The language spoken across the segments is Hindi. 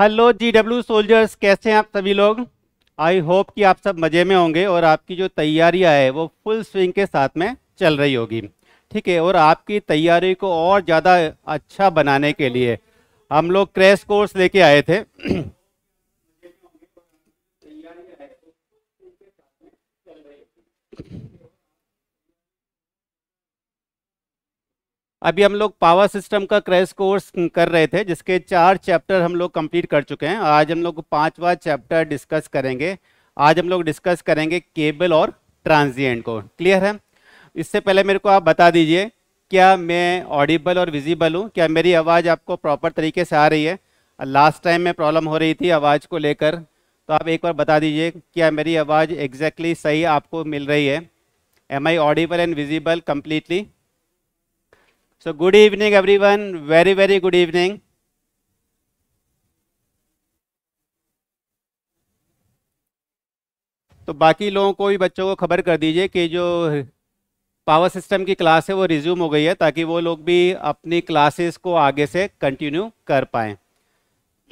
हेलो जी डब्ल्यू सोल्जर्स कैसे हैं आप सभी लोग आई होप कि आप सब मज़े में होंगे और आपकी जो तैयारियां है वो फुल स्विंग के साथ में चल रही होगी ठीक है और आपकी तैयारी को और ज़्यादा अच्छा बनाने के लिए हम लोग क्रैश कोर्स लेके आए थे अभी हम लोग पावर सिस्टम का क्रैश कोर्स कर रहे थे जिसके चार चैप्टर हम लोग कंप्लीट कर चुके हैं आज हम लोग पांचवा चैप्टर डिस्कस करेंगे आज हम लोग डिस्कस करेंगे केबल और ट्रांजिएंट को क्लियर है इससे पहले मेरे को आप बता दीजिए क्या मैं ऑडिबल और विजिबल हूँ क्या मेरी आवाज़ आपको प्रॉपर तरीके से आ रही है लास्ट टाइम में प्रॉब्लम हो रही थी आवाज़ को लेकर तो आप एक बार बता दीजिए क्या मेरी आवाज़ एग्जैक्टली exactly सही आपको मिल रही है am I audible and visible completely So good evening everyone, very very good evening. तो बाकी लोगों को भी बच्चों को खबर कर दीजिए कि जो पावर सिस्टम की क्लास है वो रिज्यूम हो गई है ताकि वो लोग भी अपनी क्लासेस को आगे से कंटिन्यू कर पाए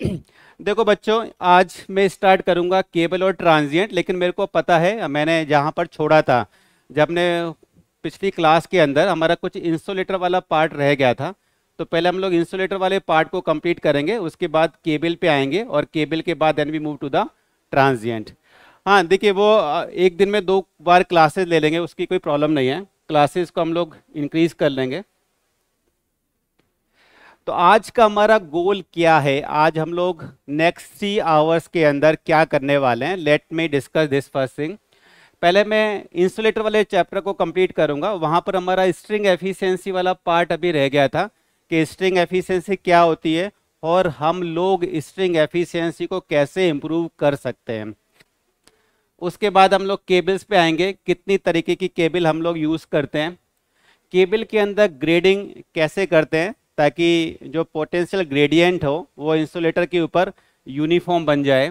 देखो बच्चों आज मैं स्टार्ट करूंगा केबल और ट्रांजिएंट लेकिन मेरे को पता है मैंने जहां पर छोड़ा था जब ने पिछली क्लास के अंदर हमारा कुछ इंसोलेटर वाला पार्ट रह गया था तो पहले हम लोग इंसोलेटर वाले पार्ट को कंप्लीट करेंगे उसके बाद केबल पे आएंगे और केबल के बाद then we move to the transient हाँ देखिए वो एक दिन में दो बार क्लासेस ले लेंगे उसकी कोई प्रॉब्लम नहीं है क्लासेस को हम लोग इंक्रीज कर लेंगे तो आज का हमारा गोल क्या है आज हम लोग नेक्स्ट थ्री आवर्स के अंदर क्या करने वाले हैं let me discuss this first thing पहले मैं इंसुलेटर वाले चैप्टर को कंप्लीट करूंगा वहाँ पर हमारा स्ट्रिंग एफिशिएंसी वाला पार्ट अभी रह गया था कि स्ट्रिंग एफिशिएंसी क्या होती है और हम लोग स्ट्रिंग एफिशिएंसी को कैसे इम्प्रूव कर सकते हैं उसके बाद हम लोग केबल्स पे आएंगे कितनी तरीके की केबल हम लोग यूज़ करते हैं केबल के अंदर ग्रेडिंग कैसे करते हैं ताकि जो पोटेंशियल ग्रेडियंट हो वो इंसुलेटर के ऊपर यूनिफॉर्म बन जाए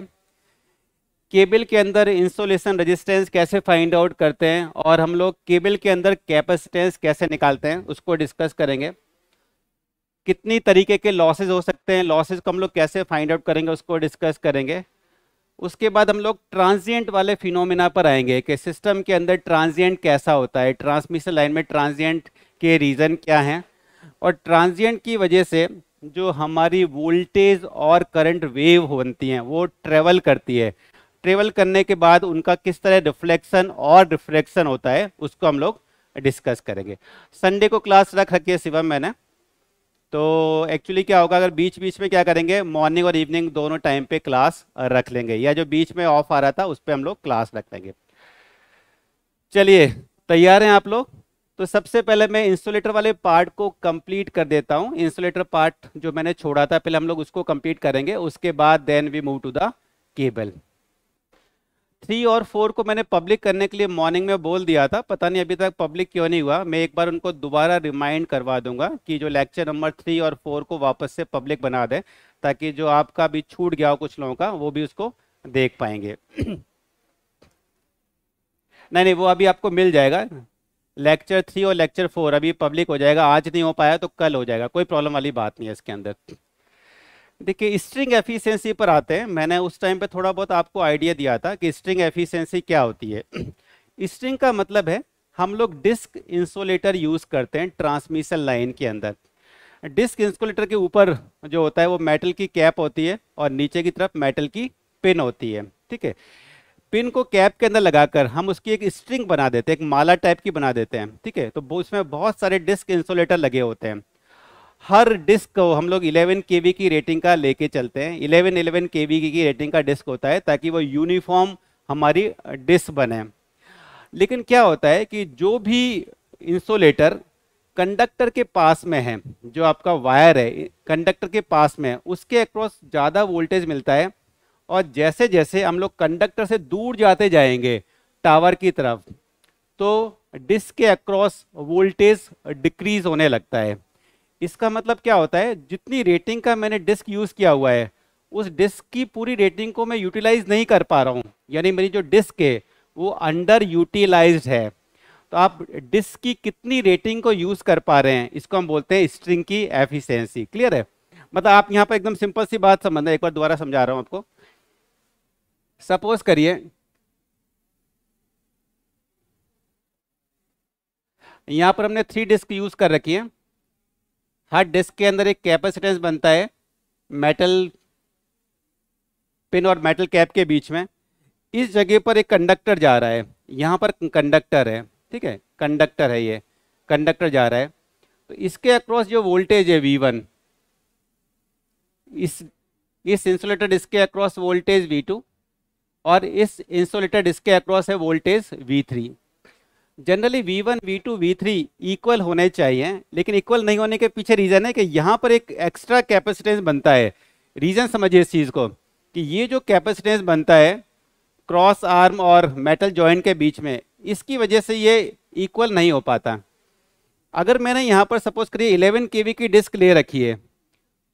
केबल के अंदर इंस्टॉलेशन रेजिस्टेंस कैसे फाइंड आउट करते हैं और हम लोग केबल के अंदर कैपेसिटेंस कैसे निकालते हैं उसको डिस्कस करेंगे कितनी तरीके के लॉसेज हो सकते हैं लॉसेज को हम लोग कैसे फाइंड आउट करेंगे उसको डिस्कस करेंगे उसके बाद हम लोग ट्रांजिएंट वाले फिनोमिना पर आएंगे कि सिस्टम के अंदर ट्रांजिएंट कैसा होता है ट्रांसमिशन लाइन में ट्रांजिएंट के रीज़न क्या हैं और ट्रांजिएंट की वजह से जो हमारी वोल्टेज और करंट वेव बनती हैं वो ट्रेवल करती है ट्रेवल करने के बाद उनका किस तरह रिफ्लेक्शन और रिफ्लेक्शन होता है उसको हम लोग डिस्कस करेंगे संडे को क्लास रख रखी है शिवम मैंने तो एक्चुअली क्या होगा अगर बीच बीच में क्या करेंगे मॉर्निंग और इवनिंग दोनों टाइम पे क्लास रख लेंगे या जो बीच में ऑफ आ रहा था उस पर हम लोग क्लास रख लेंगे चलिए तैयार हैं आप लोग तो सबसे पहले मैं इंसुलेटर वाले पार्ट को कंप्लीट कर देता हूं इंसुलेटर पार्ट जो मैंने छोड़ा था पहले हम लोग उसको कंप्लीट करेंगे उसके बाद then we move to the cable three और फोर को मैंने पब्लिक करने के लिए मॉर्निंग में बोल दिया था पता नहीं अभी तक पब्लिक क्यों नहीं हुआ मैं एक बार उनको दोबारा रिमाइंड करवा दूंगा कि जो लेक्चर नंबर थ्री और फोर को वापस से पब्लिक बना दें ताकि जो आपका भी छूट गया हो कुछ लोगों का वो भी उसको देख पाएंगे नहीं नहीं वो अभी आपको मिल जाएगा लेक्चर थ्री और लेक्चर फोर अभी पब्लिक हो जाएगा आज नहीं हो पाया तो कल हो जाएगा कोई प्रॉब्लम वाली बात नहीं है इसके अंदर देखिए स्ट्रिंग एफिशिएंसी पर आते हैं मैंने उस टाइम पे थोड़ा बहुत आपको आइडिया दिया था कि स्ट्रिंग एफिशिएंसी क्या होती है स्ट्रिंग का मतलब है हम लोग डिस्क इंसोलेटर यूज़ करते हैं ट्रांसमिशन लाइन के अंदर डिस्क इंसोलेटर के ऊपर जो होता है वो मेटल की कैप होती है और नीचे की तरफ मेटल की पिन होती है ठीक है पिन को कैप के अंदर लगाकर हम उसकी एक स्ट्रिंग बना देते हैं एक माला टाइप की बना देते हैं ठीक है तो उसमें बहुत सारे डिस्क इंसोलेटर लगे होते हैं हर डिस्क को हम लोग 11 के की रेटिंग का लेके चलते हैं 11 11 के की रेटिंग का डिस्क होता है ताकि वो यूनिफॉर्म हमारी डिस्क बने लेकिन क्या होता है कि जो भी इंसोलेटर कंडक्टर के पास में है जो आपका वायर है कंडक्टर के पास में उसके अक्रॉस ज़्यादा वोल्टेज मिलता है और जैसे जैसे हम लोग कंडक्टर से दूर जाते जाएंगे टावर की तरफ तो डिस्क के अक्रॉस वोल्टेज डिक्रीज होने लगता है इसका मतलब क्या होता है जितनी रेटिंग का मैंने डिस्क यूज़ किया हुआ है उस डिस्क की पूरी रेटिंग को मैं यूटिलाइज नहीं कर पा रहा हूँ यानी मेरी जो डिस्क है वो अंडर यूटिलाइज है तो आप डिस्क की कितनी रेटिंग को यूज़ कर पा रहे हैं इसको हम बोलते हैं स्ट्रिंग की एफिशिएंसी क्लियर है मतलब आप यहाँ पर एकदम सिंपल सी बात समझना एक बार दोबारा समझा रहा हूँ आपको सपोज करिए यहाँ पर हमने थ्री डिस्क यूज़ कर रखी है हर डिस्क के अंदर एक कैपेसिटेंस बनता है मेटल पिन और मेटल कैप के बीच में इस जगह पर एक कंडक्टर जा रहा है यहाँ पर कंडक्टर है ठीक है कंडक्टर है ये कंडक्टर जा रहा है तो इसके अक्रॉस जो वोल्टेज है वी वन इस इस डिस्क के अक्रॉस वोल्टेज वी टू और इस डिस्क के अक्रॉस है voltage V three generally V one V two V three equal होने चाहिए लेकिन इक्वल नहीं होने के पीछे रीज़न है कि यहाँ पर एक एक्स्ट्रा कैपेसिटेंस बनता है रीज़न समझिए इस चीज़ को कि ये जो कैपेसिटेंस बनता है क्रॉस आर्म और मेटल जॉइंट के बीच में इसकी वजह से ये इक्वल नहीं हो पाता अगर मैंने यहाँ पर सपोज करिए इलेवन के की डिस्क ले रखी है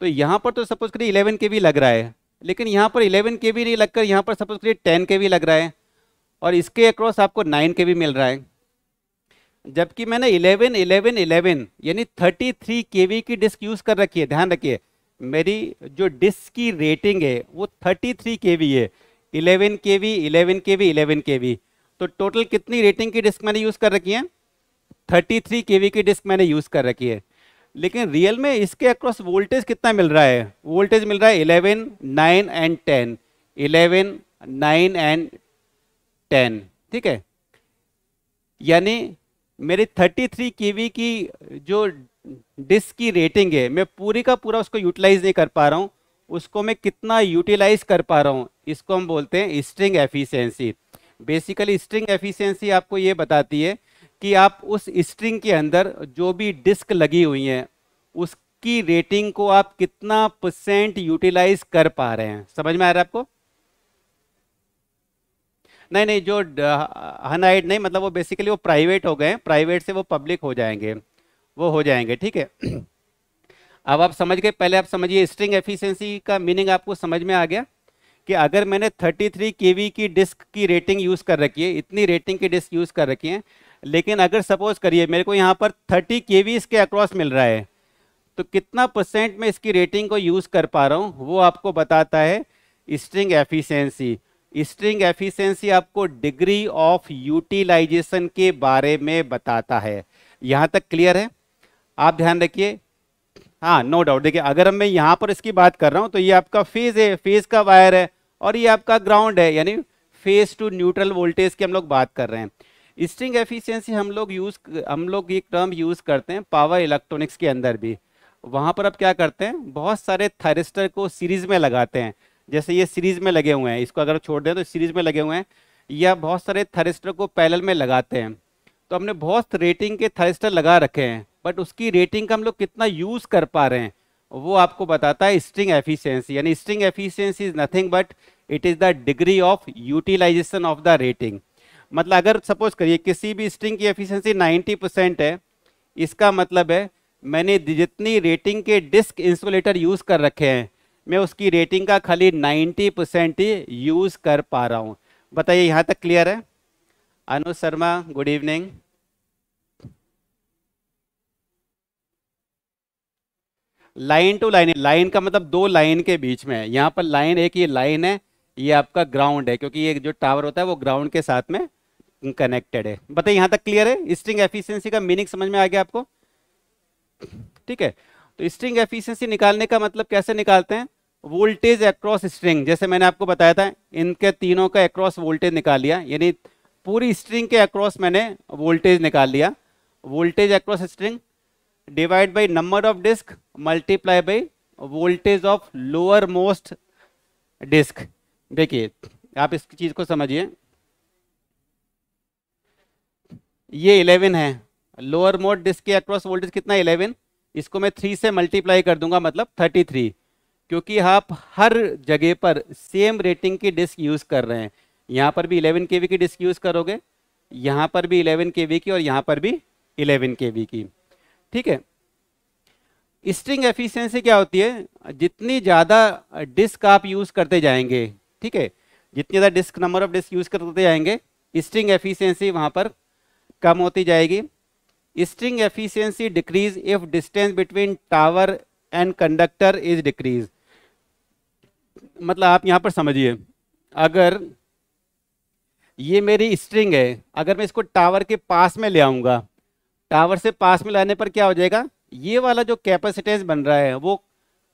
तो यहाँ पर तो सपोज करिए इलेवन के लग रहा है लेकिन यहाँ पर इलेवन के नहीं लगकर यहाँ पर सपोज करिए टेन के लग रहा है और इसके अक्रॉस आपको नाइन के मिल रहा है जबकि मैंने इलेवन इलेवन इलेवन यानी थर्टी के वी की डिस्क यूज़ कर रखी है ध्यान रखिए मेरी जो डिस्क की रेटिंग है वो थर्टी थ्री के वी है इलेवन के वी इलेवन के वी इलेवन के वी तो टोटल कितनी रेटिंग की डिस्क मैंने यूज़ कर रखी है थर्टी थ्री के वी की डिस्क मैंने यूज़ कर रखी है लेकिन रियल में इसके अक्रॉस वोल्टेज कितना मिल रहा है वोल्टेज मिल रहा है eleven nine and ten eleven nine and ten ठीक है यानी मेरी 33 थ्री की जो डिस्क की रेटिंग है मैं पूरी का पूरा उसको यूटिलाइज नहीं कर पा रहा हूँ उसको मैं कितना यूटिलाइज कर पा रहा हूँ इसको हम बोलते हैं string efficiency basically string efficiency आपको ये बताती है कि आप उस स्ट्रिंग के अंदर जो भी डिस्क लगी हुई है उसकी रेटिंग को आप कितना परसेंट यूटिलाइज कर पा रहे हैं समझ में आ रहा है आपको नहीं नहीं जो हनाइड नहीं मतलब वो बेसिकली वो प्राइवेट हो गए प्राइवेट से वो पब्लिक हो जाएंगे वो हो जाएंगे ठीक है अब आप समझ गए पहले आप समझिए स्ट्रिंग एफिशिएंसी का मीनिंग आपको समझ में आ गया कि अगर मैंने 33 थ्री की डिस्क की रेटिंग यूज़ कर रखी है इतनी रेटिंग की डिस्क यूज़ कर रखी है लेकिन अगर सपोज करिए मेरे को यहाँ पर 30 के इसके अक्रॉस मिल रहा है तो कितना परसेंट मैं इसकी रेटिंग को यूज़ कर पा रहा हूँ वो आपको बताता है स्ट्रिंग एफिशेंसी स्ट्रिंग एफिशिएंसी आपको डिग्री ऑफ यूटिलाइजेशन के बारे में बताता है यहाँ तक क्लियर है आप ध्यान रखिए हाँ नो डाउट देखिए अगर हम मैं यहाँ पर इसकी बात कर रहा हूँ तो ये आपका फेज है फेज का वायर है और ये आपका ग्राउंड है यानी फेज टू न्यूट्रल वोल्टेज की हम लोग बात कर रहे हैं स्ट्रिंग एफिशिएंसी हम लोग यूज़ हम लोग ये टर्म यूज़ करते हैं पावर इलेक्ट्रॉनिक्स के अंदर भी वहाँ पर आप क्या करते हैं बहुत सारे थैरिस्टर को सीरीज में लगाते हैं जैसे ये सीरीज में लगे हुए हैं इसको अगर छोड़ दें तो सीरीज में लगे हुए हैं या बहुत सारे थरिस्टर को पैनल में लगाते हैं तो हमने बहुत रेटिंग के थरिस्टर लगा रखे हैं बट उसकी रेटिंग का हम लोग कितना यूज़ कर पा रहे हैं वो आपको बताता है स्ट्रिंग एफिशिएंसी यानी string efficiency is nothing but it is the degree of utilisation of the rating मतलब अगर सपोज करिए किसी भी स्ट्रिंग की एफिशिएंसी 90 परसेंट है इसका मतलब है मैंने जितनी रेटिंग के डिस्क इंसुलेटर यूज़ कर रखे हैं मैं उसकी रेटिंग का खाली 90 परसेंट ही यूज़ कर पा रहा हूँ बताइए यहाँ तक क्लियर है Anu Sharma good evening line to line line का मतलब दो लाइन के बीच में है यहाँ पर लाइन एक ये लाइन है ये आपका ग्राउंड है क्योंकि ये जो टावर होता है वो ग्राउंड के साथ में कनेक्टेड है बताइए यहाँ तक क्लियर है स्ट्रिंग एफिशिएंसी का मीनिंग समझ में आ गया आपको ठीक है तो स्ट्रिंग एफिशिएंसी निकालने का मतलब कैसे निकालते हैं वोल्टेज एक्रॉस स्ट्रिंग जैसे मैंने आपको बताया था इनके तीनों का एक्रॉस वोल्टेज निकाल लिया यानी पूरी स्ट्रिंग के अक्रॉस मैंने वोल्टेज निकाल लिया voltage across string divide by number of disc multiply by voltage of lower most disc देखिए आप इस चीज़ को समझिए ये 11 है लोअर मोस्ट डिस्क के अक्रॉस वोल्टेज कितना 11 इसको मैं थ्री से मल्टीप्लाई कर दूंगा मतलब थर्टी थ्री क्योंकि आप हर जगह पर सेम रेटिंग की डिस्क यूज़ कर रहे हैं यहाँ पर भी इलेवन के की डिस्क यूज़ करोगे यहाँ पर भी इलेवन के की और यहाँ पर भी इलेवन के की ठीक है स्ट्रिंग एफिशिएंसी क्या होती है जितनी ज़्यादा डिस्क आप यूज़ करते जाएंगे ठीक है जितनी ज़्यादा disc number of disc use करते जाएंगे स्ट्रिंग एफिशिएंसी वहाँ पर कम होती जाएगी string efficiency decrease if distance between tower and conductor is decrease मतलब आप यहां पर समझिए अगर ये मेरी स्ट्रिंग है अगर मैं इसको टावर के पास में ले आऊंगा टावर से पास में लाने पर क्या हो जाएगा ये वाला जो कैपेसिटेंस बन रहा है वो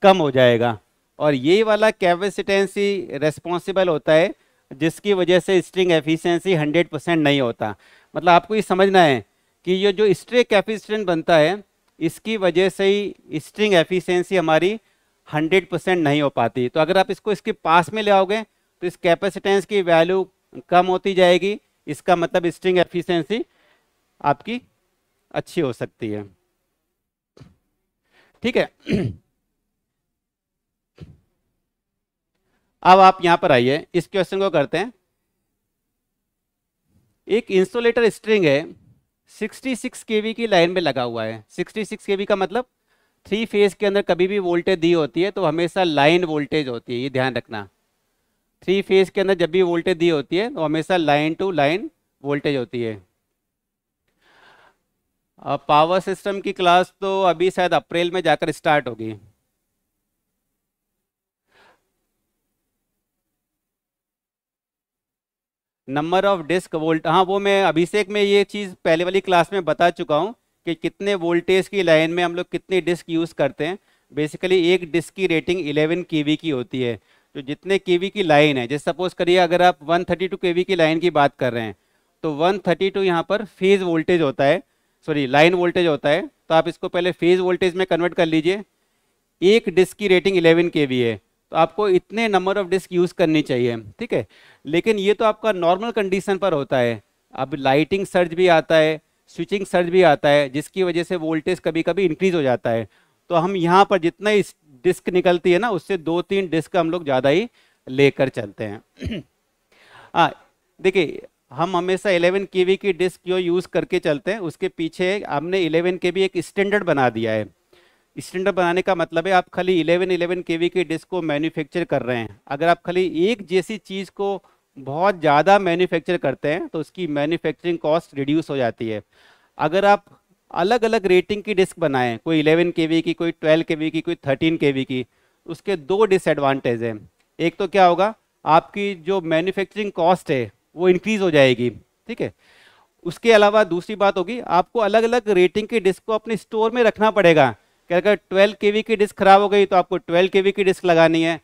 कम हो जाएगा और ये वाला कैपेसिटेंस ही रेस्पॉन्सिबल होता है जिसकी वजह से स्ट्रिंग एफिशिएंसी 100 परसेंट नहीं होता मतलब आपको ये समझना है कि ये जो स्ट्रे कैपेसिटेंट बनता है इसकी वजह से ही स्ट्रिंग एफिशिएंसी हमारी 100 परसेंट नहीं हो पाती तो अगर आप इसको इसके पास में ले आओगे तो इस कैपेसिटेंस की वैल्यू कम होती जाएगी इसका मतलब स्ट्रिंग एफिशिएंसी आपकी अच्छी हो सकती है ठीक है अब आप यहां पर आइए इस क्वेश्चन को करते हैं एक इंसुलेटर स्ट्रिंग है 66 केवी की लाइन में लगा हुआ है 66 केवी का मतलब थ्री फेज के अंदर कभी भी वोल्टेज दी होती है तो हमेशा लाइन वोल्टेज होती है ये ध्यान रखना थ्री फेज के अंदर जब भी वोल्टेज दी होती है तो हमेशा लाइन टू लाइन वोल्टेज होती है पावर सिस्टम की क्लास तो अभी शायद अप्रैल में जाकर स्टार्ट होगी नंबर ऑफ डिस्क वोल्ट हाँ वो मैं अभिषेक में ये चीज़ पहले वाली क्लास में बता चुका हूँ कि कितने वोल्टेज की लाइन में हम लोग कितनी डिस्क यूज़ करते हैं बेसिकली एक डिस्क की रेटिंग 11 के की होती है तो जितने के की लाइन है जैसे सपोज करिए अगर आप 132 के की लाइन की बात कर रहे हैं तो 132 थर्टी यहाँ पर फेज़ वोल्टेज होता है सॉरी लाइन वोल्टेज होता है तो आप इसको पहले फेज़ वोल्टेज में कन्वर्ट कर लीजिए एक डिस्क की रेटिंग इलेवन के है तो आपको इतने नंबर ऑफ डिस्क यूज़ करनी चाहिए ठीक है लेकिन ये तो आपका नॉर्मल कंडीशन पर होता है अब लाइटिंग सर्ज भी आता है स्विचिंग सर्ज भी आता है जिसकी वजह से वोल्टेज कभी कभी इंक्रीज हो जाता है तो हम यहाँ पर जितना ही डिस्क निकलती है ना उससे दो तीन डिस्क हम लोग ज़्यादा ही लेकर चलते हैं हाँ देखिए हम हमेशा 11 के की डिस्क जो यूज़ करके चलते हैं उसके पीछे हमने 11 के एक स्टैंडर्ड बना दिया है स्टैंडर्ड बनाने का मतलब है आप खाली 11 11 केवी की डिस्क को मैन्युफैक्चर कर रहे हैं अगर आप खाली एक जैसी चीज़ को बहुत ज़्यादा मैन्युफैक्चर करते हैं तो उसकी मैन्युफैक्चरिंग कॉस्ट रिड्यूस हो जाती है अगर आप अलग अलग रेटिंग की डिस्क बनाएं कोई 11 के की कोई 12 के की कोई 13 के की उसके दो डिसएडवांटेज हैं एक तो क्या होगा आपकी जो मैन्युफैक्चरिंग कॉस्ट है वो इंक्रीज़ हो जाएगी ठीक है उसके अलावा दूसरी बात होगी आपको अलग अलग रेटिंग की डिस्क को अपने स्टोर में रखना पड़ेगा क्या अगर ट्वेल्व के की डिस्क खराब हो गई तो आपको ट्वेल्व के की डिस्क लगानी है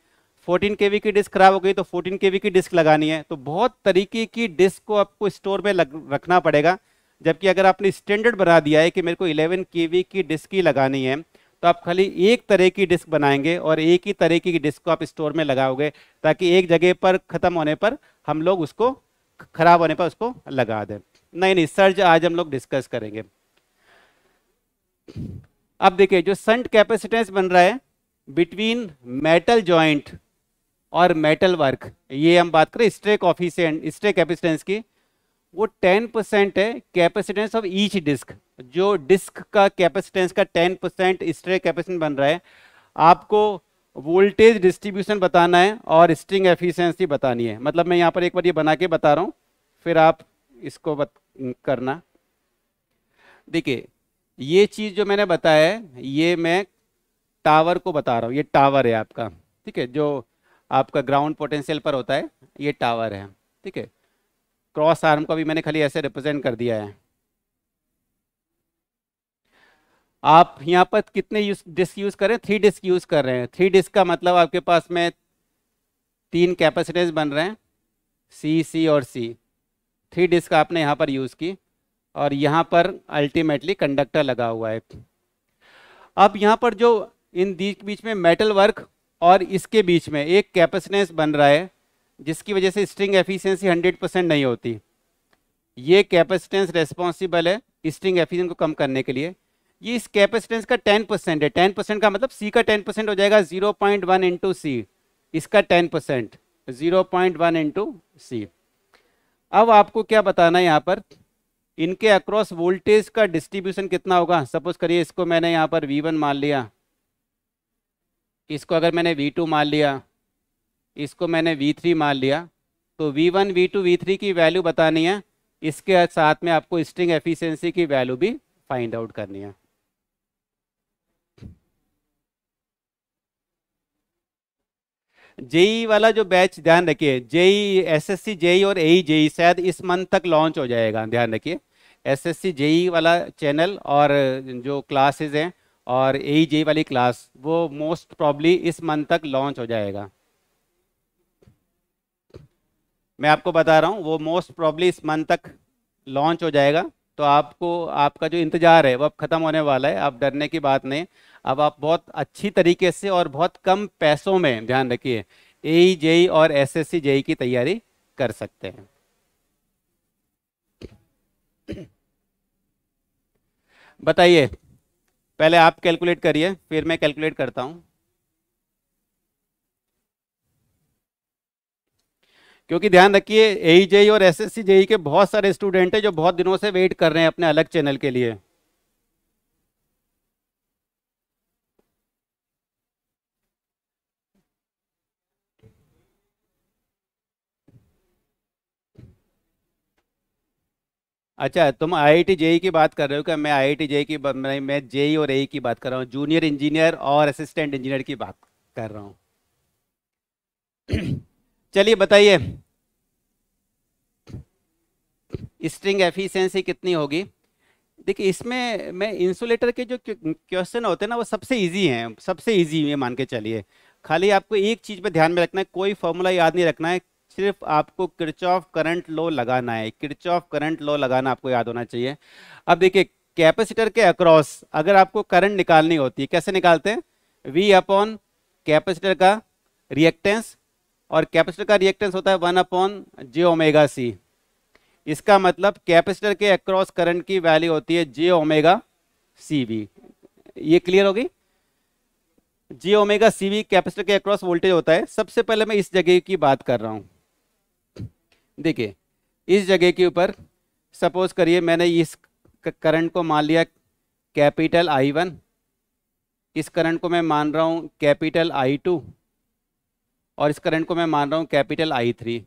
फोर्टीन के की डिस्क खराब हो गई तो फोर्टीन के की डिस्क लगानी है तो बहुत तरीके की डिस्क को आपको स्टोर में लग, रखना पड़ेगा जबकि अगर आपने स्टैंडर्ड बना दिया है कि मेरे को 11 के की डिस्क ही लगानी है तो आप खाली एक तरह की डिस्क बनाएंगे और एक ही तरह की डिस्क को आप स्टोर में लगाओगे ताकि एक जगह पर ख़त्म होने पर हम लोग उसको ख़राब होने पर उसको लगा दें नहीं नहीं सर्ज आज हम लोग डिस्कस करेंगे अब देखिए जो संट कैपेसिटेंस बन रहा है बिटवीन मेटल जॉइंट और मेटल वर्क ये हम बात करें स्ट्रे कॉफिशियंट स्ट्रे कैपेसिटेंस की वो 10 परसेंट है कैपेसिटेंस ऑफ ईच डिस्क जो डिस्क का कैपेसिटेंस का 10 परसेंट स्ट्रे कैपेसिटेंस बन रहा है आपको वोल्टेज डिस्ट्रीब्यूशन बताना है और स्ट्रिंग एफिशिएंसी बतानी है मतलब मैं यहाँ पर एक बार ये बना के बता रहा हूँ फिर आप इसको बत करना देखिए ये चीज़ जो मैंने बताया है ये मैं टावर को बता रहा हूँ ये टावर है आपका ठीक है जो आपका ग्राउंड पोटेंशियल पर होता है ये टावर है ठीक है क्रॉस आर्म को भी मैंने खाली ऐसे रिप्रेजेंट कर दिया है आप यहाँ पर कितने यूज डिस्क यूज़ करें थ्री डिस्क यूज़ कर रहे हैं थ्री डिस्क का मतलब आपके पास में तीन कैपेसिटेंस बन रहे हैं सी सी और सी थ्री डिस्क आपने यहाँ पर यूज़ की और यहाँ पर अल्टीमेटली कंडक्टर लगा हुआ है अब यहाँ पर जो इन बीच में मेटल वर्क और इसके बीच में एक कैपेसिटेंस बन रहा है जिसकी वजह से स्ट्रिंग एफिशिएंसी 100 परसेंट नहीं होती ये कैपेसिटेंस रेस्पॉन्सिबल है स्ट्रिंग एफिशिएंस को कम करने के लिए ये इस कैपेसिटेंस का 10 परसेंट है 10 परसेंट का मतलब सी का 10 परसेंट हो जाएगा 0.1 पॉइंट वन इंटू सी इसका 10 percent zero point one into C अब आपको क्या बताना है यहाँ पर इनके अक्रॉस वोल्टेज का डिस्ट्रीब्यूशन कितना होगा सपोज करिए इसको मैंने यहाँ पर V1 मान लिया इसको अगर मैंने V2 मान लिया इसको मैंने V3 मान लिया तो V1, V2, V3 की वैल्यू बतानी है इसके साथ में आपको स्ट्रिंग एफिशिएंसी की वैल्यू भी फाइंड आउट करनी है जेई वाला जो बैच ध्यान रखिए जेई एसएससी जेई और ए जेई शायद इस मंथ तक लॉन्च हो जाएगा ध्यान रखिए एसएससी जेई वाला चैनल और जो क्लासेज हैं और ए जेई वाली क्लास वो मोस्ट प्रॉब्ली इस मंथ तक लॉन्च हो जाएगा मैं आपको बता रहा हूँ वो मोस्ट प्रॉब्ली इस मंथ तक लॉन्च हो जाएगा तो आपको आपका जो इंतज़ार है वो अब ख़त्म होने वाला है आप डरने की बात नहीं अब आप बहुत अच्छी तरीके से और बहुत कम पैसों में ध्यान रखिए ए जेई और एस एस जेई की तैयारी कर सकते हैं बताइए पहले आप कैलकुलेट करिए फिर मैं कैलकुलेट करता हूँ क्योंकि ध्यान रखिए ए जेई और एस एस जेई के बहुत सारे स्टूडेंट हैं जो बहुत दिनों से वेट कर रहे हैं अपने अलग चैनल के लिए अच्छा तुम आईआईटी जेई e की बात कर रहे हो क्या मैं आईआईटी जेई e की मैं, मैं जेई e और ए की बात कर रहा हूँ जूनियर इंजीनियर और असिस्टेंट इंजीनियर की बात कर रहा हूँ चलिए बताइए स्ट्रिंग एफिशिएंसी कितनी होगी देखिए इसमें मैं इंसुलेटर के जो क्वेश्चन होते हैं ना वो सबसे इजी हैं सबसे इजी ये मान के चलिए खाली आपको एक चीज़ पे ध्यान में रखना है कोई फॉर्मूला याद नहीं रखना है सिर्फ आपको ऑफ करंट लो लगाना है ऑफ करंट लो लगाना आपको याद होना चाहिए अब देखिए कैपेसिटर के अक्रॉस अगर आपको करंट निकालनी होती है कैसे निकालते हैं वी अपॉन कैपेसिटर का रिएक्टेंस और कैपेसिटर का रिएक्टेंस होता है one upon J omega C इसका मतलब कैपेसिटर के अक्रॉस करंट की वैल्यू होती है जे ओमेगा सी वी ये क्लियर होगी J omega C V capacitor के अक्रॉस वोल्टेज होता है सबसे पहले मैं इस जगह की बात कर रहा हूँ देखिए इस जगह के ऊपर सपोज करिए मैंने इस करंट को मान लिया कैपिटल आई वन इस करंट को मैं मान रहा हूँ कैपिटल आई टू और इस करंट को मैं मान रहा हूँ कैपिटल आई थ्री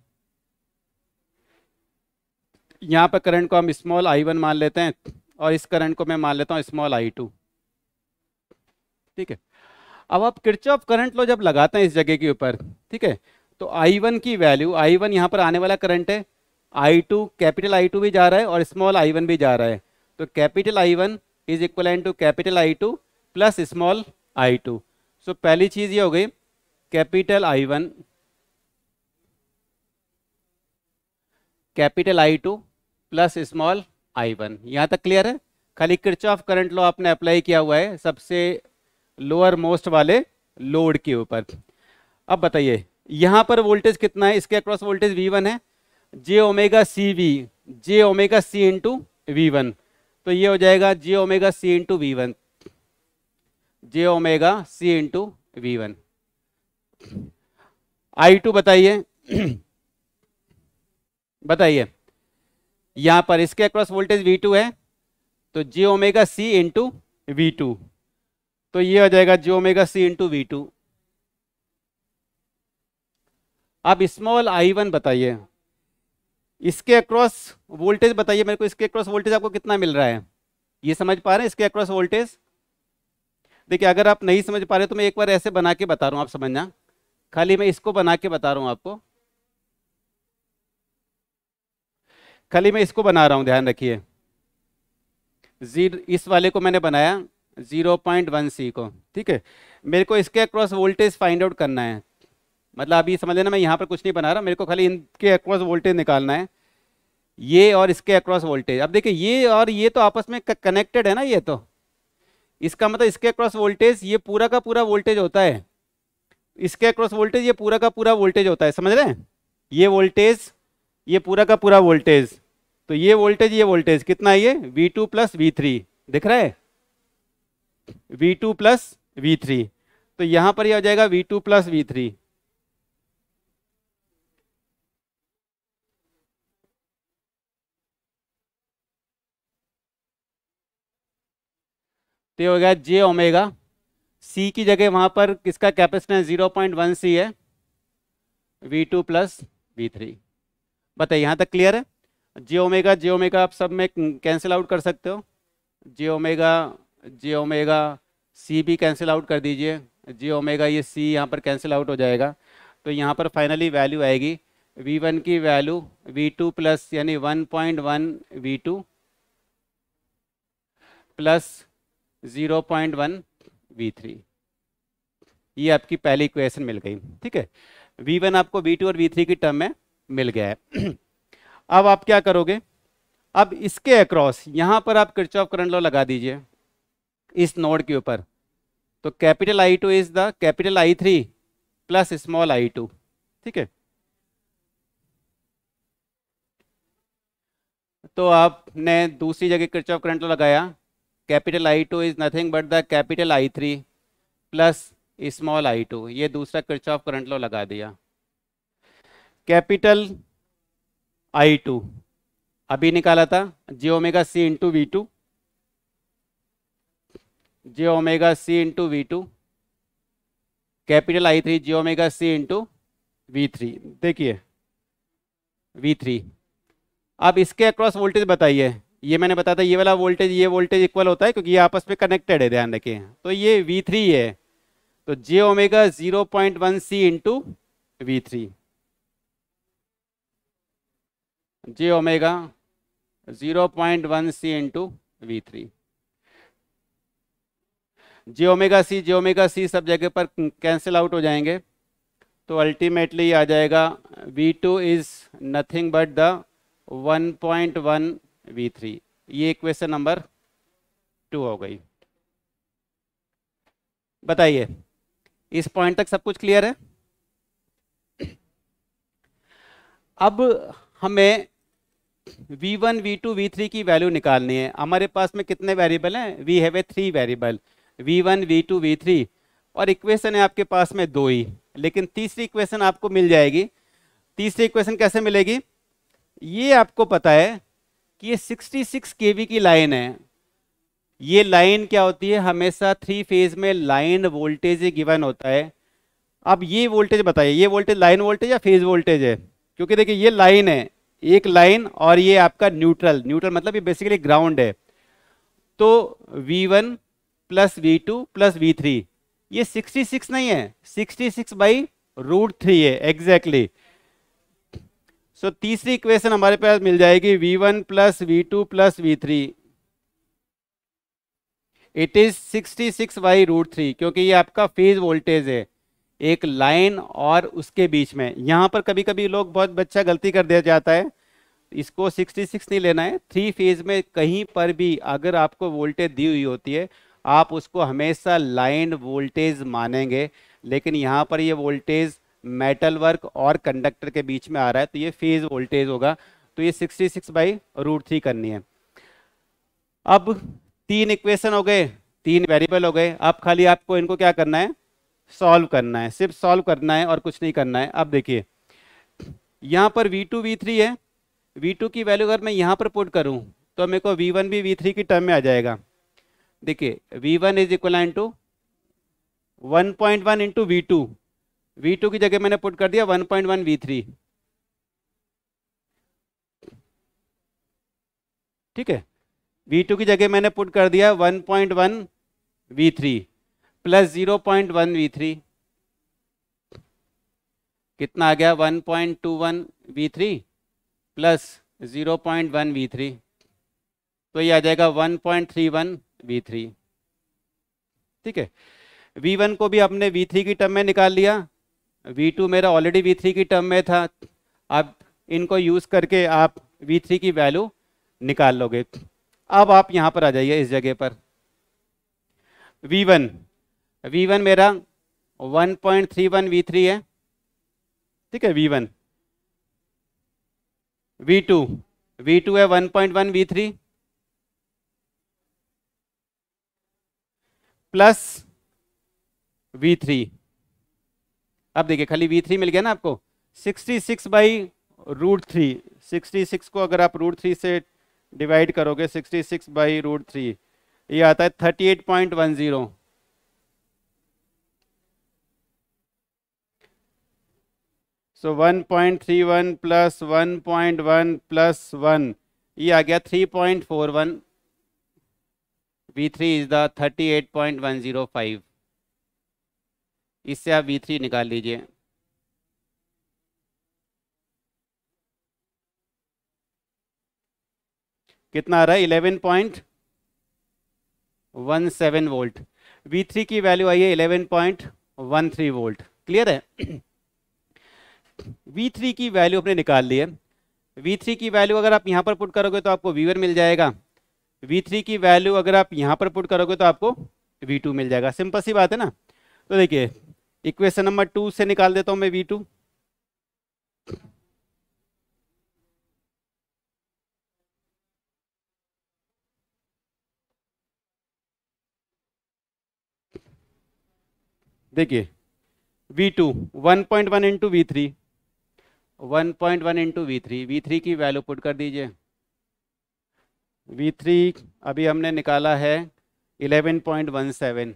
यहाँ पर करंट को हम स्मॉल आई वन मान लेते हैं और इस करंट को मैं मान लेता हूँ स्मॉल आई टू ठीक है अब आप किरचॉफ करंट लो जब लगाते हैं इस जगह के ऊपर ठीक है तो आई वन की वैल्यू आई वन यहाँ पर आने वाला करंट है I two capital I two भी जा रहा है और स्मॉल आई वन भी जा रहा है तो capital I one is equal to capital I two plus small I two so पहली चीज़ ये हो गई capital I one capital I two plus small I one यहाँ तक क्लियर है खाली क्रिच ऑफ करंट लॉ आपने अप्लाई किया हुआ है सबसे लोअर मोस्ट वाले लोड के ऊपर अब बताइए यहाँ पर वोल्टेज कितना है इसके अक्रॉस वोल्टेज वी वन है जे omega C V J omega C into V one तो ये हो जाएगा J omega C into V one J omega C into V one I two बताइए बताइए यहां पर इसके अक्रॉस वोल्टेज V2 है तो G omega C into V two तो ये हो जाएगा G omega C into V two अब स्मॉल आई वन बताइए इसके अक्रॉस वोल्टेज बताइए मेरे को इसके अक्रॉस वोल्टेज आपको कितना मिल रहा है ये समझ पा रहे हैं इसके अक्रॉस वोल्टेज देखिए अगर आप नहीं समझ पा रहे तो मैं एक बार ऐसे बना के बता रहा हूं आप समझना खाली मैं इसको बना के बता रहा हूं आपको खाली मैं इसको बना रहा हूँ ध्यान रखिए जीरो इस वाले को मैंने बनाया जीरो पॉइंट वन सी को ठीक है मेरे को इसके अक्रॉस वोल्टेज फाइंड आउट करना है मतलब अभी समझ लेना मैं यहाँ पर कुछ नहीं बना रहा मेरे को खाली इनके अक्रॉस वोल्टेज निकालना है ये और इसके अक्रॉस वोल्टेज अब देखिए ये और ये तो आपस में कनेक्टेड है ना ये तो इसका मतलब इसके अक्रॉस वोल्टेज ये पूरा का पूरा वोल्टेज होता है इसके अक्रॉस वोल्टेज ये पूरा का पूरा वोल्टेज होता है समझ रहे हैं ये वोल्टेज ये पूरा का पूरा वोल्टेज तो ये वोल्टेज ये वोल्टेज कितना है ये V2 टू प्लस वी दिख रहा है V2 टू प्लस वी तो यहां पर ये यह हो जाएगा V2 टू प्लस वी तो ये हो गया जे ओमेगा सी की जगह वहां पर किसका कैपेसिटेंस 0.1 सी है V2 टू प्लस वी बताइए यहां तक क्लियर है जे ओमेगा जे ओमेगा आप सब में कैंसिल आउट कर सकते हो जे ओमेगा जे ओमेगा सी भी कैंसिल आउट कर दीजिए जे ओमेगा ये सी यहाँ पर कैंसिल आउट हो जाएगा तो यहाँ पर फाइनली वैल्यू आएगी वी वन की वैल्यू वी टू प्लस यानी one point one V two plus zero point one V three ये आपकी पहली इक्वेशन मिल गई ठीक है वी वन आपको वी टू और वी थ्री की टर्म में मिल गया है अब आप क्या करोगे अब इसके अक्रॉस यहां पर आप क्रिच ऑफ करंट लॉ लगा दीजिए इस नोड के ऊपर तो capital I two is the capital I three plus small I two ठीक है तो आपने दूसरी जगह क्रिच ऑफ करंट लॉ लगाया capital I two is nothing but the capital I three plus small I two ये दूसरा क्रिच ऑफ करंट लॉ लगा दिया कैपिटल आई टू अभी निकाला था J omega C into V two J omega C into V two capital I three J omega C into V three देखिए वी थ्री अब इसके अक्रॉस वोल्टेज बताइए ये मैंने बताया था ये वाला वोल्टेज ये वोल्टेज इक्वल होता है क्योंकि ये आपस में कनेक्टेड है ध्यान रखिए तो ये वी थ्री है तो J omega zero point one C into V three J omega zero point one C into V three J omega C जे ओमेगा सी सब जगह पर कैंसिल आउट हो जाएंगे तो अल्टीमेटली आ जाएगा V two is nothing but the one point one V three ये क्वेश्चन नंबर टू हो गई बताइए इस पॉइंट तक सब कुछ क्लियर है अब हमें v1, v2, v3 की वैल्यू निकालनी है हमारे पास में कितने वेरिएबल हैं we have a three variable v1, v2, v3 और इक्वेशन है आपके पास में दो ही लेकिन तीसरी इक्वेशन आपको मिल जाएगी तीसरी इक्वेशन कैसे मिलेगी ये आपको पता है कि ये 66 केवी की लाइन है ये लाइन क्या होती है हमेशा थ्री फेज में लाइन वोल्टेज गिवन होता है अब ये वोल्टेज बताइए ये वोल्टेज लाइन वोल्टेज या फेज वोल्टेज है क्योंकि देखिए ये लाइन है एक लाइन और ये आपका न्यूट्रल न्यूट्रल मतलब ये बेसिकली ग्राउंड है तो V one plus V two plus V three ये सिक्सटी सिक्स नहीं है sixty six by root three है एग्जैक्टली सो तीसरी इक्वेशन हमारे पास मिल जाएगी V one plus V two plus V three it is sixty six by root three क्योंकि ये आपका फेज वोल्टेज है एक लाइन और उसके बीच में यहाँ पर कभी कभी लोग बहुत बच्चा गलती कर दिया जाता है इसको 66 नहीं लेना है थ्री फेज में कहीं पर भी अगर आपको वोल्टेज दी हुई होती है आप उसको हमेशा लाइन वोल्टेज मानेंगे लेकिन यहाँ पर ये वोल्टेज मेटल वर्क और कंडक्टर के बीच में आ रहा है तो ये फेज वोल्टेज होगा तो ये 66 सिक्स बाई रूट थ्री करनी है अब तीन इक्वेशन हो गए तीन वेरिएबल हो गए अब खाली आपको इनको क्या करना है सॉल्व करना है सिर्फ सॉल्व करना है और कुछ नहीं करना है अब देखिए यहाँ पर वी टू वी थ्री है वी टू की वैल्यू अगर मैं यहाँ पर पुट करूँ तो मेरे को वी वन भी वी थ्री की टर्म में आ जाएगा देखिए V one is equal to one point one into V two V two की जगह मैंने पुट कर दिया one point one V three ठीक है वी टू की जगह मैंने पुट कर दिया one point one V three plus zero point one V three कितना आ गया one point two one V three plus zero point one V three तो ये आ जाएगा one point three one V three ठीक है वी वन को भी हमने वी थ्री की टर्म में निकाल लिया वी टू मेरा ऑलरेडी वी थ्री की टर्म में था अब इनको यूज़ करके आप वी थ्री की वैल्यू निकाल लोगे अब आप यहां पर आ जाइए इस जगह पर वी वन वी वन मेरा 1.31 point three one V three है ठीक है V one V two V two है 1.1 point one V three plus V three अब देखिए खाली वी थ्री मिल गया ना आपको 66 six by root three sixty को अगर आप रूट थ्री से डिवाइड करोगे 66 सिक्स बाई रूट थ्री ये आता है 38.10 so one point three one plus one point one plus one ये आ गया three point four one V three is the thirty eight point one zero five इससे आप वी थ्री निकाल लीजिए कितना आ रहा है eleven point one seven volt V three की वैल्यू आई है eleven point one three volt clear है V3 की वैल्यू अपने निकाल ली है V3 की वैल्यू अगर आप यहाँ पर पुट करोगे तो आपको V1 मिल जाएगा V3 की वैल्यू अगर आप यहाँ पर पुट करोगे तो आपको V2 मिल जाएगा सिंपल सी बात है ना तो देखिए इक्वेशन नंबर टू से निकाल देता हूँ मैं टू देखिए V2 1.1 point one into V three one point one into V three V three की वैल्यू पुट कर दीजिए वी थ्री अभी हमने निकाला है इलेवन पॉइंट वन सेवन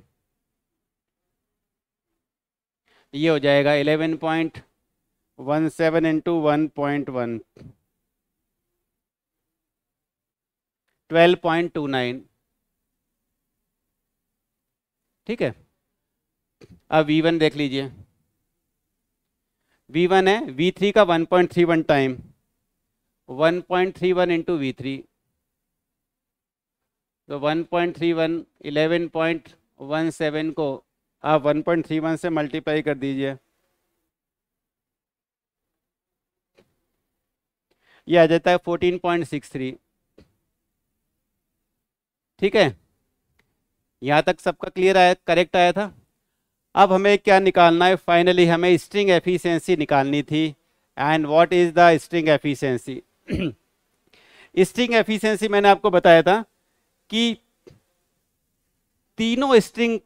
ये हो जाएगा eleven point one seven into one point one twelve point two nine ठीक है अब वी वन देख लीजिए वी वन है वी थ्री का one point three one time one point three one into V three तो one point three one eleven point one seven को आप वन पॉइंट थ्री वन से मल्टीप्लाई कर दीजिए ये आ जाता है फोर्टीन पॉइंट सिक्स थ्री ठीक है यहाँ तक सबका क्लियर आया करेक्ट आया था अब हमें क्या निकालना है फाइनली हमें स्ट्रिंग एफिशिएंसी निकालनी थी and what is the string efficiency string efficiency मैंने आपको बताया था कि तीनों string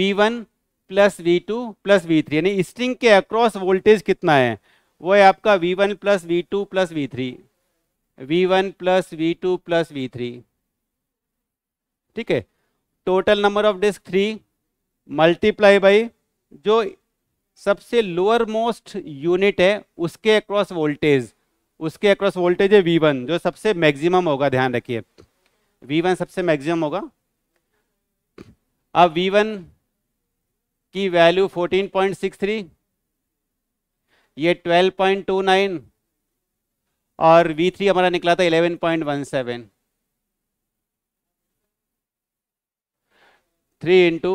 V1 plus V two plus V three यानी स्ट्रिंग के अक्रॉस वोल्टेज कितना है वो है आपका V one plus V two plus V three V one plus V two plus V three ठीक है total number of disc three multiply by जो सबसे लोअर मोस्ट यूनिट है उसके अक्रॉस वोल्टेज उसके अक्रॉस वोल्टेज है V1 जो सबसे मैक्सिमम होगा ध्यान रखिए V1 सबसे मैक्सिमम होगा अब V1 की वैल्यू 14.63 ये 12.29 और वी थ्री हमारा निकला था 11.17 थ्री इंटू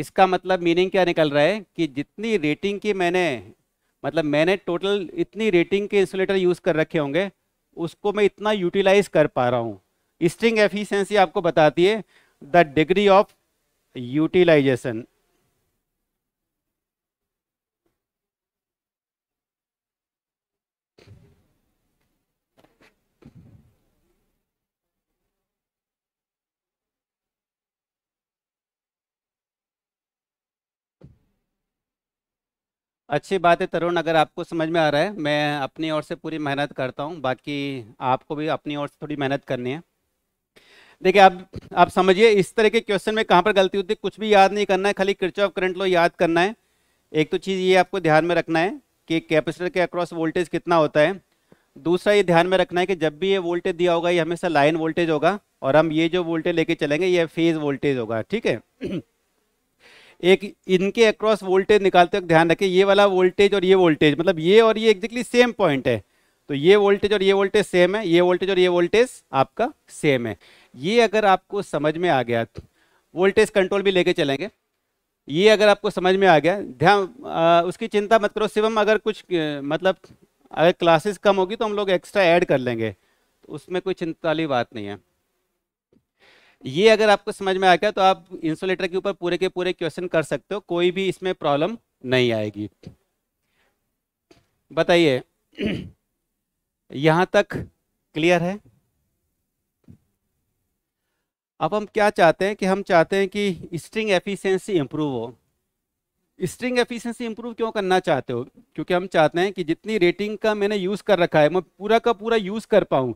इसका मतलब मीनिंग क्या निकल रहा है कि जितनी रेटिंग की मैंने मतलब मैंने टोटल इतनी रेटिंग के इंसुलेटर यूज़ कर रखे होंगे उसको मैं इतना यूटिलाइज कर पा रहा हूँ स्ट्रिंग एफिशिएंसी आपको बताती है द डिग्री ऑफ यूटिलाइजेशन अच्छी बात है तरुण अगर आपको समझ में आ रहा है मैं अपनी ओर से पूरी मेहनत करता हूँ बाकी आपको भी अपनी ओर से थोड़ी मेहनत करनी है देखिए आप आप समझिए इस तरह के क्वेश्चन में कहाँ पर गलती होती है कुछ भी याद नहीं करना है खाली क्रिच ऑफ करंट लो याद करना है एक तो चीज़ ये आपको ध्यान में रखना है कि कैपेसिटर के अक्रॉस वोल्टेज कितना होता है दूसरा ये ध्यान में रखना है कि जब भी ये वोल्टेज दिया होगा ये हमेशा लाइन वोल्टेज होगा और हम ये जो वोल्टेज लेके चलेंगे ये फेज वोल्टेज होगा ठीक है एक इनके अक्रॉस वोल्टेज निकालते वक्त ध्यान रखें ये वाला वोल्टेज और ये वोल्टेज मतलब ये और ये एग्जैक्टली सेम पॉइंट है तो ये वोल्टेज और ये वोल्टेज सेम है ये वोल्टेज और ये वोल्टेज आपका सेम है ये अगर आपको समझ में आ गया वोल्टेज कंट्रोल भी लेके चलेंगे ये अगर आपको समझ में आ गया ध्यान उसकी चिंता मत करो शिवम अगर कुछ मतलब अगर क्लासेस कम होगी तो हम लोग एक्स्ट्रा ऐड कर लेंगे तो उसमें कोई चिंता वाली बात नहीं है ये अगर आपको समझ में आ गया तो आप इंसुलेटर के ऊपर पूरे के पूरे क्वेश्चन कर सकते हो कोई भी इसमें प्रॉब्लम नहीं आएगी बताइए यहां तक क्लियर है अब हम क्या चाहते हैं कि हम चाहते हैं कि स्ट्रिंग एफिशिएंसी इंप्रूव हो स्ट्रिंग एफिशिएंसी इंप्रूव क्यों करना चाहते हो क्योंकि हम चाहते हैं कि जितनी रेटिंग का मैंने यूज़ कर रखा है मैं पूरा का पूरा यूज़ कर पाऊं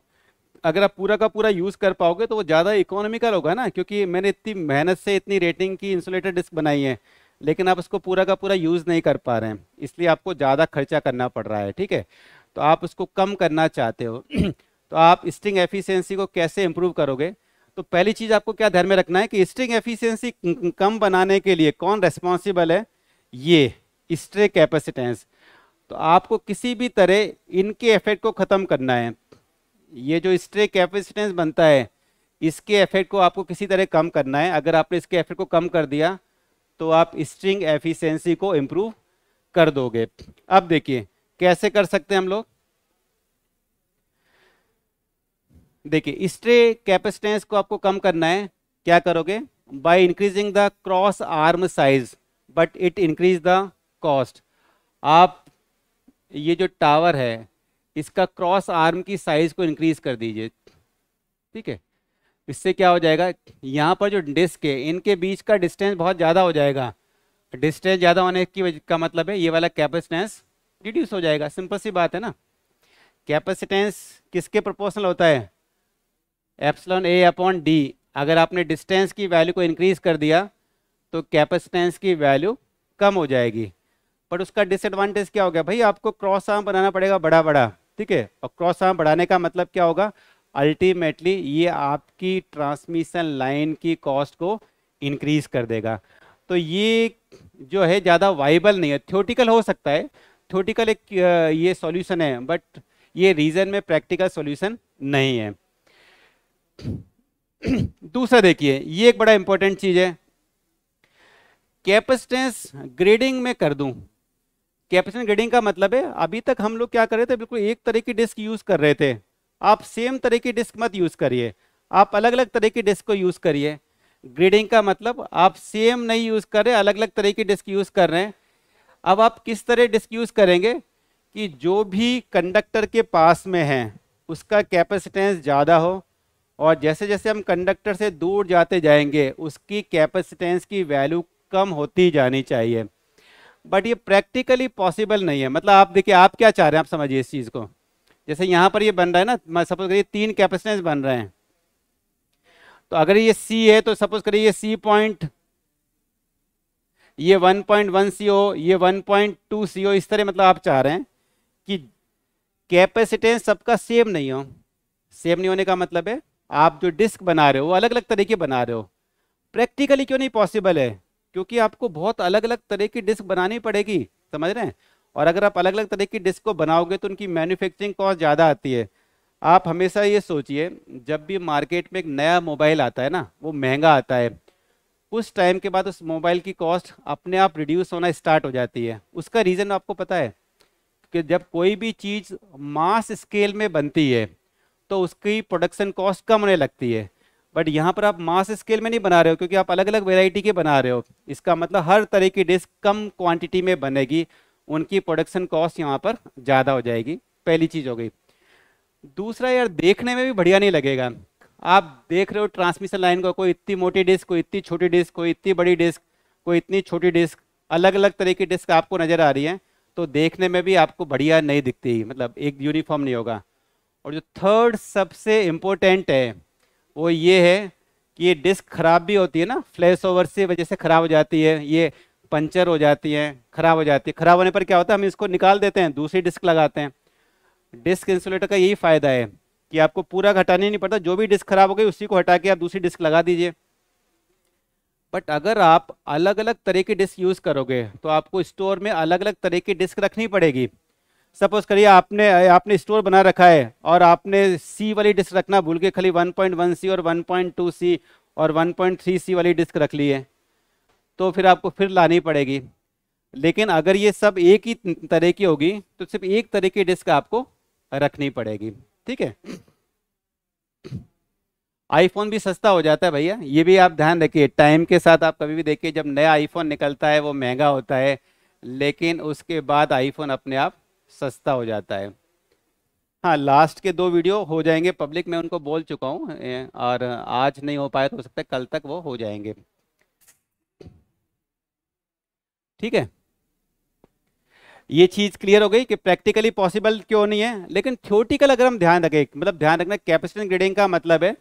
अगर आप पूरा का पूरा यूज़ कर पाओगे तो वो ज़्यादा इकोनॉमिकल होगा ना क्योंकि मैंने इतनी मेहनत से इतनी रेटिंग की इंसुलेटेड डिस्क बनाई है लेकिन आप उसको पूरा का पूरा यूज़ नहीं कर पा रहे हैं इसलिए आपको ज़्यादा खर्चा करना पड़ रहा है ठीक है तो आप उसको कम करना चाहते हो तो आप स्ट्रिंग एफिशियंसी को कैसे इम्प्रूव करोगे तो पहली चीज़ आपको क्या ध्यान में रखना है कि स्ट्रिंग एफिशिएंसी कम बनाने के लिए कौन रेस्पॉन्सिबल है ये स्ट्रे कैपेसिटेंस तो आपको किसी भी तरह इनके इफेक्ट को ख़त्म करना है ये जो स्ट्रे कैपेसिटेंस बनता है इसके एफेक्ट को आपको किसी तरह कम करना है अगर आपने इसके एफेक्ट को कम कर दिया तो आप स्ट्रिंग एफिशिएंसी को इम्प्रूव कर दोगे अब देखिए कैसे कर सकते हैं हम लोग देखिए स्ट्रे कैपेसिटेंस को आपको कम करना है क्या करोगे by increasing the cross arm size but it increase the cost आप ये जो टावर है इसका क्रॉस आर्म की साइज को इंक्रीज कर दीजिए ठीक है इससे क्या हो जाएगा यहाँ पर जो डिस्क है इनके बीच का डिस्टेंस बहुत ज़्यादा हो जाएगा डिस्टेंस ज़्यादा होने की वजह का मतलब है ये वाला कैपेसिटेंस रिड्यूस हो जाएगा सिंपल सी बात है ना कैपेसिटेंस किसके प्रोपोर्शनल होता है एप्सलॉन ए अपॉन डी अगर आपने डिस्टेंस की वैल्यू को इंक्रीज कर दिया तो कैपेसिटेंस की वैल्यू कम हो जाएगी पर उसका डिसएडवांटेज क्या हो गया भाई आपको क्रॉस आर्म बनाना पड़ेगा बड़ा बड़ा ठीक है और क्रॉस आर्म बढ़ाने का मतलब क्या होगा अल्टीमेटली ये आपकी ट्रांसमिशन लाइन की कॉस्ट को इंक्रीज कर देगा तो ये जो है ज़्यादा वाइबल नहीं है थ्योटिकल हो सकता है थ्योटिकल एक ये सॉल्यूशन है बट ये रीजन में प्रैक्टिकल सॉल्यूशन नहीं है दूसरा देखिए ये एक बड़ा इंपॉर्टेंट चीज़ है कैपेसिटेंस ग्रेडिंग में कर दूं कैपेसिटी ग्रेडिंग का मतलब है अभी तक हम लोग क्या कर रहे थे बिल्कुल एक तरह की डिस्क यूज कर रहे थे आप सेम तरह की डिस्क मत यूज करिए आप अलग अलग तरह की डिस्क को यूज करिए ग्रेडिंग का मतलब आप सेम नहीं यूज कर रहे अलग अलग तरह की डिस्क यूज कर रहे हैं अब आप किस तरह डिस्क यूज करेंगे कि जो भी कंडक्टर के पास में है उसका कैपेसिटेंस ज़्यादा हो और जैसे जैसे हम कंडक्टर से दूर जाते जाएंगे उसकी कैपेसिटेंस की वैल्यू कम होती जानी चाहिए बट ये प्रैक्टिकली पॉसिबल नहीं है मतलब आप देखिए आप क्या चाह रहे हैं आप समझिए इस चीज़ को जैसे यहाँ पर ये बन रहा है ना मैं सपोज करिए तीन कैपेसिटेंस बन रहे हैं तो अगर ये सी है तो सपोज करिए ये सी पॉइंट ये 1.1 पॉइंट ये 1.2 सीओ इस तरह मतलब आप चाह रहे हैं कि कैपेसिटेंस सबका सेम नहीं हो सेम नहीं होने का मतलब है आप जो डिस्क बना रहे हो वो अलग अलग तरीके बना रहे हो प्रैक्टिकली क्यों नहीं पॉसिबल है क्योंकि आपको बहुत अलग अलग तरह की डिस्क बनानी पड़ेगी समझ रहे हैं और अगर आप अलग अलग तरह की डिस्क को बनाओगे तो उनकी मैन्युफैक्चरिंग कॉस्ट ज़्यादा आती है आप हमेशा ये सोचिए जब भी मार्केट में एक नया मोबाइल आता है ना वो महंगा आता है कुछ टाइम के बाद उस मोबाइल की कॉस्ट अपने आप रिड्यूस होना स्टार्ट हो जाती है उसका रीज़न आपको पता है कि जब कोई भी चीज़ मास स्केल में बनती है तो उसकी प्रोडक्शन कॉस्ट कम होने लगती है बट यहाँ पर आप मास स्केल में नहीं बना रहे हो क्योंकि आप अलग अलग वेराइटी के बना रहे हो इसका मतलब हर तरह की डिस्क कम क्वांटिटी में बनेगी उनकी प्रोडक्शन कॉस्ट यहाँ पर ज़्यादा हो जाएगी पहली चीज़ हो गई दूसरा यार देखने में भी बढ़िया नहीं लगेगा आप देख रहे हो ट्रांसमिशन लाइन को कोई इतनी मोटी डिस्क कोई इतनी छोटी डिस्क कोई इतनी बड़ी डिस्क कोई इतनी छोटी डिस्क अलग अलग तरह की डिस्क आपको नज़र आ रही है तो देखने में भी आपको बढ़िया नहीं दिखती मतलब एक यूनिफॉर्म नहीं होगा और जो थर्ड सबसे इम्पोर्टेंट है वो ये है कि ये डिस्क खराब भी होती है ना फ्लैश ओवर से वजह से खराब हो जाती है ये पंचर हो जाती है खराब हो जाती है खराब होने पर क्या होता है हम इसको निकाल देते हैं दूसरी डिस्क लगाते हैं डिस्क इंसुलेटर का यही फायदा है कि आपको पूरा हटाना नहीं पड़ता जो भी डिस्क खराब हो गई उसी को हटा के आप दूसरी डिस्क लगा दीजिए बट अगर आप अलग अलग तरह की डिस्क यूज़ करोगे तो आपको स्टोर में अलग अलग तरह की डिस्क रखनी पड़ेगी सपोज करिए आपने आपने स्टोर बना रखा है और आपने सी वाली डिस्क रखना भूल के खाली 1.1 सी और 1.2 सी और 1.3 सी वाली डिस्क रख ली है तो फिर आपको फिर लानी पड़ेगी लेकिन अगर ये सब एक ही तरह की होगी तो सिर्फ एक तरह की डिस्क आपको रखनी पड़ेगी ठीक है आईफोन भी सस्ता हो जाता है भैया ये भी आप ध्यान रखिए टाइम के साथ आप कभी भी देखिए जब नया आईफोन निकलता है वो महंगा होता है लेकिन उसके बाद आईफोन अपने आप सस्ता हो जाता है हाँ लास्ट के दो वीडियो हो जाएंगे पब्लिक मैं उनको बोल चुका हूँ और आज नहीं हो पाया तो हो सकता है कल तक वो हो जाएंगे ठीक है ये चीज़ क्लियर हो गई कि प्रैक्टिकली पॉसिबल क्यों नहीं है लेकिन थ्योरेटिकल अगर हम ध्यान रखें मतलब ध्यान रखना कैपेसिटेंस ग्रेडिंग का मतलब है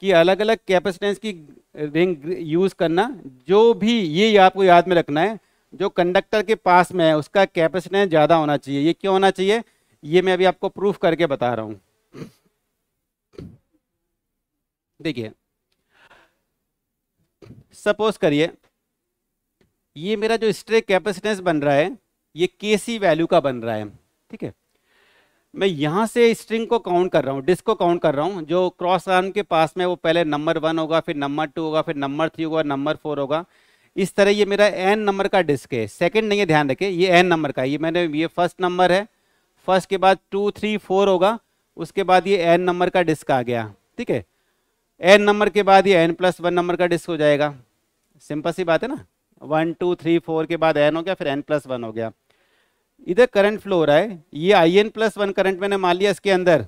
कि अलग अलग कैपेसिटेंस की रिंग यूज़ करना जो भी ये आपको याद में रखना है जो कंडक्टर के पास में है उसका कैपेसिटेंस ज़्यादा होना चाहिए ये क्यों होना चाहिए ये मैं अभी आपको प्रूफ करके बता रहा हूं देखिए सपोज करिए ये मेरा जो स्ट्रे कैपेसिटेंस बन रहा है ये के वैल्यू का बन रहा है ठीक है मैं यहां से स्ट्रिंग को काउंट कर रहा हूं डिस्क को काउंट कर रहा हूं जो क्रॉस आर्म के पास में वो पहले नंबर वन होगा फिर नंबर टू होगा फिर नंबर थ्री होगा नंबर फोर होगा इस तरह ये मेरा एन नंबर का डिस्क है सेकेंड नहीं है ध्यान रखें ये एन नंबर का ये मैंने ये फर्स्ट नंबर है फर्स्ट के बाद टू थ्री फोर होगा उसके बाद ये एन नंबर का डिस्क आ गया ठीक है एन नंबर के बाद ये एन प्लस वन नंबर का डिस्क हो जाएगा सिंपल सी बात है ना वन टू थ्री फोर के बाद एन हो गया फिर एन प्लस वन हो गया इधर करंट फ्लो हो रहा है ये I N plus one current मैंने मान लिया इसके अंदर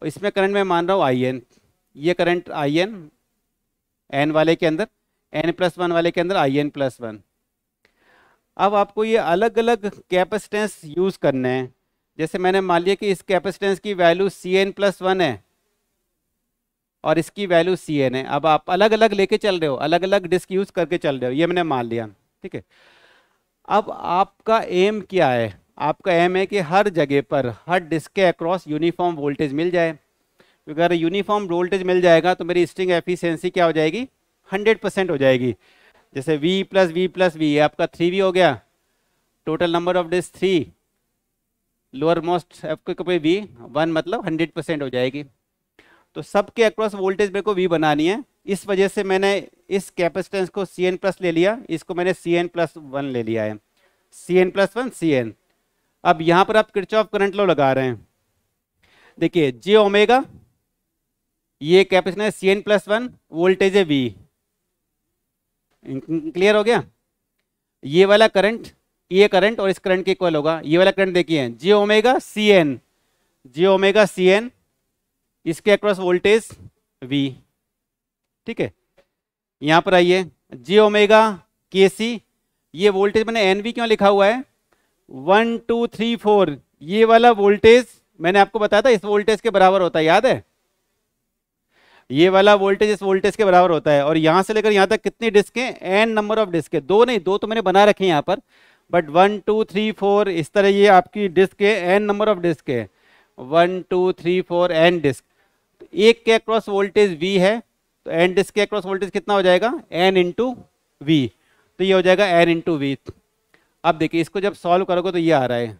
और इसमें करंट मैं मान रहा हूँ आई एन ये करंट आई एन एन वाले के अंदर एन प्लस वन वाले के अंदर आई एन प्लस वन अब आपको ये अलग अलग कैपेसिटेंस यूज़ करने हैं जैसे मैंने मान लिया कि इस कैपेसिटेंस की value C N plus one है और इसकी वैल्यू सी एन है अब आप अलग अलग लेके चल रहे हो अलग अलग डिस्क यूज़ करके चल रहे हो ये मैंने मान लिया ठीक है अब आपका एम क्या है आपका एम है कि हर जगह पर हर डिस्क के अक्रॉस यूनिफॉर्म वोल्टेज मिल जाए अगर यूनिफॉर्म वोल्टेज मिल जाएगा तो मेरी स्ट्रिंग एफिशिएंसी क्या हो जाएगी हंड्रेड परसेंट हो जाएगी जैसे V plus V plus V आपका थ्री वी हो गया total number of disc three lowermost आपके कभी वी वन मतलब हंड्रेड परसेंट हो जाएगी तो सबके अक्रॉस वोल्टेज मेरे को वी बनानी है इस वजह से मैंने इस कैपेसिटेंस को सी एन प्लस ले लिया इसको मैंने सी एन प्लस वन ले लिया है C N plus one C N अब यहाँ पर आप ऑफ करंट लो लगा रहे हैं देखिए जे ओमेगा ये capacitance C N plus one voltage है वी क्लियर हो गया ये वाला करंट ये करंट और इस करंट के इक्वल होगा ये वाला करंट देखिए J omega C N J omega C N इसके अक्रॉस वोल्टेज वी ठीक है यहां पर आइए जे ओमेगा के सी ये वोल्टेज मैंने एन वी क्यों लिखा हुआ है वन टू थ्री फोर ये वाला वोल्टेज मैंने आपको बताया था इस वोल्टेज के बराबर होता है याद है ये वाला वोल्टेज इस वोल्टेज के बराबर होता है और यहाँ से लेकर यहाँ तक कितनी है एन नंबर ऑफ डिस्क है दो नहीं दो तो मैंने बना रखे हैं यहाँ पर but one two three four इस तरह ये आपकी डिस्क है एन नंबर ऑफ डिस्क है one two three four N disc एक के अक्रॉस वोल्टेज वी है तो एन डिस्क के अक्रॉस वोल्टेज कितना हो जाएगा एन इंटू वी तो ये हो जाएगा एन इंटू वी अब देखिए इसको जब सॉल्व करोगे तो ये आ रहा है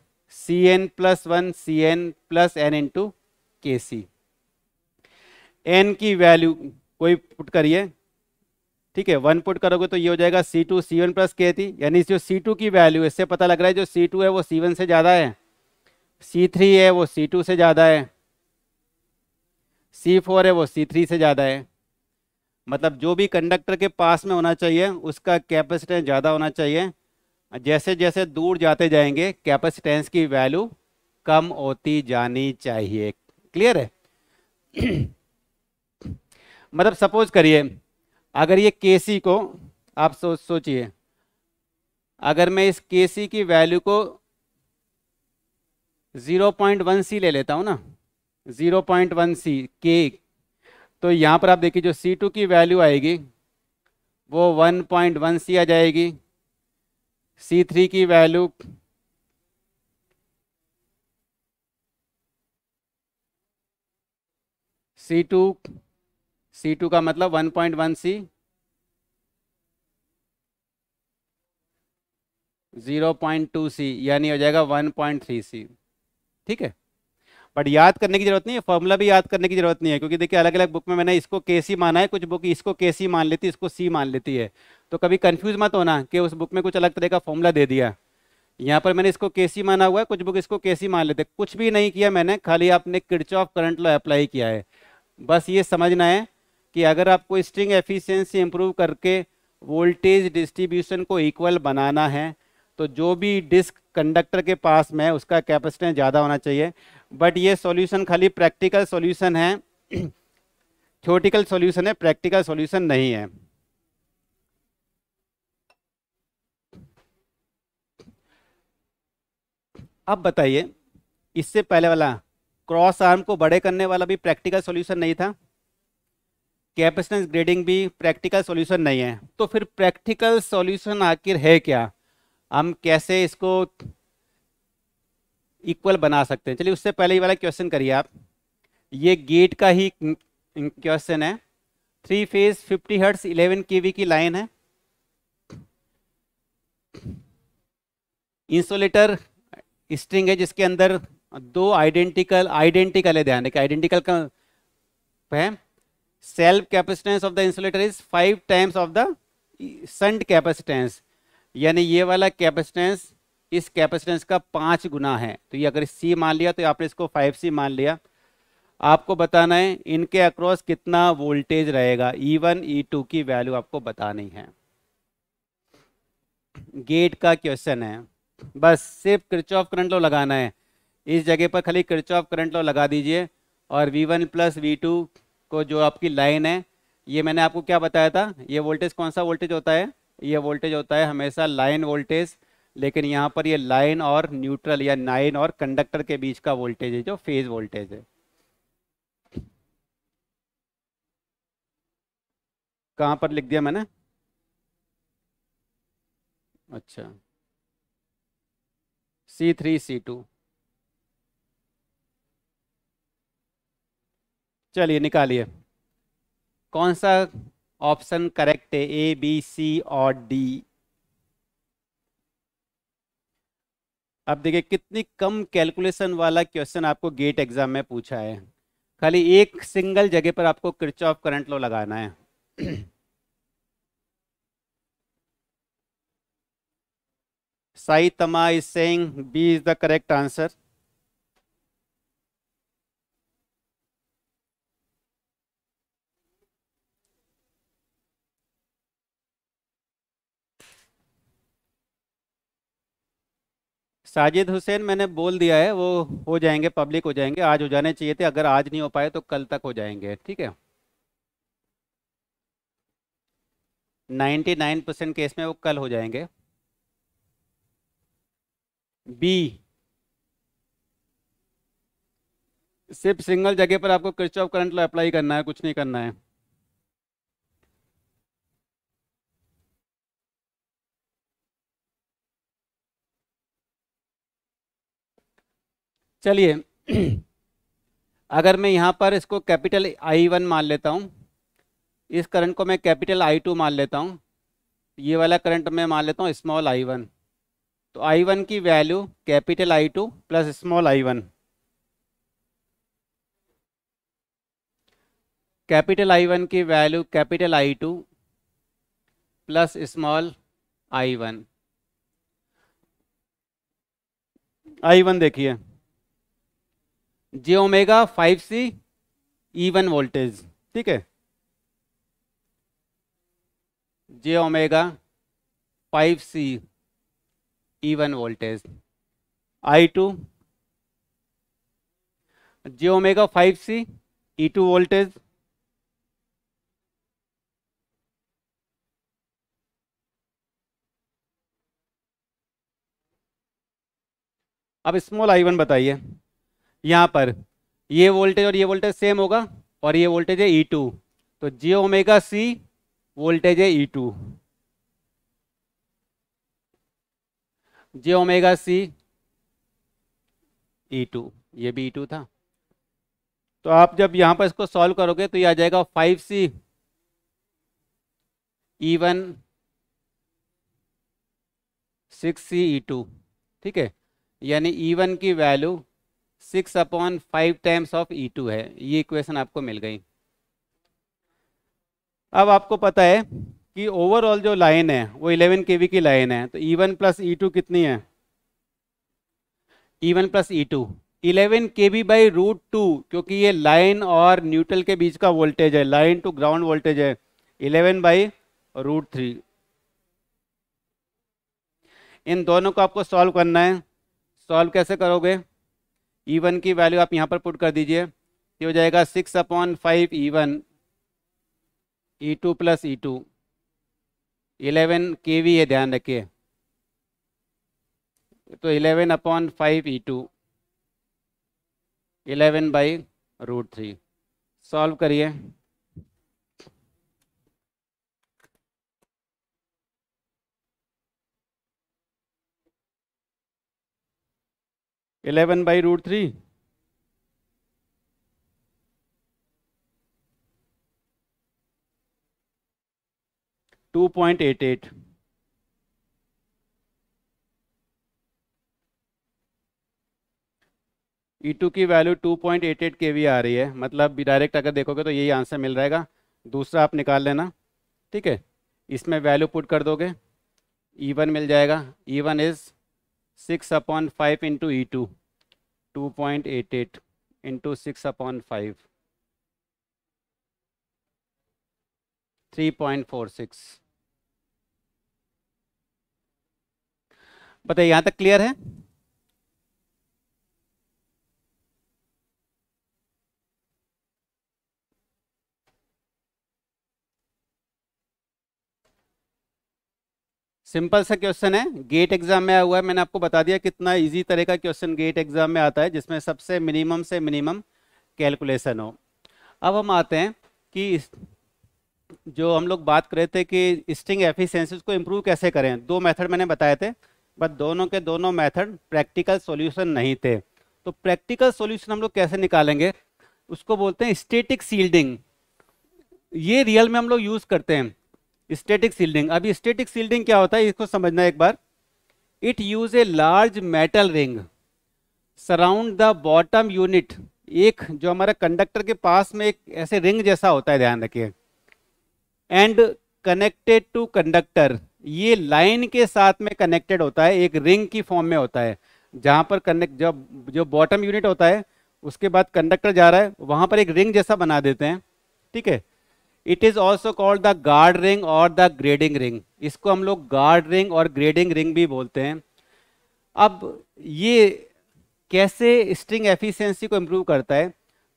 C N plus one C N plus N into K C N की वैल्यू कोई पुट करिए ठीक है वन पुट करोगे तो ये हो जाएगा C two C one plus K थी यानी जो सी टू की वैल्यू इससे पता लग रहा है जो सी टू है वो सी वन से ज़्यादा है सी थ्री है वो सी टू से ज़्यादा है सी फोर है वो सी थ्री से ज़्यादा है मतलब जो भी कंडक्टर के पास में होना चाहिए उसका कैपेसिटेंस ज़्यादा होना चाहिए जैसे जैसे दूर जाते जाएंगे कैपेसिटेंस की वैल्यू कम होती जानी चाहिए क्लियर है मतलब सपोज करिए अगर ये के सी को आप सोच सोचिए अगर मैं इस के सी की वैल्यू को 0.1 सी ले लेता हूँ ना 0.1 सी के तो यहाँ पर आप देखिए जो सी टू की वैल्यू आएगी वो 1.1 सी आ जाएगी सी थ्री की value C two C two का मतलब one point one C zero point two C यानी हो जाएगा वन पॉइंट थ्री सी ठीक है बट याद करने की जरूरत नहीं है फॉर्मूला भी याद करने की जरूरत नहीं है क्योंकि देखिए अलग अलग बुक में मैंने इसको के सी माना है कुछ बुक इसको के सी मान लेती है इसको सी मान लेती है तो कभी कन्फ्यूज मत होना कि उस बुक में कुछ अलग तरह का फॉर्मूला दे दिया यहाँ पर मैंने इसको के सी माना हुआ है कुछ बुक इसको के सी मान लेते कुछ भी नहीं किया मैंने खाली आपने Kirchhoff current law apply किया है बस ये समझना है कि अगर आपको स्ट्रिंग एफिशिएंसी इंप्रूव करके वोल्टेज डिस्ट्रीब्यूशन को इक्वल बनाना है तो जो भी डिस्क कंडक्टर के पास में उसका कैपेसिटेंस ज़्यादा होना चाहिए बट ये सॉल्यूशन खाली प्रैक्टिकल सॉल्यूशन है थ्योटिकल सॉल्यूशन है प्रैक्टिकल सॉल्यूशन नहीं है अब बताइए इससे पहले वाला क्रॉस आर्म को बड़े करने वाला भी प्रैक्टिकल सॉल्यूशन नहीं था कैपेसिटेंस ग्रेडिंग भी प्रैक्टिकल सॉल्यूशन नहीं है तो फिर प्रैक्टिकल सॉल्यूशन आखिर है क्या हम कैसे इसको इक्वल बना सकते हैं चलिए उससे पहले ये वाला क्वेश्चन करिए आप ये गेट का ही क्वेश्चन है three phase fifty hertz eleven kV की लाइन है इंसोलेटर स्ट्रिंग है जिसके अंदर दो आइडेंटिकल आइडेंटिकल है ध्यान रखिए आइडेंटिकल का है self capacitance of the insulator is five times of the shunt capacitance यानी ये वाला कैपेसिटेंस इस कैपेसिटेंस का पांच गुना है तो ये अगर सी मान लिया तो आपने इसको फाइव सी मान लिया आपको बताना है इनके अक्रॉस कितना वोल्टेज रहेगा E e one E e two की वैल्यू आपको बतानी है गेट का क्वेश्चन है बस सिर्फ क्रिच ऑफ करंट लो लगाना है इस जगह पर खाली क्रिच ऑफ करंट लो लगा दीजिए और V one plus V two को जो आपकी लाइन है ये मैंने आपको क्या बताया था ये वोल्टेज कौन सा वोल्टेज होता है ये वोल्टेज होता है हमेशा लाइन वोल्टेज लेकिन यहाँ पर ये लाइन और न्यूट्रल या नाइन और कंडक्टर के बीच का वोल्टेज है जो फेज वोल्टेज है कहाँ पर लिख दिया मैंने अच्छा सी थ्री सी टू चलिए निकालिए कौन सा ऑप्शन करेक्ट है ए बी सी और डी अब देखिए कितनी कम कैलकुलेशन वाला क्वेश्चन आपको गेट एग्जाम में पूछा है खाली एक सिंगल जगह पर आपको क्रिच ऑफ करंट लो लगाना है तमा is saying B is the correct answer Sajid Hussain मैंने बोल दिया है वो हो जाएंगे पब्लिक हो जाएंगे आज हो जाने चाहिए थे अगर आज नहीं हो पाए तो कल तक हो जाएंगे ठीक है 99 परसेंट केस में वो कल हो जाएंगे बी सिर्फ सिंगल जगह पर आपको क्रिच ऑफ करंट अप्लाई करना है कुछ नहीं करना है चलिए अगर मैं यहाँ पर इसको कैपिटल आई वन मान लेता हूँ इस करंट को मैं कैपिटल आई टू मान लेता हूँ ये वाला करंट मैं मान लेता हूँ स्मॉल आई वन तो आई वन की value capital I two plus small I one capital I one की value capital I two plus small I one I one देखिए J omega five C E one voltage ठीक है जे omega five C E one voltage I two J omega five C E two voltage अब स्मॉल आई वन बताइए यहाँ पर ये वोल्टेज और ये वोल्टेज सेम होगा और ये वोल्टेज है ई e टू तो जी ओमेगा सी वोल्टेज है E two J omega C E two ये भी ई e टू था तो आप जब यहां पर इसको सॉल्व करोगे तो ये आ जाएगा five C E one six C E two ठीक है यानी ई e वन की value six upon five times of E two है ये इक्वेशन आपको मिल गई अब आपको पता है कि ओवरऑल जो लाइन है वो इलेवन के की लाइन है तो E one plus E two कितनी है E one plus E two eleven K V by root two क्योंकि ये लाइन और न्यूट्रल के बीच का वोल्टेज है लाइन टू ग्राउंड वोल्टेज है इलेवन बाई रूट थ्री इन दोनों को आपको सॉल्व करना है सॉल्व कैसे करोगे ई e वन की वैल्यू आप यहाँ पर पुट कर दीजिए ये हो जाएगा six upon five E one E two plus E two eleven के वी है ध्यान रखिए तो eleven upon five E two eleven by root three solve करिए eleven by root three to point eight eight E e two की value two point eight eight K V आ रही है मतलब डायरेक्ट अगर देखोगे तो यही आंसर मिल रहेगा दूसरा आप निकाल लेना ठीक है इसमें वैल्यू पुट कर दोगे ई e वन मिल जाएगा E1 one is six upon five into E two two point eight eight into six upon five three point four six बताइए यहाँ तक क्लियर है सिंपल सा क्वेश्चन है गेट एग्जाम में आया हुआ है मैंने आपको बता दिया कितना इजी तरह का क्वेश्चन गेट एग्जाम में आता है जिसमें सबसे मिनिमम से मिनिमम कैलकुलेशन हो अब हम आते हैं कि जो हम लोग बात कर रहे थे कि स्टिंग एफिशिएंसी को इम्प्रूव कैसे करें दो मेथड मैंने बताए थे बट दोनों के दोनों मेथड प्रैक्टिकल सॉल्यूशन नहीं थे तो प्रैक्टिकल सॉल्यूशन हम लोग कैसे निकालेंगे उसको बोलते हैं स्टेटिक सील्डिंग ये रियल में हम लोग यूज़ करते हैं स्टेटिक सील्डिंग अभी स्टेटिक सील्डिंग क्या होता है इसको समझना एक बार it use a large metal ring surround the bottom unit एक जो हमारा कंडक्टर के पास में एक ऐसे रिंग जैसा होता है ध्यान रखिए एंड कनेक्टेड टू कंडक्टर ये लाइन के साथ में कनेक्टेड होता है एक रिंग की फॉर्म में होता है जहां पर कनेक्ट जब जो बॉटम यूनिट होता है उसके बाद कंडक्टर जा रहा है वहां पर एक रिंग जैसा बना देते हैं ठीक है it is also called the guard ring और द ग्रेडिंग रिंग इसको हम लोग गार्ड रिंग और ग्रेडिंग रिंग भी बोलते हैं अब ये कैसे स्ट्रिंग एफिशिएंसी को इम्प्रूव करता है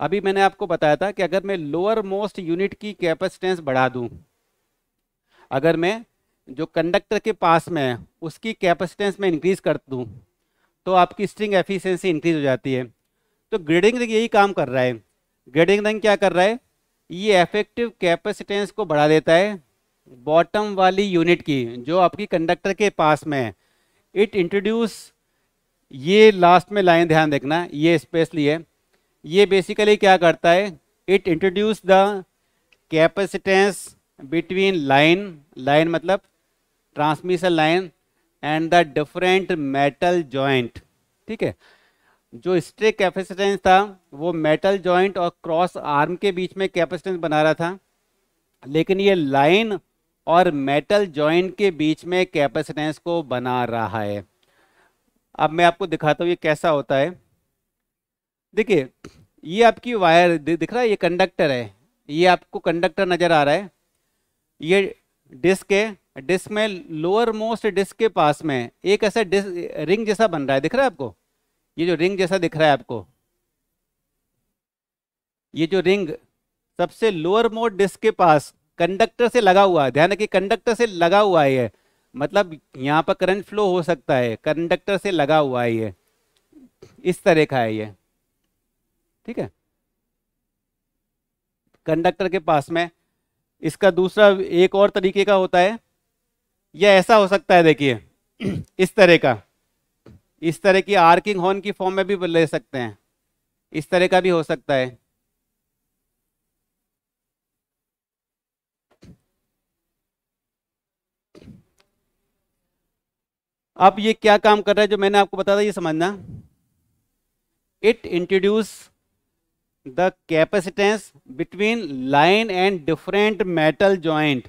अभी मैंने आपको बताया था कि अगर मैं लोअर मोस्ट यूनिट की कैपेसिटेंस बढ़ा दूं अगर मैं जो कंडक्टर के पास में है उसकी कैपेसिटेंस में इंक्रीज कर दूं तो आपकी स्ट्रिंग एफिशिएंसी इंक्रीज हो जाती है तो ग्रेडिंग रिंग यही काम कर रहा है ग्रेडिंग रिंग क्या कर रहा है ये एफेक्टिव कैपेसिटेंस को बढ़ा देता है बॉटम वाली यूनिट की जो आपकी कंडक्टर के पास में है इट इंट्रोड्यूस ये लास्ट में लाइन ध्यान देखना ये स्पेशली है ये बेसिकली क्या करता है it introduce the capacitance between line line मतलब transmission line and the different metal joint ठीक है जो स्ट्रे कैपेसिटेंस था वो मेटल जॉइंट और क्रॉस आर्म के बीच में कैपेसिटेंस बना रहा था लेकिन ये लाइन और मेटल जॉइंट के बीच में कैपेसिटेंस को बना रहा है अब मैं आपको दिखाता हूँ ये कैसा होता है देखिए ये आपकी वायर दिख रहा है ये कंडक्टर है ये आपको कंडक्टर नज़र आ रहा है ये डिस्क है डिस्क में लोअर मोस्ट डिस्क के पास में एक ऐसा डिस्क रिंग जैसा बन रहा है दिख रहा है आपको ये जो रिंग जैसा दिख रहा है आपको ये जो रिंग सबसे लोअर मोड डिस्क के पास कंडक्टर से लगा हुआ है ध्यान रखिए कंडक्टर से लगा हुआ है ये मतलब यहाँ पर करंट फ्लो हो सकता है कंडक्टर से लगा हुआ है ये इस तरह का है ये ठीक है कंडक्टर के पास में इसका दूसरा एक और तरीके का होता है या ऐसा हो सकता है देखिए इस तरह का इस तरह की आर्किंग हॉर्न की फॉर्म में भी ले सकते हैं इस तरह का भी हो सकता है अब ये क्या काम कर रहा है जो मैंने आपको बताया था ये समझना it introduce the capacitance between line and different metal joint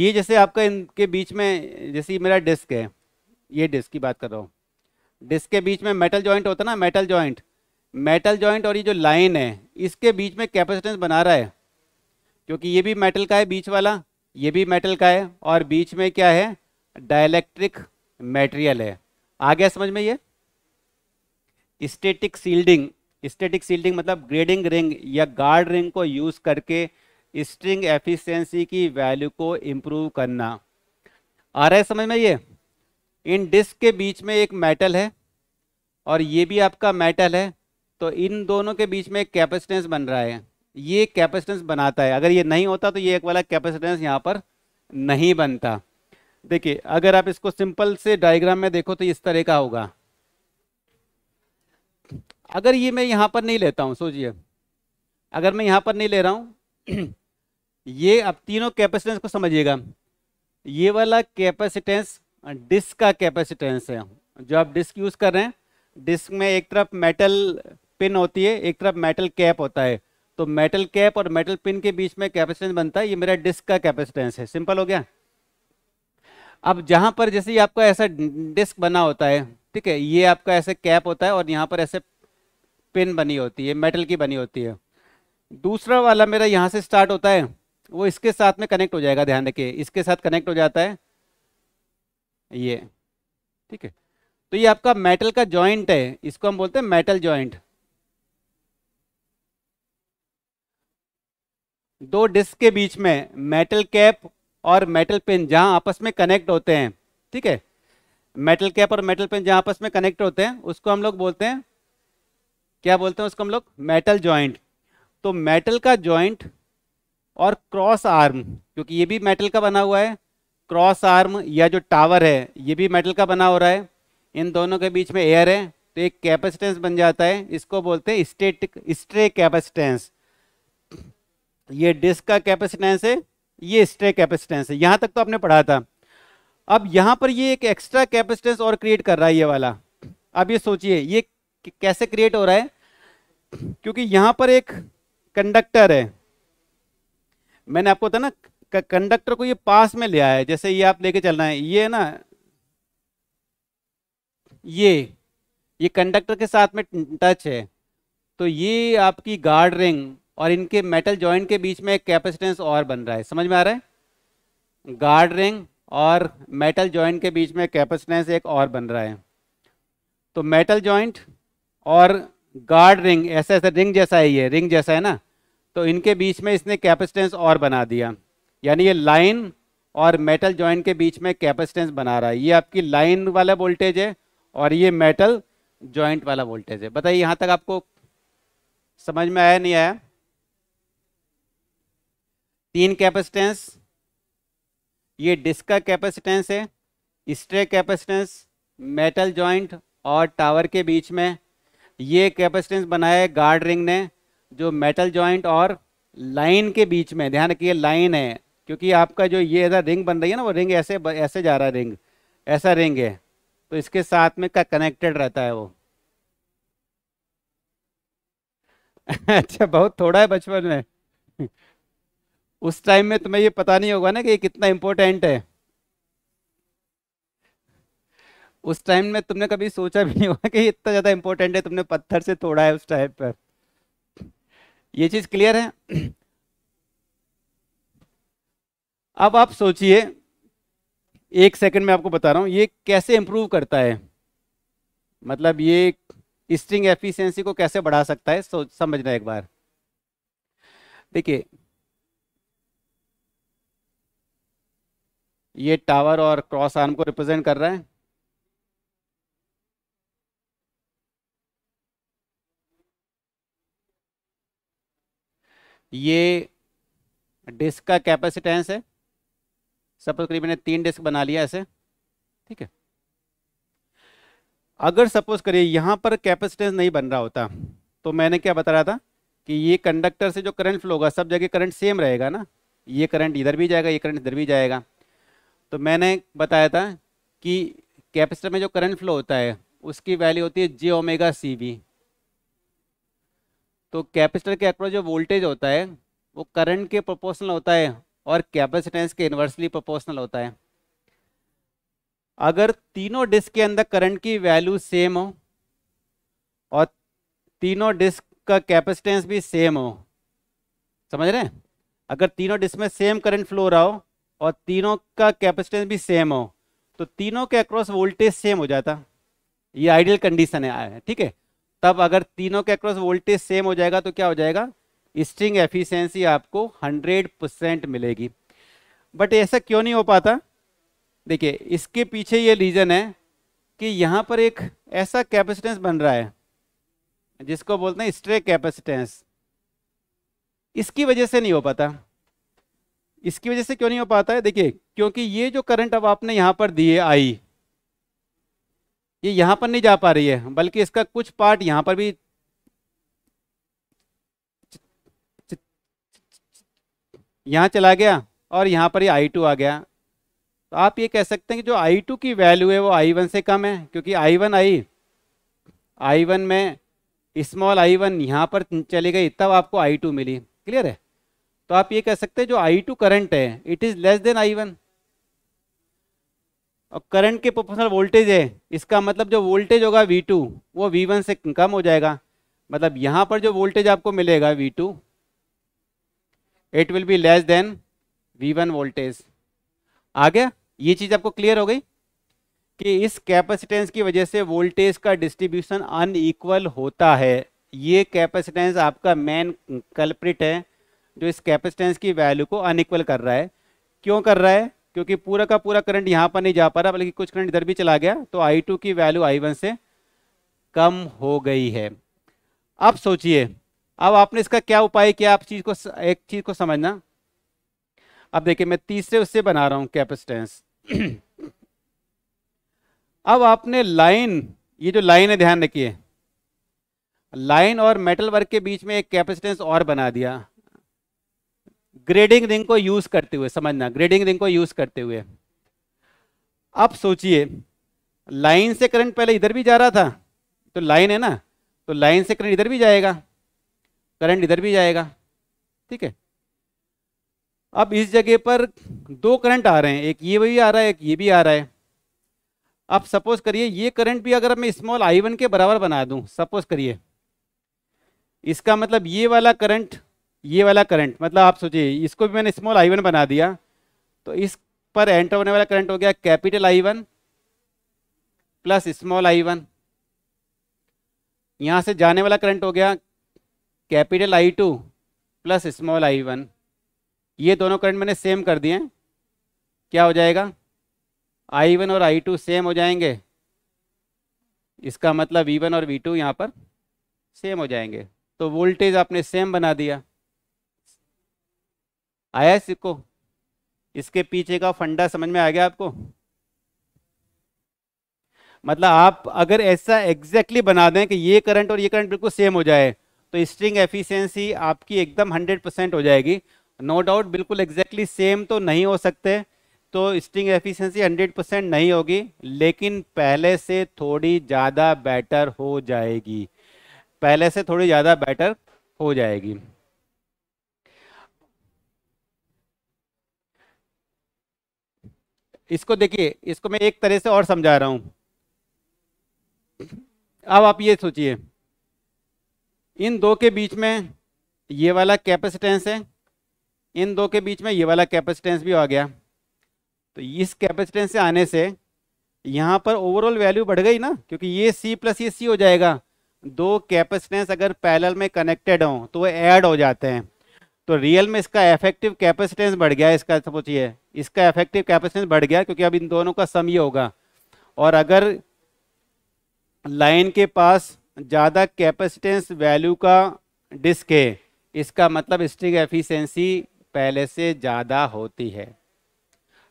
ये जैसे आपका इनके बीच में जैसे मेरा डिस्क है ये डिस्क की बात कर रहा हूँ डिस्क के बीच में मेटल जॉइंट होता है ना मेटल जॉइंट मेटल जॉइंट और ये जो लाइन है इसके बीच में कैपेसिटेंस बना रहा है क्योंकि ये भी मेटल का है बीच वाला ये भी मेटल का है और बीच में क्या है डायलैक्ट्रिक मेटेरियल है आ गया समझ में ये स्टेटिक सील्डिंग स्टेटिक सील्डिंग मतलब ग्रेडिंग रिंग या गार्ड रिंग को यूज करके स्ट्रिंग एफिशिएंसी की वैल्यू को इंप्रूव करना आ रहा है समझ में ये इन डिस्क के बीच में एक मेटल है और ये भी आपका मेटल है तो इन दोनों के बीच में एक कैपेसिटेंस बन रहा है ये कैपेसिटेंस बनाता है अगर ये नहीं होता तो ये एक वाला कैपेसिटेंस यहाँ पर नहीं बनता देखिए अगर आप इसको सिंपल से डायग्राम में देखो तो इस तरह का होगा अगर ये मैं यहाँ पर नहीं लेता हूँ सोचिए अगर मैं यहाँ पर नहीं ले रहा हूँ ये अब तीनों कैपेसिटेंस को समझिएगा ये वाला कैपेसिटेंस डिस्क का कैपेसिटेंस है जो आप डिस्क यूज़ कर रहे हैं डिस्क में एक तरफ मेटल पिन होती है एक तरफ मेटल कैप होता है तो मेटल कैप और मेटल पिन के बीच में कैपेसिटेंस बनता है ये मेरा डिस्क का कैपेसिटेंस है सिंपल हो गया अब जहाँ पर जैसे आपका ऐसा डिस्क बना होता है ठीक है ये आपका ऐसे कैप होता है और यहाँ पर ऐसे पिन बनी होती है मेटल की बनी होती है दूसरा वाला मेरा यहाँ से स्टार्ट होता है वो इसके साथ में कनेक्ट हो जाएगा ध्यान रखिए इसके साथ कनेक्ट हो जाता है ये ठीक है तो ये आपका मेटल का जॉइंट है इसको हम बोलते हैं मेटल जॉइंट दो डिस्क के बीच में मेटल कैप और मेटल पिन जहां आपस में कनेक्ट होते हैं ठीक है मेटल कैप और मेटल पिन जहां आपस में कनेक्ट होते हैं उसको हम लोग बोलते हैं क्या बोलते हैं उसको हम लोग मेटल जॉइंट तो मेटल का जॉइंट और क्रॉस आर्म क्योंकि ये भी मेटल का बना हुआ है क्रॉस आर्म या जो टावर है ये भी मेटल का बना हो रहा है इन दोनों के बीच में एयर है तो एक कैपेसिटेंस बन जाता है इसको बोलते हैं स्टेट स्ट्रे कैपेसिटेंस ये डिस्क का कैपेसिटेंस है ये स्ट्रे कैपेसिटेंस है यहां तक तो आपने पढ़ा था अब यहां पर ये एक एक्स्ट्रा कैपेसिटेंस और क्रिएट कर रहा है ये वाला अब ये सोचिए ये कैसे क्रिएट हो रहा है क्योंकि यहां पर एक कंडक्टर है मैंने आपको था ना कंडक्टर को ये पास में ले आया है जैसे ये आप लेके चलना है ये ना ये ये कंडक्टर के साथ में टच है तो ये आपकी गार्ड रिंग और इनके मेटल जॉइंट के बीच में एक कैपेसिटेंस और बन रहा है समझ में आ रहा है गार्ड रिंग और मेटल जॉइंट के बीच में कैपेसिटेंस एक और बन रहा है तो मेटल जॉइंट और गार्ड रिंग ऐसा ऐसा रिंग जैसा है ये रिंग जैसा है ना तो इनके बीच में इसने कैपेसिटेंस और बना दिया यानी ये लाइन और मेटल ज्वाइंट के बीच में कैपेसिटेंस बना रहा है ये आपकी लाइन वाला वोल्टेज है और ये मेटल ज्वाइंट वाला वोल्टेज है बताइए यहां तक आपको समझ में आया नहीं आया तीन कैपेसिटेंस ये डिस्क का कैपेसिटेंस है स्ट्रे कैपेसिटेंस मेटल जॉइंट और टावर के बीच में ये कैपेसिटेंस बनाया है गार्ड रिंग ने जो मेटल जॉइंट और लाइन के बीच में ध्यान रखिए लाइन है क्योंकि आपका जो ये ऐसा रिंग बन रही है ना वो रिंग ऐसे ऐसे जा रहा है रिंग ऐसा रिंग है तो इसके साथ में का कनेक्टेड रहता है वो अच्छा बहुत थोड़ा है बचपन में उस टाइम में तुम्हें ये पता नहीं होगा ना कि ये कितना इम्पोर्टेंट है उस टाइम में तुमने कभी सोचा भी नहीं होगा कि इतना ज़्यादा इंपॉर्टेंट है तुमने पत्थर से तोड़ा है उस टाइम पर ये चीज़ क्लियर है अब आप सोचिए एक सेकंड में आपको बता रहा हूं ये कैसे इंप्रूव करता है मतलब ये स्ट्रिंग एफिशिएंसी को कैसे बढ़ा सकता है सोच समझना एक बार देखिए ये टावर और क्रॉस आर्म को रिप्रेजेंट कर रहा है ये डिस्क का कैपेसिटेंस है सपोज करिए मैंने तीन डिस्क बना लिया ऐसे ठीक है अगर सपोज करिए यहां पर कैपेसिटेंस नहीं बन रहा होता तो मैंने क्या बता रहा था कि ये कंडक्टर से जो करंट फ्लो होगा सब जगह करंट सेम रहेगा ना ये करंट इधर भी जाएगा ये करंट इधर भी जाएगा तो मैंने बताया था कि कैपेसिटर में जो करंट फ्लो होता है उसकी वैल्यू होती है जे ओमेगा सी वी तो कैपेसिटर के अक्रॉस जो वोल्टेज होता है वो करंट के प्रोपोर्शनल होता है और कैपेसिटेंस के इन्वर्सली प्रोपोर्शनल होता है अगर तीनों डिस्क के अंदर करंट की वैल्यू सेम हो और तीनों डिस्क का कैपेसिटेंस भी सेम हो समझ रहे हैं अगर तीनों डिस्क में सेम करंट फ्लो रहा हो और तीनों का कैपेसिटेंस भी सेम हो तो तीनों के अक्रॉस वोल्टेज सेम हो जाता ये आइडियल कंडीशन है ठीक है तब अगर तीनों के अक्रॉस वोल्टेज सेम हो जाएगा तो क्या हो जाएगा स्ट्रिंग एफिशिएंसी आपको 100 परसेंट मिलेगी बट ऐसा क्यों नहीं हो पाता देखिए इसके पीछे ये रीज़न है कि यहाँ पर एक ऐसा कैपेसिटेंस बन रहा है जिसको बोलते हैं स्ट्रे कैपेसिटेंस इसकी वजह से नहीं हो पाता इसकी वजह से क्यों नहीं हो पाता है देखिए क्योंकि ये जो करंट अब आपने यहां पर दिए आई ये यहां पर नहीं जा पा रही है बल्कि इसका कुछ पार्ट यहां पर भी यहाँ चला गया और यहाँ पर ये आई टू आ गया तो आप ये कह सकते हैं कि जो आई टू की वैल्यू है वो आई वन से कम है क्योंकि I one I I one में स्मॉल आई वन यहाँ पर चली गई तब आपको आई टू मिली क्लियर है तो आप ये कह सकते हैं जो आई टू करंट है it is less than I one और करंट के प्रोपोर्शनल वोल्टेज है इसका मतलब जो वोल्टेज होगा वी टू वो वी वन से कम हो जाएगा मतलब यहाँ पर जो वोल्टेज आपको मिलेगा V two it will be less than V one voltage आ गया ये चीज आपको क्लियर हो गई कि इस कैपेसिटेंस की वजह से वोल्टेज का डिस्ट्रीब्यूशन अनइक्वल होता है ये कैपेसिटेंस आपका मेन कल्प्रिट है जो इस कैपेसिटेंस की वैल्यू को अनइक्वल कर रहा है क्यों कर रहा है क्योंकि पूरा का पूरा करंट यहां पर नहीं जा पा रहा बल्कि कुछ करंट इधर भी चला गया तो आई टू की वैल्यू आई वन से कम हो गई है अब सोचिए अब आपने इसका क्या उपाय किया आप चीज को एक चीज को समझना अब देखिए मैं तीसरे उससे बना रहा हूं कैपेसिटेंस अब आपने लाइन ये जो लाइन है ध्यान रखिए लाइन और मेटल वर्क के बीच में एक कैपेसिटेंस और बना दिया ग्रेडिंग रिंग को यूज करते हुए समझना ग्रेडिंग रिंग को यूज करते हुए अब सोचिए लाइन से करंट पहले इधर भी जा रहा था तो लाइन है ना तो लाइन से करंट इधर भी जाएगा करंट इधर भी जाएगा ठीक है अब इस जगह पर दो करंट आ रहे हैं एक ये भी आ रहा है एक ये भी आ रहा है अब सपोज करिए ये करंट भी अगर मैं स्मॉल आई वन के बराबर बना दूं सपोज करिए इसका मतलब ये वाला करंट ये वाला करंट मतलब आप सोचिए इसको भी मैंने स्मॉल आई वन बना दिया तो इस पर एंटर होने वाला करंट हो गया capital I one plus small I one यहाँ से जाने वाला करंट हो गया capital I two plus small I one ये दोनों करंट मैंने सेम कर दिए हैं क्या हो जाएगा आई वन और आई टू सेम हो जाएंगे इसका मतलब वी वन और वी टू यहाँ पर सेम हो जाएंगे तो वोल्टेज आपने सेम बना दिया आया सिक्को इसके पीछे का फंडा समझ में आ गया आपको मतलब आप अगर ऐसा एग्जैक्टली exactly बना दें कि ये करंट और ये करंट बिल्कुल सेम हो जाए तो स्ट्रिंग एफिशिएंसी आपकी एकदम 100 परसेंट हो जाएगी नो डाउट बिल्कुल एग्जैक्टली सेम तो नहीं हो सकते तो स्ट्रिंग एफिशिएंसी 100 परसेंट नहीं होगी लेकिन पहले से थोड़ी ज़्यादा बेटर हो जाएगी पहले से थोड़ी ज़्यादा बेटर हो जाएगी इसको देखिए इसको मैं एक तरह से और समझा रहा हूँ अब आप ये सोचिए इन दो के बीच में ये वाला कैपेसिटेंस है इन दो के बीच में ये वाला कैपेसिटेंस भी आ गया तो इस कैपेसिटेंस से आने से यहाँ पर ओवरऑल वैल्यू बढ़ गई ना क्योंकि ये सी प्लस ये सी हो जाएगा दो कैपेसिटेंस अगर पैरेलल में कनेक्टेड हों तो वो ऐड हो जाते हैं तो रियल में इसका इफेक्टिव कैपेसिटेंस बढ़ गया इसका सोचिए इसका इफेक्टिव कैपेसिटेंस बढ़ गया क्योंकि अब इन दोनों का सम ही होगा और अगर लाइन के पास ज़्यादा कैपेसिटेंस वैल्यू का डिस्क है इसका मतलब स्ट्रिंग एफिशिएंसी पहले से ज़्यादा होती है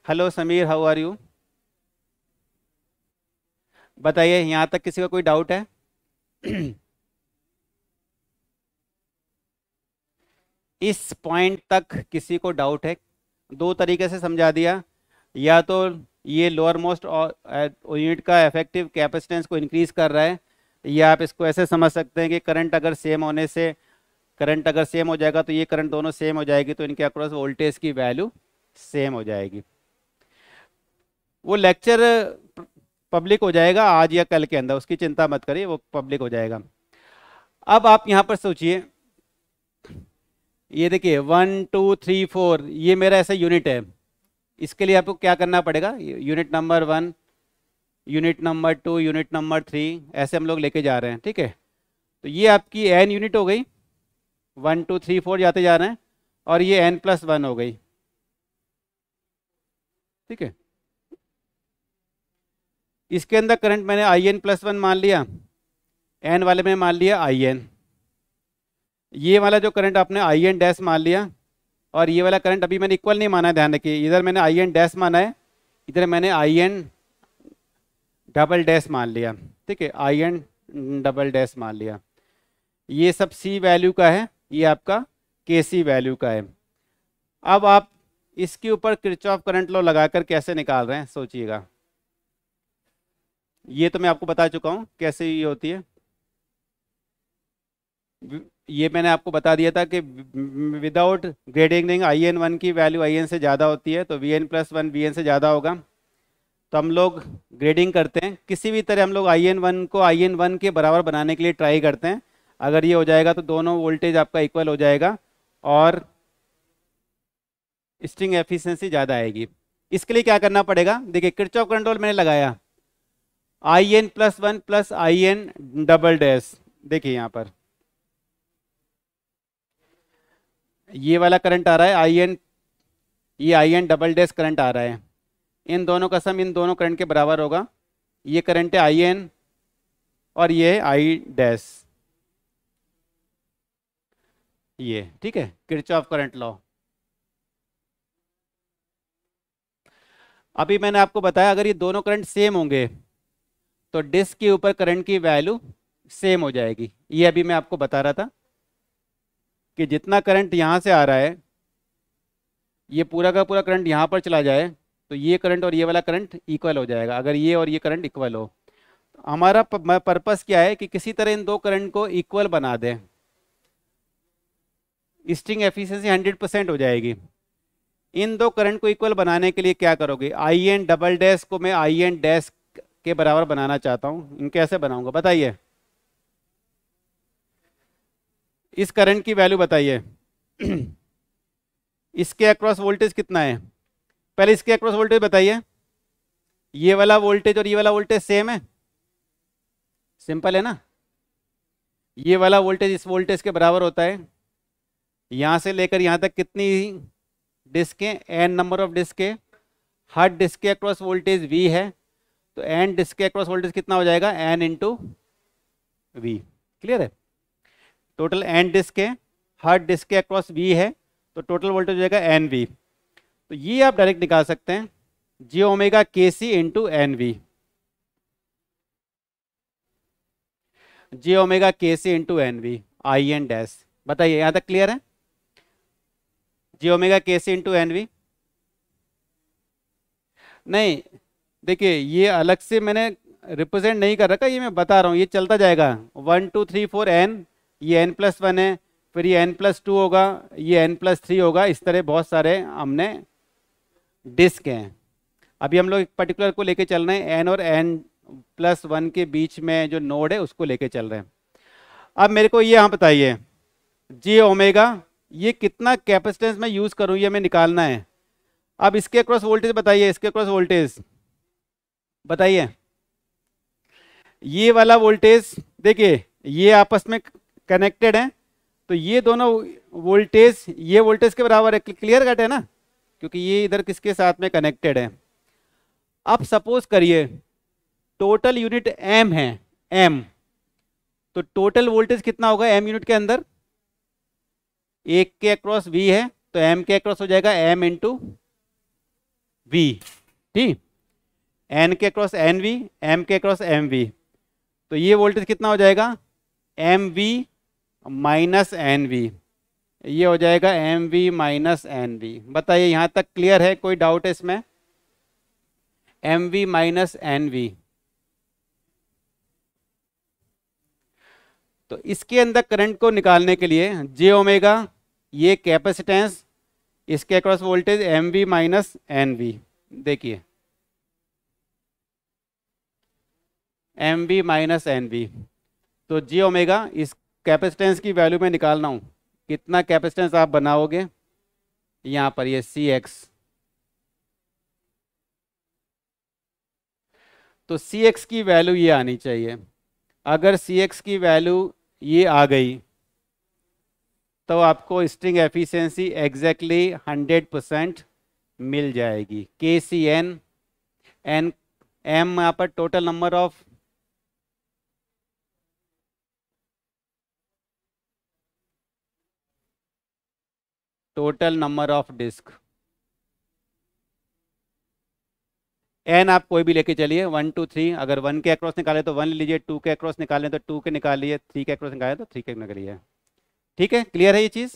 hello Sameer how are you बताइए यहाँ तक किसी का कोई डाउट है इस पॉइंट तक किसी को डाउट है दो तरीके से समझा दिया या तो ये लोअर मोस्ट यूनिट का इफेक्टिव कैपेसिटेंस को इंक्रीज कर रहा है या आप इसको ऐसे समझ सकते हैं कि करंट अगर सेम होने से करंट अगर सेम हो जाएगा तो ये करंट दोनों सेम हो जाएगी तो इनके अक्रॉस वोल्टेज की वैल्यू सेम हो जाएगी वो लेक्चर पब्लिक हो जाएगा आज या कल के अंदर उसकी चिंता मत करिए वो पब्लिक हो जाएगा अब आप यहाँ पर सोचिए ये देखिए वन टू थ्री फोर ये मेरा ऐसा यूनिट है इसके लिए आपको क्या करना पड़ेगा unit number one unit number two unit number three ऐसे हम लोग लेके जा रहे हैं ठीक है तो ये आपकी एन यूनिट हो गई वन टू थ्री फोर जाते जा रहे हैं और ये एन प्लस वन हो गई ठीक है इसके अंदर करंट मैंने आई एन प्लस वन मान लिया एन वाले में मान लिया आई एन ये वाला जो करंट आपने आई एन डैश मान लिया और ये वाला करंट अभी मैंने इक्वल नहीं माना है ध्यान रखिए इधर मैंने आई एन डैश माना है इधर मैंने आई एन डबल डैश मान लिया ठीक है आई एन डबल डैश मान लिया ये सब सी वैल्यू का है ये आपका के सी वैल्यू का है अब आप इसके ऊपर ऑफ करंट लॉ लगाकर कैसे निकाल रहे हैं सोचिएगा ये तो मैं आपको बता चुका हूँ कैसे ये होती है ये मैंने आपको बता दिया था कि without grading I N one की वैल्यू आई एन से ज़्यादा होती है तो V N plus one V N से ज़्यादा होगा तो हम लोग ग्रेडिंग करते हैं किसी भी तरह हम लोग आई एन वन को आई एन वन के बराबर बनाने के लिए ट्राई करते हैं अगर ये हो जाएगा तो दोनों वोल्टेज आपका इक्वल हो जाएगा और स्ट्रिंग एफिशिएंसी ज़्यादा आएगी इसके लिए क्या करना पड़ेगा देखिए क्रिच ऑफ कंट्रोल मैंने लगाया I N plus one plus I N double dash देखिए यहाँ पर ये वाला करंट आ रहा है आई एन ये I N double dash current आ रहा है इन दोनों का सम इन दोनों करंट के बराबर होगा ये करंट है आई एन और ये आई डैश ये ठीक है किर्च ऑफ करंट लॉ अभी मैंने आपको बताया अगर ये दोनों करंट सेम होंगे तो डिस्क के ऊपर करंट की वैल्यू सेम हो जाएगी ये अभी मैं आपको बता रहा था कि जितना करंट यहां से आ रहा है ये पूरा का पूरा करंट यहां पर चला जाए तो ये करंट और ये वाला करंट इक्वल हो जाएगा अगर ये और ये करंट इक्वल हो तो हमारा पर्पस क्या है कि किसी तरह इन दो करंट को इक्वल बना दें स्टिंग एफिशिएंसी 100 परसेंट हो जाएगी इन दो करंट को इक्वल बनाने के लिए क्या करोगे आई एन डबल डैश को मैं आई एन डैश के बराबर बनाना चाहता हूं इन कैसे बनाऊंगा बताइए इस करंट की वैल्यू बताइए इसके अक्रॉस वोल्टेज कितना है पहले इसके अक्रॉस वोल्टेज बताइए ये वाला वोल्टेज और ये वाला वोल्टेज सेम है सिंपल है ना ये वाला वोल्टेज इस वोल्टेज के बराबर होता है यहाँ से लेकर यहाँ तक कितनी डिस्क है एन नंबर ऑफ डिस्क है हर डिस्क के अक्रॉस वोल्टेज वी है तो एन डिस्क के अक्रॉस वोल्टेज कितना हो जाएगा एन इंटू वी क्लियर है टोटल एन डिस्क है हर डिस्क के अक्रॉस वी है तो टोटल वोल्टेज हो जाएगा एन वी तो ये आप डायरेक्ट निकाल सकते हैं जी ओमेगा के C into N V G omega के C into N V I N dash बताइए यहां तक क्लियर है जी ओमेगा के सी इंटू एन वी नहीं देखिए ये अलग से मैंने रिप्रेजेंट नहीं कर रखा ये मैं बता रहा हूँ ये चलता जाएगा one two three four N ये एन प्लस वन है फिर ये एन प्लस टू होगा ये एन प्लस थ्री होगा इस तरह बहुत सारे हमने डिस्क हैं अभी हम लोग एक पर्टिकुलर को लेके चल रहे हैं एन और एन प्लस वन के बीच में जो नोड है उसको लेके चल रहे हैं अब मेरे को ये यहाँ बताइए जी ओमेगा ये कितना कैपेसिटेंस मैं यूज़ करूँ ये मैं निकालना है अब इसके क्रॉस वोल्टेज बताइए इसके क्रॉस वोल्टेज बताइए ये वाला वोल्टेज देखिए ये आपस में कनेक्टेड है तो ये दोनों वोल्टेज ये वोल्टेज के बराबर है क्लियर कट है ना क्योंकि ये इधर किसके साथ में कनेक्टेड है अब सपोज करिए टोटल यूनिट एम है एम तो टोटल वोल्टेज कितना होगा एम यूनिट के अंदर एक के अक्रॉस वी है तो एम के अक्रॉस हो जाएगा एम इंटू वी ठीक एन के अक्रॉस एन वी एम के अक्रॉस एम वी तो ये वोल्टेज कितना हो जाएगा M V minus N V ये हो जाएगा M V minus N V बताइए यहाँ तक क्लियर है कोई डाउट है इसमें M V minus N V तो इसके अंदर करंट को निकालने के लिए जे ओमेगा ये कैपेसिटेंस इसके across voltage M V minus N we देखिए M V minus N V तो जी ओमेगा इस कैपेसिटेंस की वैल्यू में निकालना हूं कितना कैपेसिटेंस आप बनाओगे यहां पर ये सी एक्स तो सी एक्स की वैल्यू ये आनी चाहिए अगर सी एक्स की वैल्यू ये आ गई तो आपको स्ट्रिंग एफिशिएंसी एग्जैक्टली 100 परसेंट मिल जाएगी के सी एन एन एम यहाँ पर total number of total number of disc N आप कोई भी लेके चलिए वन टू थ्री अगर वन के अक्रॉस निकाले तो वन लीजिए टू के अक्रॉस निकाले तो टू के निकालिए थ्री के अक्रॉस निकाले तो थ्री के निकालिए ठीक है क्लियर है ये चीज़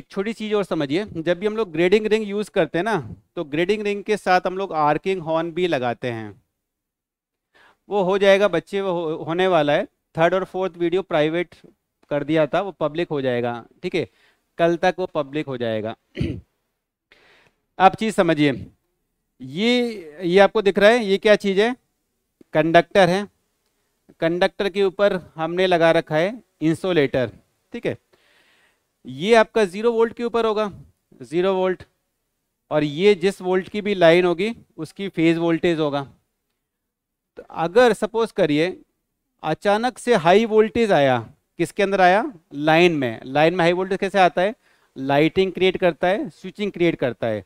एक छोटी चीज़ और समझिए जब भी हम लोग ग्रेडिंग रिंग यूज़ करते हैं ना तो ग्रेडिंग रिंग के साथ हम लोग आर्किंग हॉर्न भी लगाते हैं वो हो जाएगा बच्चे वो हो, होने वाला है थर्ड और फोर्थ वीडियो प्राइवेट कर दिया था वो पब्लिक हो जाएगा ठीक है कल तक वो पब्लिक हो जाएगा आप चीज़ समझिए ये ये आपको दिख रहा है ये क्या चीज़ है कंडक्टर है कंडक्टर के ऊपर हमने लगा रखा है इंसोलेटर ठीक है ये आपका ज़ीरो वोल्ट के ऊपर होगा ज़ीरो वोल्ट और ये जिस वोल्ट की भी लाइन होगी उसकी फेज़ वोल्टेज होगा तो अगर सपोज करिए अचानक से हाई वोल्टेज आया किसके अंदर आया लाइन में लाइन में हाई वोल्टेज कैसे आता है लाइटिंग क्रिएट करता है स्विचिंग क्रिएट करता है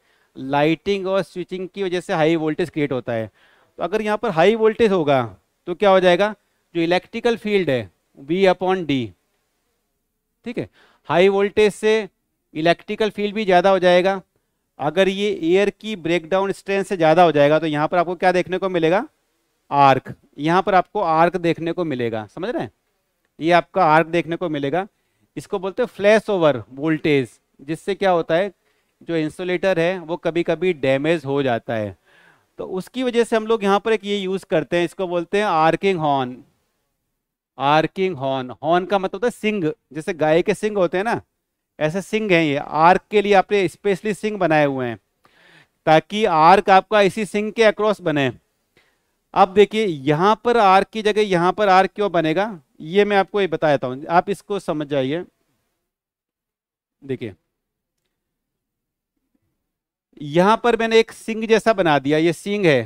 लाइटिंग और स्विचिंग की वजह से हाई वोल्टेज क्रिएट होता है तो अगर यहाँ पर हाई वोल्टेज होगा तो क्या हो जाएगा जो इलेक्ट्रिकल फील्ड है वी अपॉन डी ठीक है हाई वोल्टेज से इलेक्ट्रिकल फील्ड भी ज़्यादा हो जाएगा अगर ये एयर की ब्रेकडाउन स्ट्रेंथ से ज़्यादा हो जाएगा तो यहाँ पर आपको क्या देखने को मिलेगा आर्क यहाँ पर आपको आर्क देखने को मिलेगा समझ रहे हैं ये आपका आर्क देखने को मिलेगा इसको बोलते हैं फ्लैश ओवर वोल्टेज जिससे क्या होता है जो इंसुलेटर है वो कभी कभी डैमेज हो जाता है तो उसकी वजह से हम लोग यहाँ पर एक ये यूज़ करते हैं इसको बोलते हैं arcing horn arcing horn horn का मतलब होता है सिंग जैसे गाय के सिंग होते हैं ना ऐसे सिंग हैं ये आर्क के लिए आपने स्पेशली सिंग बनाए हुए हैं ताकि आर्क आपका इसी सिंग के अक्रॉस बने अब देखिए यहाँ पर आर की जगह यहाँ पर आर क्यों बनेगा ये मैं आपको ये बता देता हूँ आप इसको समझ जाइए देखिए यहाँ पर मैंने एक सिंग जैसा बना दिया ये सिंग है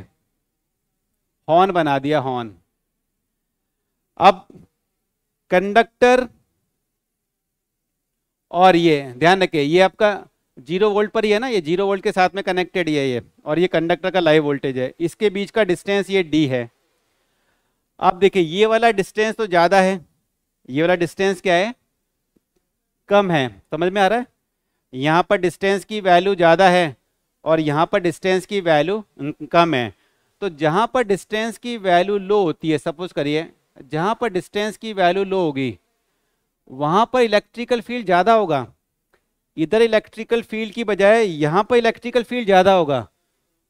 हॉर्न बना दिया हॉर्न अब कंडक्टर और ये ध्यान रखिए ये आपका जीरो वोल्ट पर ही है ना ये जीरो वोल्ट के साथ में कनेक्टेड ही है ये और ये कंडक्टर का लाइव वोल्टेज है इसके बीच का डिस्टेंस ये डी है आप देखिए ये वाला डिस्टेंस तो ज़्यादा है ये वाला डिस्टेंस क्या है कम है समझ में आ रहा है यहाँ पर डिस्टेंस की वैल्यू ज़्यादा है और यहाँ पर डिस्टेंस की वैल्यू कम है तो जहाँ पर डिस्टेंस की वैल्यू लो होती है सपोज करिए जहाँ पर डिस्टेंस की वैल्यू लो होगी वहाँ पर इलेक्ट्रिकल फील्ड ज़्यादा होगा इधर इलेक्ट्रिकल फील्ड की बजाय यहाँ पर इलेक्ट्रिकल फील्ड ज़्यादा होगा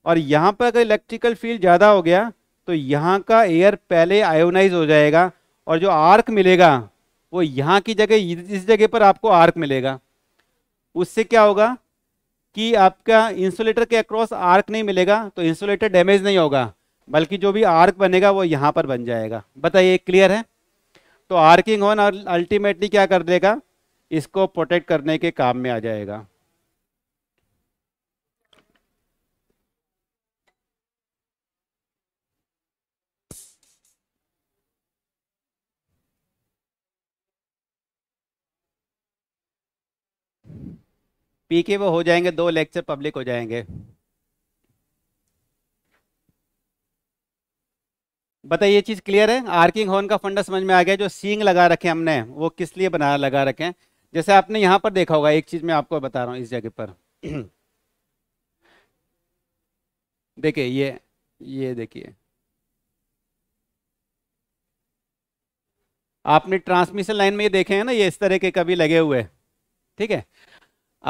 और यहाँ पर अगर इलेक्ट्रिकल फील्ड ज़्यादा हो गया तो यहाँ का एयर पहले आयोनाइज हो जाएगा और जो आर्क मिलेगा वो यहाँ की जगह इस जगह पर आपको आर्क मिलेगा उससे क्या होगा कि आपका इंसुलेटर के अक्रॉस आर्क नहीं मिलेगा तो इंसुलेटर डैमेज नहीं होगा बल्कि जो भी आर्क बनेगा वो यहाँ पर बन जाएगा बताइए क्लियर है तो आर्किंग हॉर्न अल्टीमेटली क्या कर देगा इसको प्रोटेक्ट करने के काम में आ जाएगा पीके वो हो जाएंगे दो लेक्चर पब्लिक हो जाएंगे बताइए ये चीज़ क्लियर है आर्किंग हॉर्न का फंडा समझ में आ गया जो सींग लगा रखे हमने वो किस लिए बना लगा रखे हैं जैसे आपने यहां पर देखा होगा एक चीज़ मैं आपको बता रहा हूं इस जगह पर देखिए ये ये देखिए आपने ट्रांसमिशन लाइन में ये देखे हैं ना ये इस तरह के कभी लगे हुए ठीक है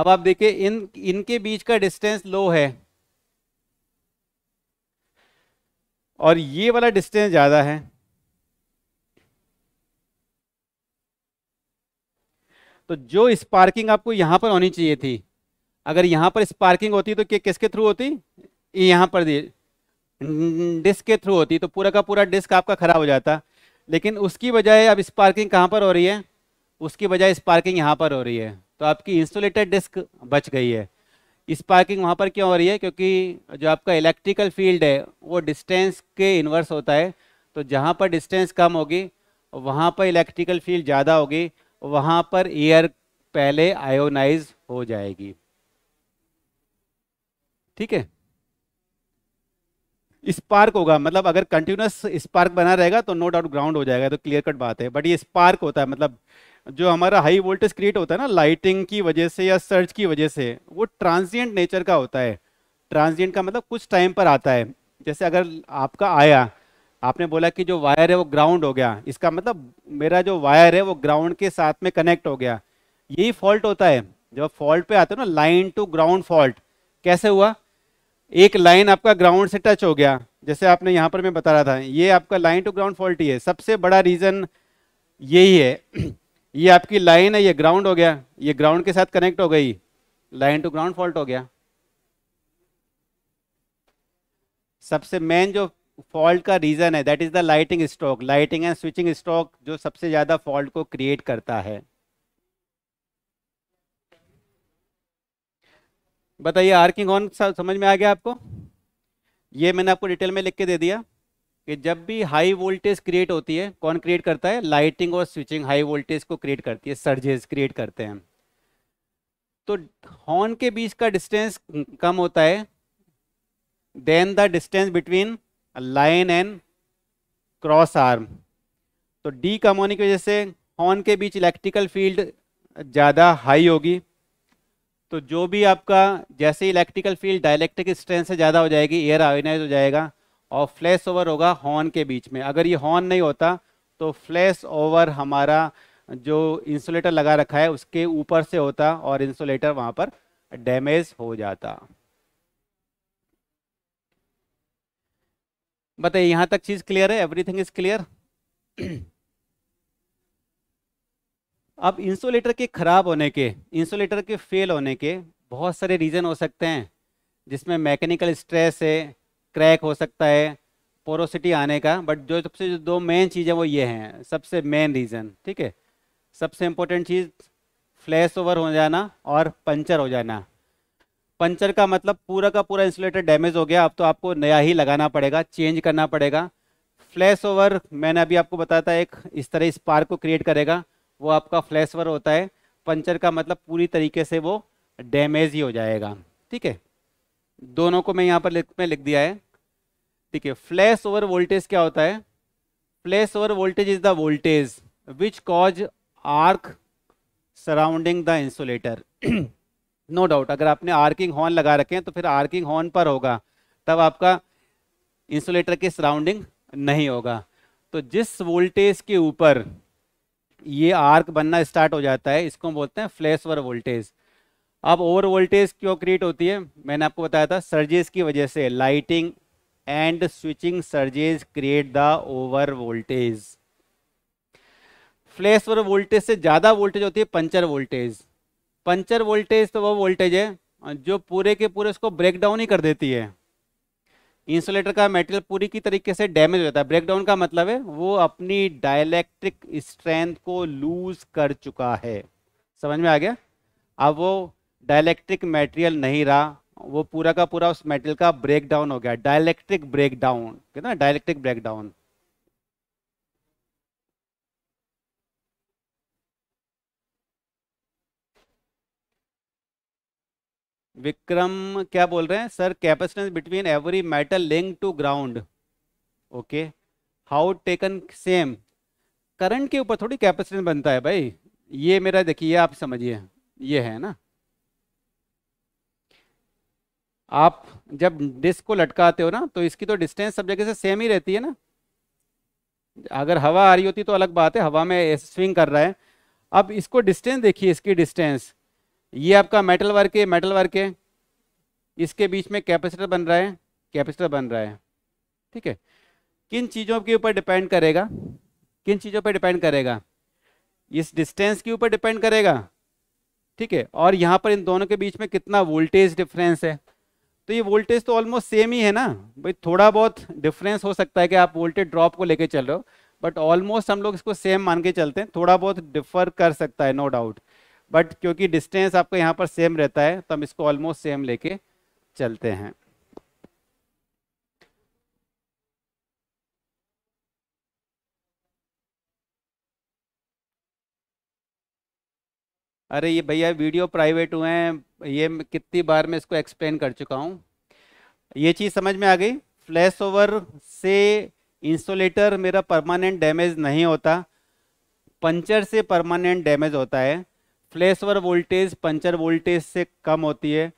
अब आप देखिए इन इनके बीच का डिस्टेंस लो है और ये वाला डिस्टेंस ज़्यादा है तो जो स्पार्किंग आपको यहाँ पर होनी चाहिए थी अगर यहाँ पर स्पार्किंग होती तो किसके थ्रू होती यहाँ पर डिस्क के थ्रू होती तो पूरा का पूरा डिस्क आपका ख़राब हो जाता लेकिन उसकी बजाय अब स्पार्किंग कहाँ पर हो रही है उसकी बजाय स्पार्किंग यहाँ पर हो रही है तो आपकी इंसुलेटेड डिस्क बच गई है स्पार्किंग वहाँ पर क्यों हो रही है क्योंकि जो आपका इलेक्ट्रिकल फील्ड है वो डिस्टेंस के इन्वर्स होता है तो जहाँ पर डिस्टेंस कम होगी वहाँ पर इलेक्ट्रिकल फील्ड ज़्यादा होगी वहां पर एयर पहले आयोनाइज हो जाएगी ठीक है स्पार्क होगा मतलब अगर कंटिन्यूस स्पार्क बना रहेगा तो नो डाउट ग्राउंड हो जाएगा तो क्लियर कट बात है बट ये स्पार्क होता है मतलब जो हमारा हाई वोल्टेज क्रिएट होता है ना लाइटिंग की वजह से या सर्च की वजह से वो ट्रांजिएंट नेचर का होता है ट्रांजिएंट का मतलब कुछ टाइम पर आता है जैसे अगर आपका आया आपने बोला कि जो वायर है वो ग्राउंड हो गया इसका मतलब मेरा जो वायर है वो ग्राउंड के साथ में कनेक्ट हो गया यही फॉल्ट होता है जब फॉल्ट पे आते हो ना लाइन टू ग्राउंड फॉल्ट कैसे हुआ एक लाइन आपका ग्राउंड से टच हो गया जैसे आपने यहाँ पर मैं बता रहा था ये आपका लाइन टू ग्राउंड फॉल्ट ही है सबसे बड़ा रीज़न यही है ये आपकी लाइन है ये ग्राउंड हो गया ये ग्राउंड के साथ कनेक्ट हो गई लाइन टू ग्राउंड फॉल्ट हो गया सबसे मेन जो फॉल्ट का रीज़न है that is the lighting stroke lighting and switching stroke जो सबसे ज़्यादा फॉल्ट को क्रिएट करता है बताइए आर्किंग ऑन समझ में आ गया आपको ये मैंने आपको डिटेल में लिख के दे दिया कि जब भी हाई वोल्टेज क्रिएट होती है कौन क्रिएट करता है लाइटिंग और स्विचिंग हाई वोल्टेज को क्रिएट करती है सर्जेस क्रिएट करते हैं तो हॉर्न के बीच का डिस्टेंस कम होता है then the distance between line and cross arm तो डी कम होने की वजह से हॉर्न के बीच इलेक्ट्रिकल फील्ड ज़्यादा हाई होगी तो जो भी आपका जैसे इलेक्ट्रिकल फील्ड डायलैक्ट्रिक स्ट्रेंथ से ज़्यादा हो जाएगी एयर आयोनाइज हो जाएगा और फ्लैश ओवर होगा हॉर्न के बीच में अगर ये हॉर्न नहीं होता तो फ्लैश ओवर हमारा जो इंसुलेटर लगा रखा है उसके ऊपर से होता और इंसुलेटर वहाँ पर डैमेज हो जाता बताइए यहां तक चीज क्लियर है एवरीथिंग इज क्लियर अब इंसुलेटर के खराब होने के इंसुलेटर के फेल होने के बहुत सारे रीजन हो सकते हैं जिसमें मैकेनिकल स्ट्रेस है क्रैक हो सकता है पोरोसिटी आने का बट जो सबसे जो दो मेन चीज़ें वो ये हैं सबसे मेन रीज़न ठीक है सबसे इम्पोर्टेंट चीज़ फ्लैश ओवर हो जाना और पंचर हो जाना पंचर का मतलब पूरा का पूरा इंसुलेटर डैमेज हो गया अब तो आपको नया ही लगाना पड़ेगा चेंज करना पड़ेगा फ्लैश ओवर मैंने अभी आपको बताया था एक इस तरह स्पार्क को क्रिएट करेगा वो आपका फ्लैश ओवर होता है पंचर का मतलब पूरी तरीके से वो डैमेज ही हो जाएगा ठीक है दोनों को मैं यहाँ पर में लिख दिया है ठीक है फ्लैश ओवर वोल्टेज क्या होता है flash over voltage is the voltage which cause arc surrounding the insulator no doubt अगर आपने आर्किंग हॉर्न लगा रखे हैं तो फिर आर्किंग हॉर्न पर होगा तब आपका इंसुलेटर के सराउंडिंग नहीं होगा तो जिस वोल्टेज के ऊपर ये आर्क बनना स्टार्ट हो जाता है इसको बोलते हैं फ्लैश ओवर वोल्टेज अब ओवर वोल्टेज क्यों क्रिएट होती है मैंने आपको बताया था सर्जेस की वजह से lighting and switching surges create the over voltage flash over voltage से ज़्यादा वोल्टेज होती है पंचर वोल्टेज पंचर वोल्टेज तो वो वोल्टेज है जो पूरे के पूरे उसको ब्रेक डाउन ही कर देती है इंसुलेटर का मेटेरियल पूरी की तरीके से डैमेज हो जाता है ब्रेकडाउन का मतलब है वो अपनी डायलैक्ट्रिक स्ट्रेंथ को लूज कर चुका है समझ में आ गया अब वो डायलैक्ट्रिक मेटेरियल नहीं रहा वो पूरा का पूरा उस मेटेरियल का ब्रेकडाउन हो गया डायलैक्ट्रिक ब्रेकडाउन कहते ना डायलैक्ट्रिक ब्रेकडाउन विक्रम क्या बोल रहे हैं sir capacitance between every metal link to ground okay how taken same current के ऊपर थोड़ी कैपेसिटेंस बनता है भाई ये मेरा देखिए आप समझिए ये है ना आप जब डिस्क को लटकाते हो ना तो इसकी तो डिस्टेंस सब जगह से सेम ही रहती है ना अगर हवा आ रही होती तो अलग बात है हवा में स्विंग कर रहा है अब इसको डिस्टेंस देखिए इसकी डिस्टेंस ये आपका मेटल वर्क है मेटल वर्क है इसके बीच में कैपेसिटर बन रहा है कैपेसिटर बन रहा है ठीक है किन चीज़ों के ऊपर डिपेंड करेगा किन चीज़ों पर डिपेंड करेगा इस डिस्टेंस के ऊपर डिपेंड करेगा ठीक है और यहाँ पर इन दोनों के बीच में कितना वोल्टेज डिफरेंस है तो ये वोल्टेज तो ऑलमोस्ट सेम ही है ना भाई थोड़ा बहुत डिफरेंस हो सकता है कि आप वोल्टेज ड्रॉप को लेके चल रहे हो बट ऑलमोस्ट हम लोग इसको सेम मान के चलते हैं थोड़ा बहुत डिफर कर सकता है नो no डाउट बट क्योंकि डिस्टेंस आपको यहाँ पर सेम रहता है तो हम इसको ऑलमोस्ट सेम लेके चलते हैं अरे ये भैया वीडियो प्राइवेट हुए हैं ये कितनी बार मैं इसको एक्सप्लेन कर चुका हूँ ये चीज़ समझ में आ गई फ्लैश ओवर से इंसोलेटर मेरा परमानेंट डैमेज नहीं होता पंचर से परमानेंट डैमेज होता है flash over voltage puncture voltage से कम होती है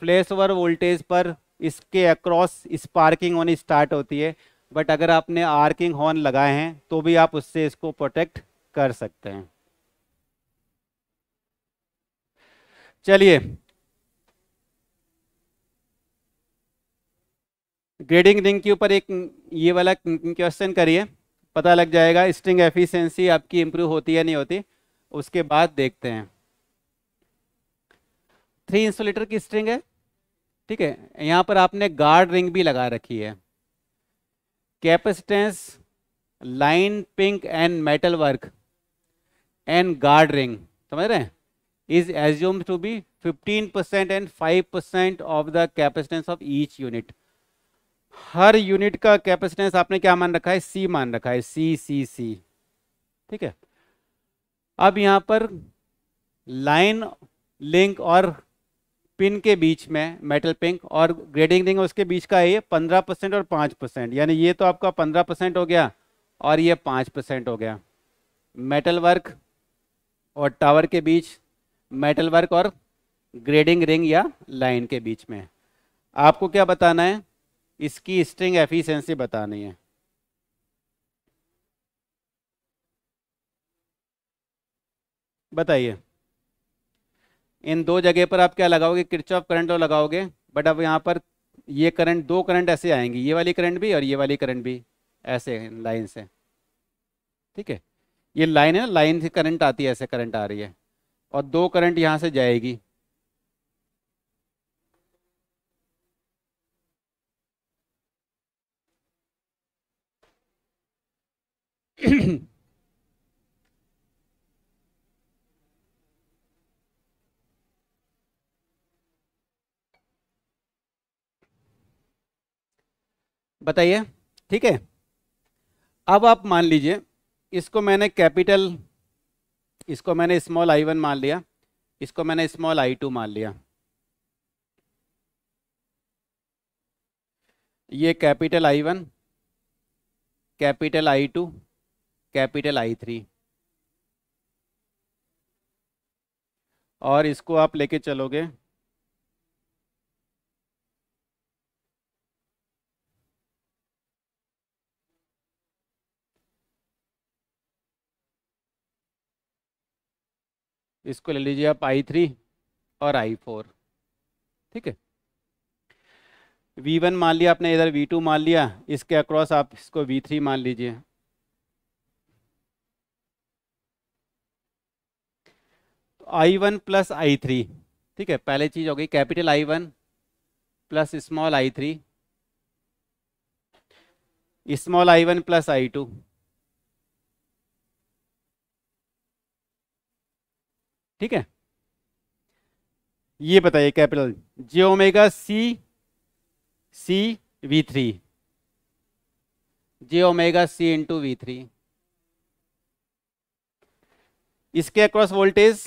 फ्लैश ओवर वोल्टेज पर इसके अक्रॉस स्पार्किंग होनी स्टार्ट होती है बट अगर आपने आर्किंग हॉर्न लगाए हैं तो भी आप उससे इसको प्रोटेक्ट कर सकते हैं चलिए ग्रेडिंग रिंग के ऊपर एक ये वाला क्वेश्चन करिए पता लग जाएगा स्ट्रिंग एफिशिएंसी आपकी इम्प्रूव होती है नहीं होती उसके बाद देखते हैं थ्री इंसुलेटर की स्ट्रिंग है ठीक है यहां पर आपने गार्ड रिंग भी लगा रखी है capacitance line pink and metal work and guard ring समझ रहे हैं is assume to be 15 percent and 5 percent of the capacitance of each unit हर यूनिट का कैपेसिटेंस आपने क्या मान रखा है सी मान रखा है सी सी सी ठीक है अब यहां पर लाइन लिंक और पिन के बीच में मेटल पिंक और ग्रेडिंग रिंग उसके बीच का है ये पंद्रह परसेंट और पाँच परसेंट यानी ये तो आपका पंद्रह परसेंट हो गया और ये पाँच परसेंट हो गया मेटल वर्क और टावर के बीच मेटल वर्क और ग्रेडिंग रिंग या लाइन के बीच में आपको क्या बताना है इसकी स्ट्रिंग एफिशिएंसी बतानी है बताइए इन दो जगह पर आप क्या लगाओगे किरच ऑफ करंट लॉ लगाओगे बट अब यहाँ पर ये करंट दो करंट ऐसे आएंगे ये वाली करंट भी और ये वाली करंट भी ऐसे लाइन से ठीक है ये लाइन है ना लाइन से करंट आती है ऐसे करंट आ रही है और दो करंट यहाँ से जाएगी बताइए ठीक है अब आप मान लीजिए इसको मैंने कैपिटल इसको मैंने स्मॉल आई वन मान लिया इसको मैंने स्मॉल आई टू मान लिया ये capital I one capital I two capital I three और इसको आप लेके चलोगे इसको ले लीजिए आप आई थ्री और आई फोर ठीक है वी वन मान लिया आपने इधर वी टू मान लिया इसके अक्रॉस आप इसको वी थ्री मान लीजिए तो I one plus I three ठीक है पहले चीज़ हो गई capital I one plus small I three small I one plus I two ठीक है ये बताइए capital J omega C C V three J omega C into V three इसके अक्रॉस वोल्टेज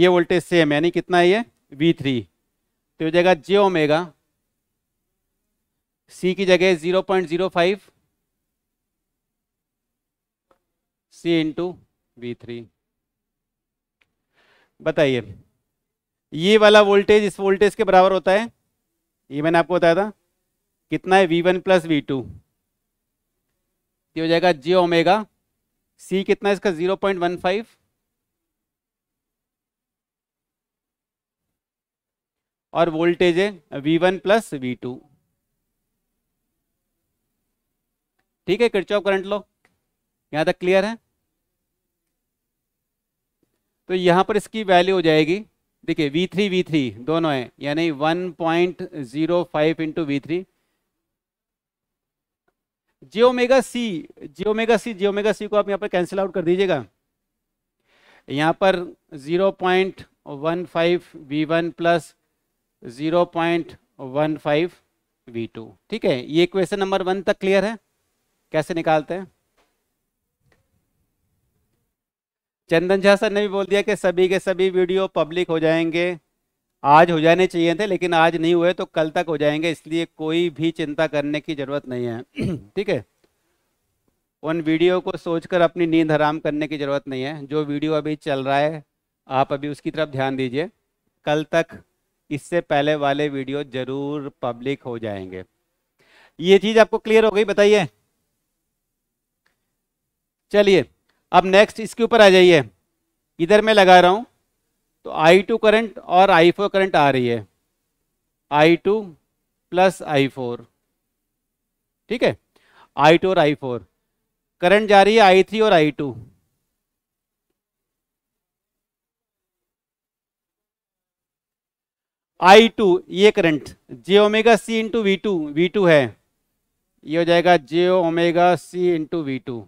ये वोल्टेज सेम यानी कितना है ये वी थ्री तो हो जाएगा जे ओमेगा सी की जगह zero point zero five C into V three बताइए ये वाला वोल्टेज इस वोल्टेज के बराबर होता है ये मैंने आपको बताया था कितना है V one plus V two हो जाएगा जी ओमेगा सी कितना है इसका जीरो पॉइंट वन फाइव और वोल्टेज है V one plus V two ठीक है किरचॉफ करंट लो यहां तक क्लियर है तो यहाँ पर इसकी वैल्यू हो जाएगी देखिए वी थ्री दोनों है यानी 1.05 point zero five into V three G omega C G omega C G omega C को आप यहाँ पर कैंसिल आउट कर दीजिएगा यहाँ पर 0.15 point one five V one plus zero point one five V two ठीक है ये क्वेश्चन नंबर वन तक क्लियर है कैसे निकालते हैं चंदन झा सर ने भी बोल दिया कि सभी के सभी वीडियो पब्लिक हो जाएंगे आज हो जाने चाहिए थे लेकिन आज नहीं हुए तो कल तक हो जाएंगे इसलिए कोई भी चिंता करने की ज़रूरत नहीं है ठीक है उन वीडियो को सोचकर अपनी नींद हराम करने की ज़रूरत नहीं है जो वीडियो अभी चल रहा है आप अभी उसकी तरफ ध्यान दीजिए कल तक इससे पहले वाले वीडियो ज़रूर पब्लिक हो जाएंगे ये चीज़ आपको क्लियर हो गई बताइए चलिए अब नेक्स्ट इसके ऊपर आ जाइए इधर मैं लगा रहा हूँ तो आई टू करंट और आई फोर करंट आ रही है I two plus I four ठीक है आई टू और आई फोर करंट जा रही है आई थ्री और आई टू आई टू ये current J omega C into V two V two है ये हो जाएगा J omega C into V two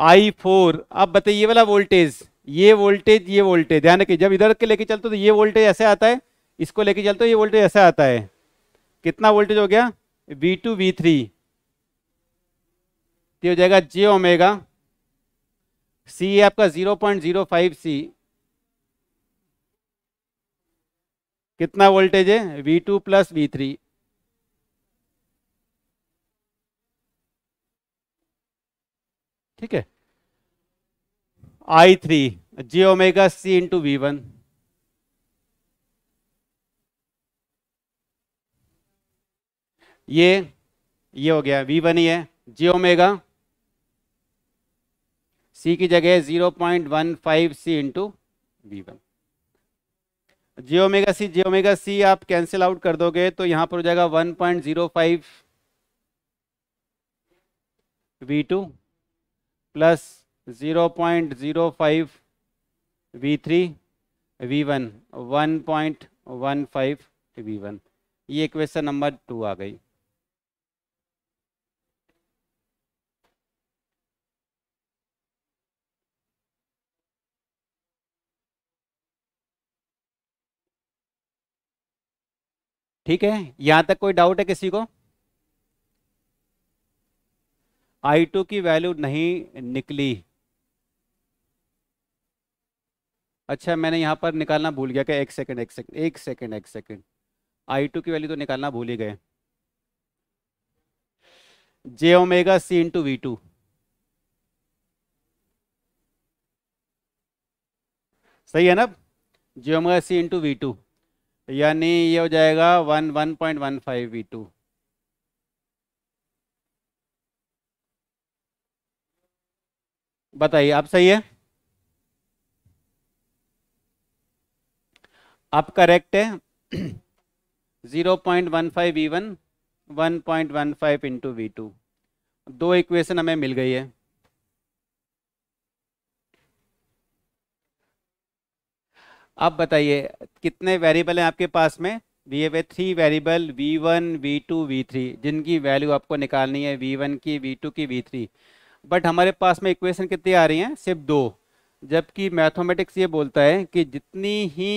I four अब बताइए ये वाला वोल्टेज ये वोल्टेज ये वोल्टेज ध्यान रखिए जब इधर के लेके चलते तो ये वोल्टेज ऐसे आता है इसको लेके चलते ये वोल्टेज ऐसे आता है कितना वोल्टेज हो गया वी टू वी थ्री तो हो जाएगा जे ओमेगा सी आपका zero point zero five C कितना वोल्टेज है V two plus V three ठीक है I three J omega C into V one ये ये हो गया वी वन ही है जे ओमेगा सी की जगह zero point one five C into V one J omega C जे ओमेगा सी आप कैंसिल आउट कर दोगे तो यहां पर हो जाएगा one point zero five V two plus zero point zero five V three V one one point one five V one ये क्वेश्चन नंबर टू आ गई ठीक है यहां तक कोई डाउट है किसी को आई टू की वैल्यू नहीं निकली अच्छा मैंने यहाँ पर निकालना भूल गया क्या एक सेकंड एक सेकंड एक सेकंड एक सेकंड आई टू की वैल्यू तो निकालना भूल ही गए J omega C into V two सही है ना J omega C into V two यानी ये हो जाएगा one one point one five V two बताइए आप सही है आप करेक्ट है zero point one five V one one point one five into V two दो इक्वेशन हमें मिल गई है आप बताइए कितने वेरिएबल हैं आपके पास में वी हुए three variable V one V two V three जिनकी वैल्यू आपको निकालनी है वी वन की वी टू की वी थ्री बट हमारे पास में इक्वेशन कितनी आ रही हैं सिर्फ दो जबकि मैथमेटिक्स ये बोलता है कि जितनी ही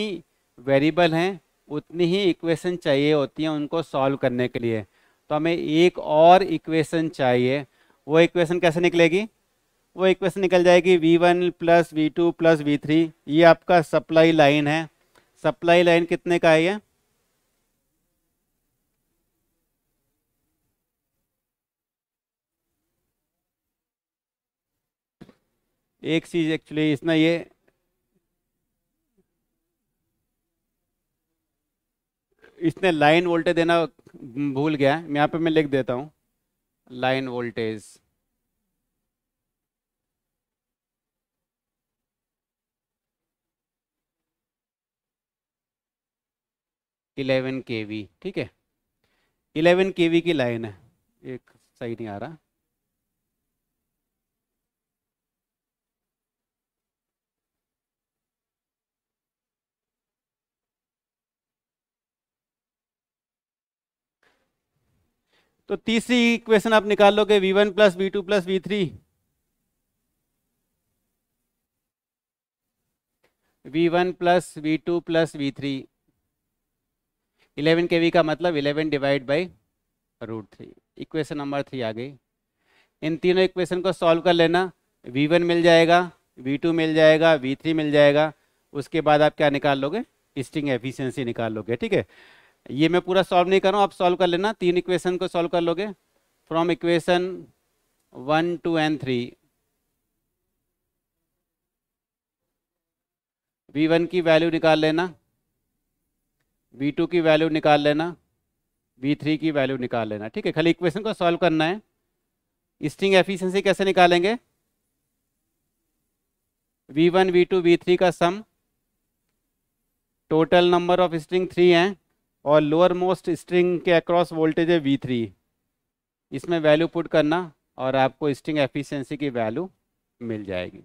वेरिएबल हैं उतनी ही इक्वेशन चाहिए होती हैं उनको सॉल्व करने के लिए तो हमें एक और इक्वेशन चाहिए वो इक्वेशन कैसे निकलेगी वो इक्वेशन निकल जाएगी V one plus V two plus V three ये आपका सप्लाई लाइन है सप्लाई लाइन कितने का है ये एक चीज एक्चुअली इसने ये इसने लाइन वोल्टेज देना भूल गया है यहाँ पे मैं लिख देता हूँ लाइन वोल्टेज इलेवन के वी ठीक है इलेवन के वी की लाइन है एक सही नहीं आ रहा तो तीसरी इक्वेशन आप निकाल लोगे V one plus V two plus V three V one plus V two plus V three eleven के वी का मतलब eleven divide by root three equation number three आ गई इन तीनों इक्वेशन को सॉल्व कर लेना वी वन मिल जाएगा वी टू मिल जाएगा वी थ्री मिल जाएगा उसके बाद आप क्या निकाल लोगे स्टिंग एफिशिएंसी निकाल लोगे ठीक है ये मैं पूरा सॉल्व नहीं कर रहा हूँ आप सॉल्व कर लेना तीन इक्वेशन को सॉल्व कर लोगे from equation one two and three V one की वैल्यू निकाल लेना वी टू की वैल्यू निकाल लेना वी थ्री की वैल्यू निकाल लेना ठीक है खाली इक्वेशन को सॉल्व करना है स्टिंग एफिशिएंसी कैसे निकालेंगे V one V two V three का sum total number of string three हैं और लोअर मोस्ट स्ट्रिंग के अक्रॉस वोल्टेज है वी थ्री इसमें वैल्यू पुट करना और आपको स्ट्रिंग एफिशिएंसी की वैल्यू मिल जाएगी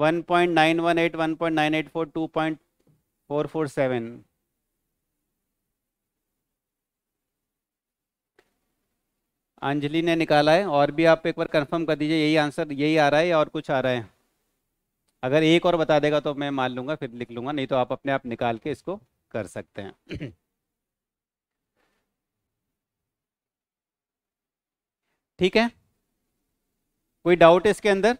one point nine one eight one point nine eight four two point four four seven Anjali ने निकाला है और भी आप एक बार कंफर्म कर दीजिए यही आंसर यही आ रहा है या और कुछ आ रहा है अगर एक और बता देगा तो मैं मान लूंगा फिर लिख लूंगा नहीं तो आप अपने आप निकाल के इसको कर सकते हैं ठीक है कोई डाउट इसके अंदर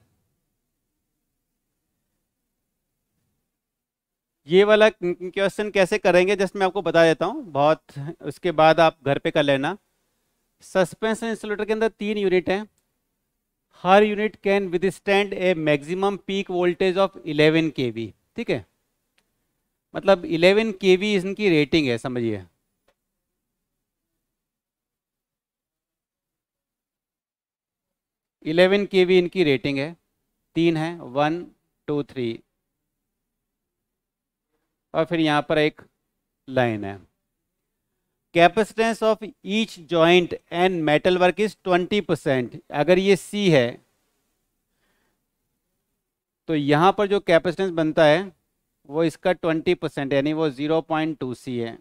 ये वाला क्वेश्चन कैसे करेंगे जस्ट मैं आपको बता देता हूँ बहुत उसके बाद आप घर पे कर लेना सस्पेंशन इंसुलेटर के अंदर तीन यूनिट हैं हर unit can withstand a maximum peak voltage of 11 K ठीक है मतलब 11 के इनकी रेटिंग है समझिए इलेवन के इनकी रेटिंग है तीन है वन टू थ्री और फिर यहां पर एक लाइन है capacitance of each joint and metal work is 20 percent अगर ये सी है तो यहां पर जो कैपेसिटेंस बनता है वो इसका 20 परसेंट यानी वो 0.2 सी है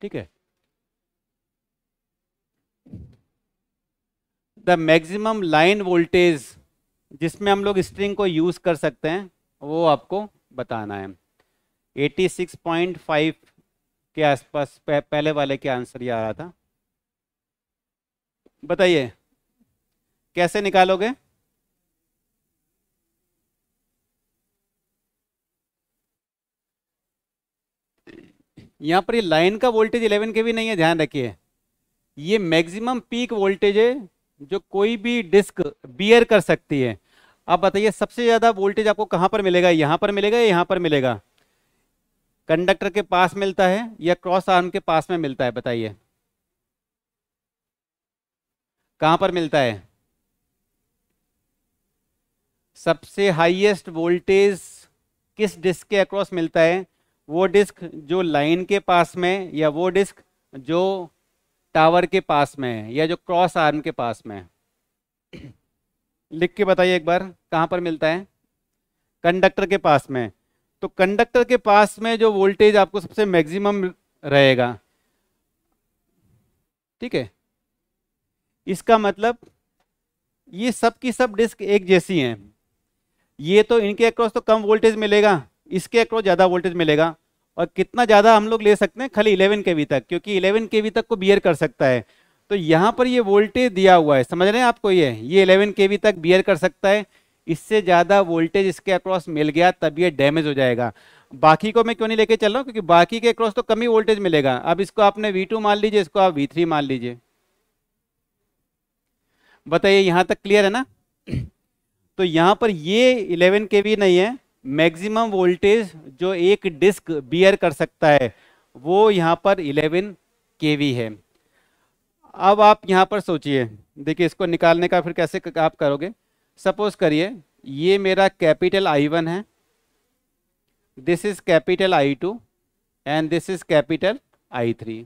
ठीक है द मैक्सिमम लाइन वोल्टेज जिसमें हम लोग स्ट्रिंग को यूज़ कर सकते हैं वो आपको बताना है 86.5 के आसपास पहले वाले के आंसर ये आ रहा था बताइए कैसे निकालोगे यहाँ पर ये लाइन का वोल्टेज 11 के भी नहीं है ध्यान रखिए ये मैक्सिमम पीक वोल्टेज है जो कोई भी डिस्क बियर कर सकती है आप बताइए सबसे ज़्यादा वोल्टेज आपको कहाँ पर मिलेगा यहाँ पर मिलेगा या यहाँ पर मिलेगा कंडक्टर के पास मिलता है या क्रॉस आर्म के पास में मिलता है बताइए कहाँ पर मिलता है सबसे हाईएस्ट वोल्टेज किस डिस्क के अक्रॉस मिलता है वो डिस्क जो लाइन के पास में या वो डिस्क जो टावर के पास में है या जो क्रॉस आर्म के पास में है लिख के बताइए एक बार कहां पर मिलता है कंडक्टर के पास में तो कंडक्टर के पास में जो वोल्टेज आपको सबसे मैक्सिमम रहेगा ठीक है इसका मतलब ये सब की सब डिस्क एक जैसी हैं ये तो इनके अक्रॉस तो कम वोल्टेज मिलेगा इसके अक्रॉस ज़्यादा वोल्टेज मिलेगा और कितना ज़्यादा हम लोग ले सकते हैं खाली 11 के तक क्योंकि 11 के तक को बियर कर सकता है तो यहाँ पर ये वोल्टेज दिया हुआ है समझ रहे हैं आपको ये ये इलेवन के तक बियर कर सकता है इससे ज़्यादा वोल्टेज इसके अक्रॉस मिल गया तब ये डैमेज हो जाएगा बाकी को मैं क्यों नहीं लेके चल रहा हूँ क्योंकि बाकी के अक्रॉस तो कम ही वोल्टेज मिलेगा अब इसको आपने V2 मान लीजिए इसको आप V3 मान लीजिए बताइए यहाँ तक क्लियर है ना तो यहाँ पर ये 11 के नहीं है मैक्सिमम वोल्टेज जो एक डिस्क बियर कर सकता है वो यहाँ पर 11 के है अब आप यहाँ पर सोचिए देखिए इसको निकालने का फिर कैसे आप करोगे सपोज करिए ये मेरा कैपिटल आई वन है this is capital I two and this is capital I three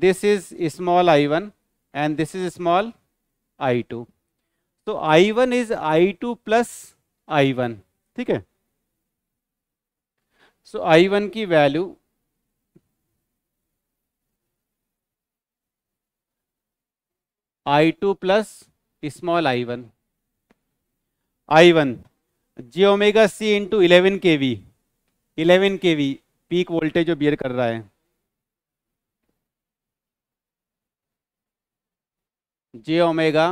this is small I one and this is small I two तो I one is I two plus I one ठीक है सो आई वन की value I two plus small I one I one j omega C into eleven के वी इलेवन के वी पीक वोल्टेज जो बियर कर रहा है जे ओमेगा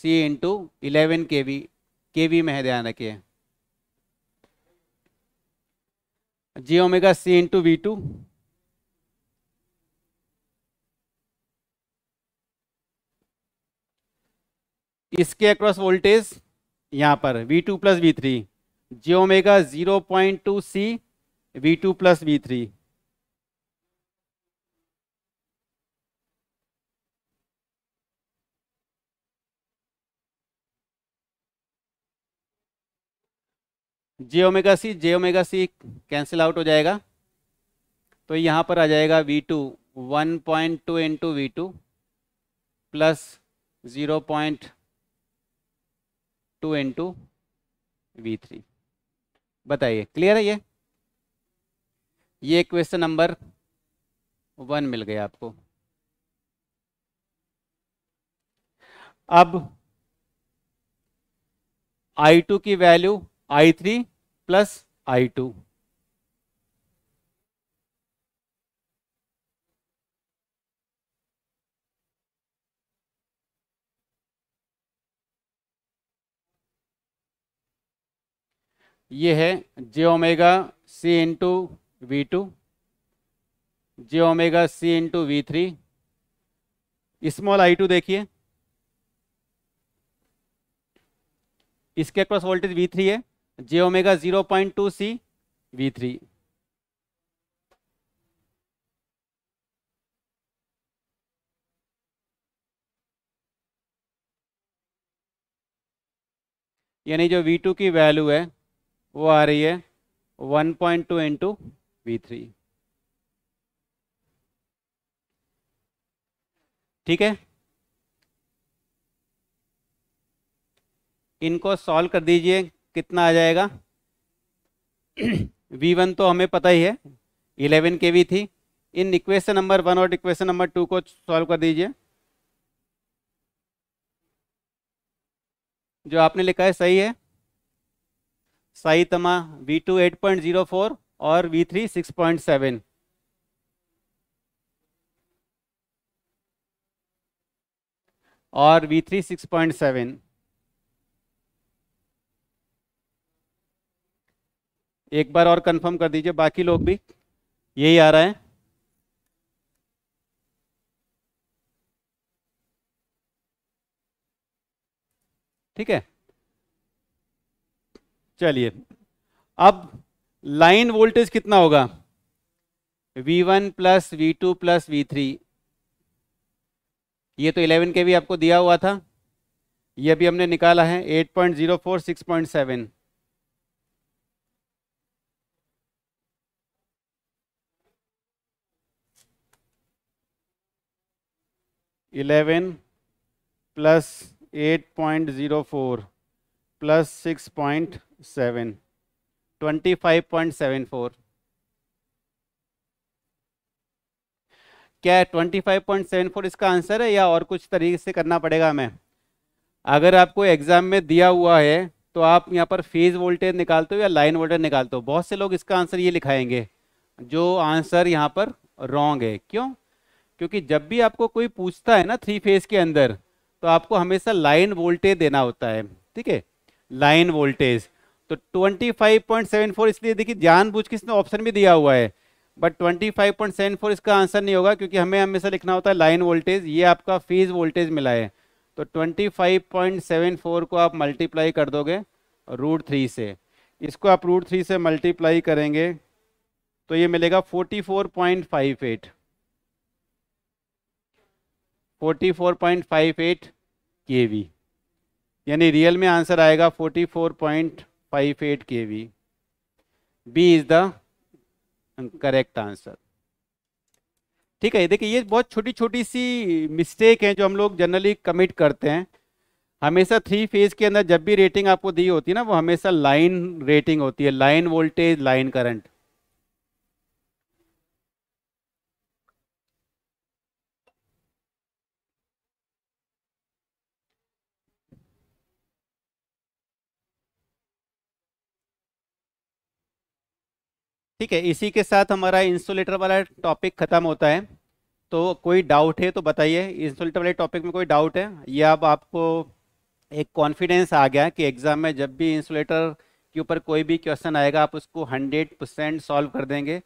सी इंटू इलेवन के वी के वी में है ध्यान रखिए j omega C into V two इसके अक्रॉस वोल्टेज यहाँ पर V2 two plus V three j omega zero point two C V two plus V three j omega C जे ओमेगा सी कैंसिल आउट हो जाएगा तो यहाँ पर आ जाएगा V2 two one point two into V two plus zero point two into V three बताइए क्लियर है ये ये क्वेश्चन नंबर वन मिल गया आपको अब आई टू की value I three plus I two ये है जे omega C into V two J omega C into V three small I two देखिए इसके पास वोल्टेज वी थ्री है जे omega zero point two C V three यानी जो V2 की वैल्यू है वो आ रही है 1.2 point two into V three ठीक है इनको सॉल्व कर दीजिए कितना आ जाएगा V1 तो हमें पता ही है 11 के वी थी इन इक्वेशन नंबर वन और इक्वेशन नंबर टू को सॉल्व कर दीजिए जो आपने लिखा है सही है साइतमा V two eight point zero four और V three six point seven और V three six point seven एक बार और कंफर्म कर दीजिए बाकी लोग भी यही आ रहा है ठीक है चलिए अब लाइन वोल्टेज कितना होगा V1 one plus V two plus V three ये तो 11 के भी आपको दिया हुआ था ये भी हमने निकाला है 8.04 6.7 11 plus 8.04 plus 6.7 seven twenty five point seven four क्या है twenty five point seven four इसका आंसर है या और कुछ तरीके से करना पड़ेगा हमें अगर आपको एग्जाम में दिया हुआ है तो आप यहाँ पर फेज वोल्टेज निकालते हो या लाइन वोल्टेज निकालते हो बहुत से लोग इसका आंसर ये लिखाएंगे जो आंसर यहाँ पर रॉन्ग है क्यों क्योंकि जब भी आपको कोई पूछता है ना थ्री फेज के अंदर तो आपको हमेशा लाइन वोल्टेज देना होता है ठीक है लाइन वोल्टेज तो 25.74 इसलिए देखिए जानबूझ के इसने ऑप्शन भी दिया हुआ है बट 25.74 इसका आंसर नहीं होगा क्योंकि हमें हमेशा लिखना होता है लाइन वोल्टेज ये आपका फेज वोल्टेज मिला है तो 25.74 को आप मल्टीप्लाई कर दोगे रूट थ्री से इसको आप रूट थ्री से मल्टीप्लाई करेंगे तो ये मिलेगा 44.58 44.58 केवी यानी रियल में आंसर आएगा 44. के kV. B is the correct answer. ठीक है देखिए ये बहुत छोटी छोटी सी मिस्टेक है जो हम लोग जनरली कमिट करते हैं हमेशा थ्री फेज के अंदर जब भी रेटिंग आपको दी होती है ना वो हमेशा लाइन रेटिंग होती है लाइन वोल्टेज लाइन करंट ठीक है इसी के साथ हमारा इंसुलेटर वाला टॉपिक खत्म होता है तो कोई डाउट है तो बताइए इंसुलेटर वाले टॉपिक में कोई डाउट है या अब आपको एक कॉन्फिडेंस आ गया कि एग्ज़ाम में जब भी इंसुलेटर के ऊपर कोई भी क्वेश्चन आएगा आप उसको हंड्रेड परसेंट सॉल्व कर देंगे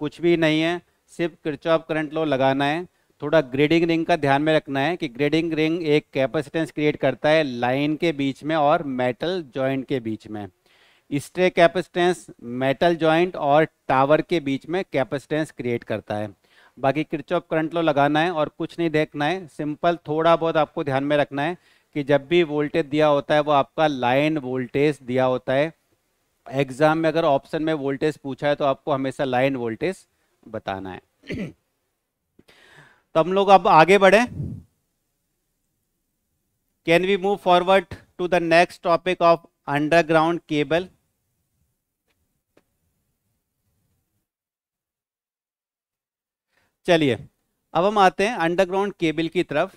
कुछ भी नहीं है सिर्फ क्रिचॉप करंट लो लगाना है थोड़ा ग्रेडिंग रिंग का ध्यान में रखना है कि ग्रेडिंग रिंग एक कैपेसिटेंस क्रिएट करता है लाइन के बीच में और मेटल जॉइंट के बीच में स्ट्रे कैपेसिटेंस मेटल जॉइंट और टावर के बीच में कैपेसिटेंस क्रिएट करता है बाकी क्रिचॉप करंट लो लगाना है और कुछ नहीं देखना है सिंपल थोड़ा बहुत आपको ध्यान में रखना है कि जब भी वोल्टेज दिया होता है वो आपका लाइन वोल्टेज दिया होता है एग्जाम में अगर ऑप्शन में वोल्टेज पूछा है तो आपको हमेशा लाइन वोल्टेज बताना है तो हम लोग अब आगे बढ़े can we move forward to the next topic of underground cable चलिए अब हम आते हैं अंडरग्राउंड केबल की तरफ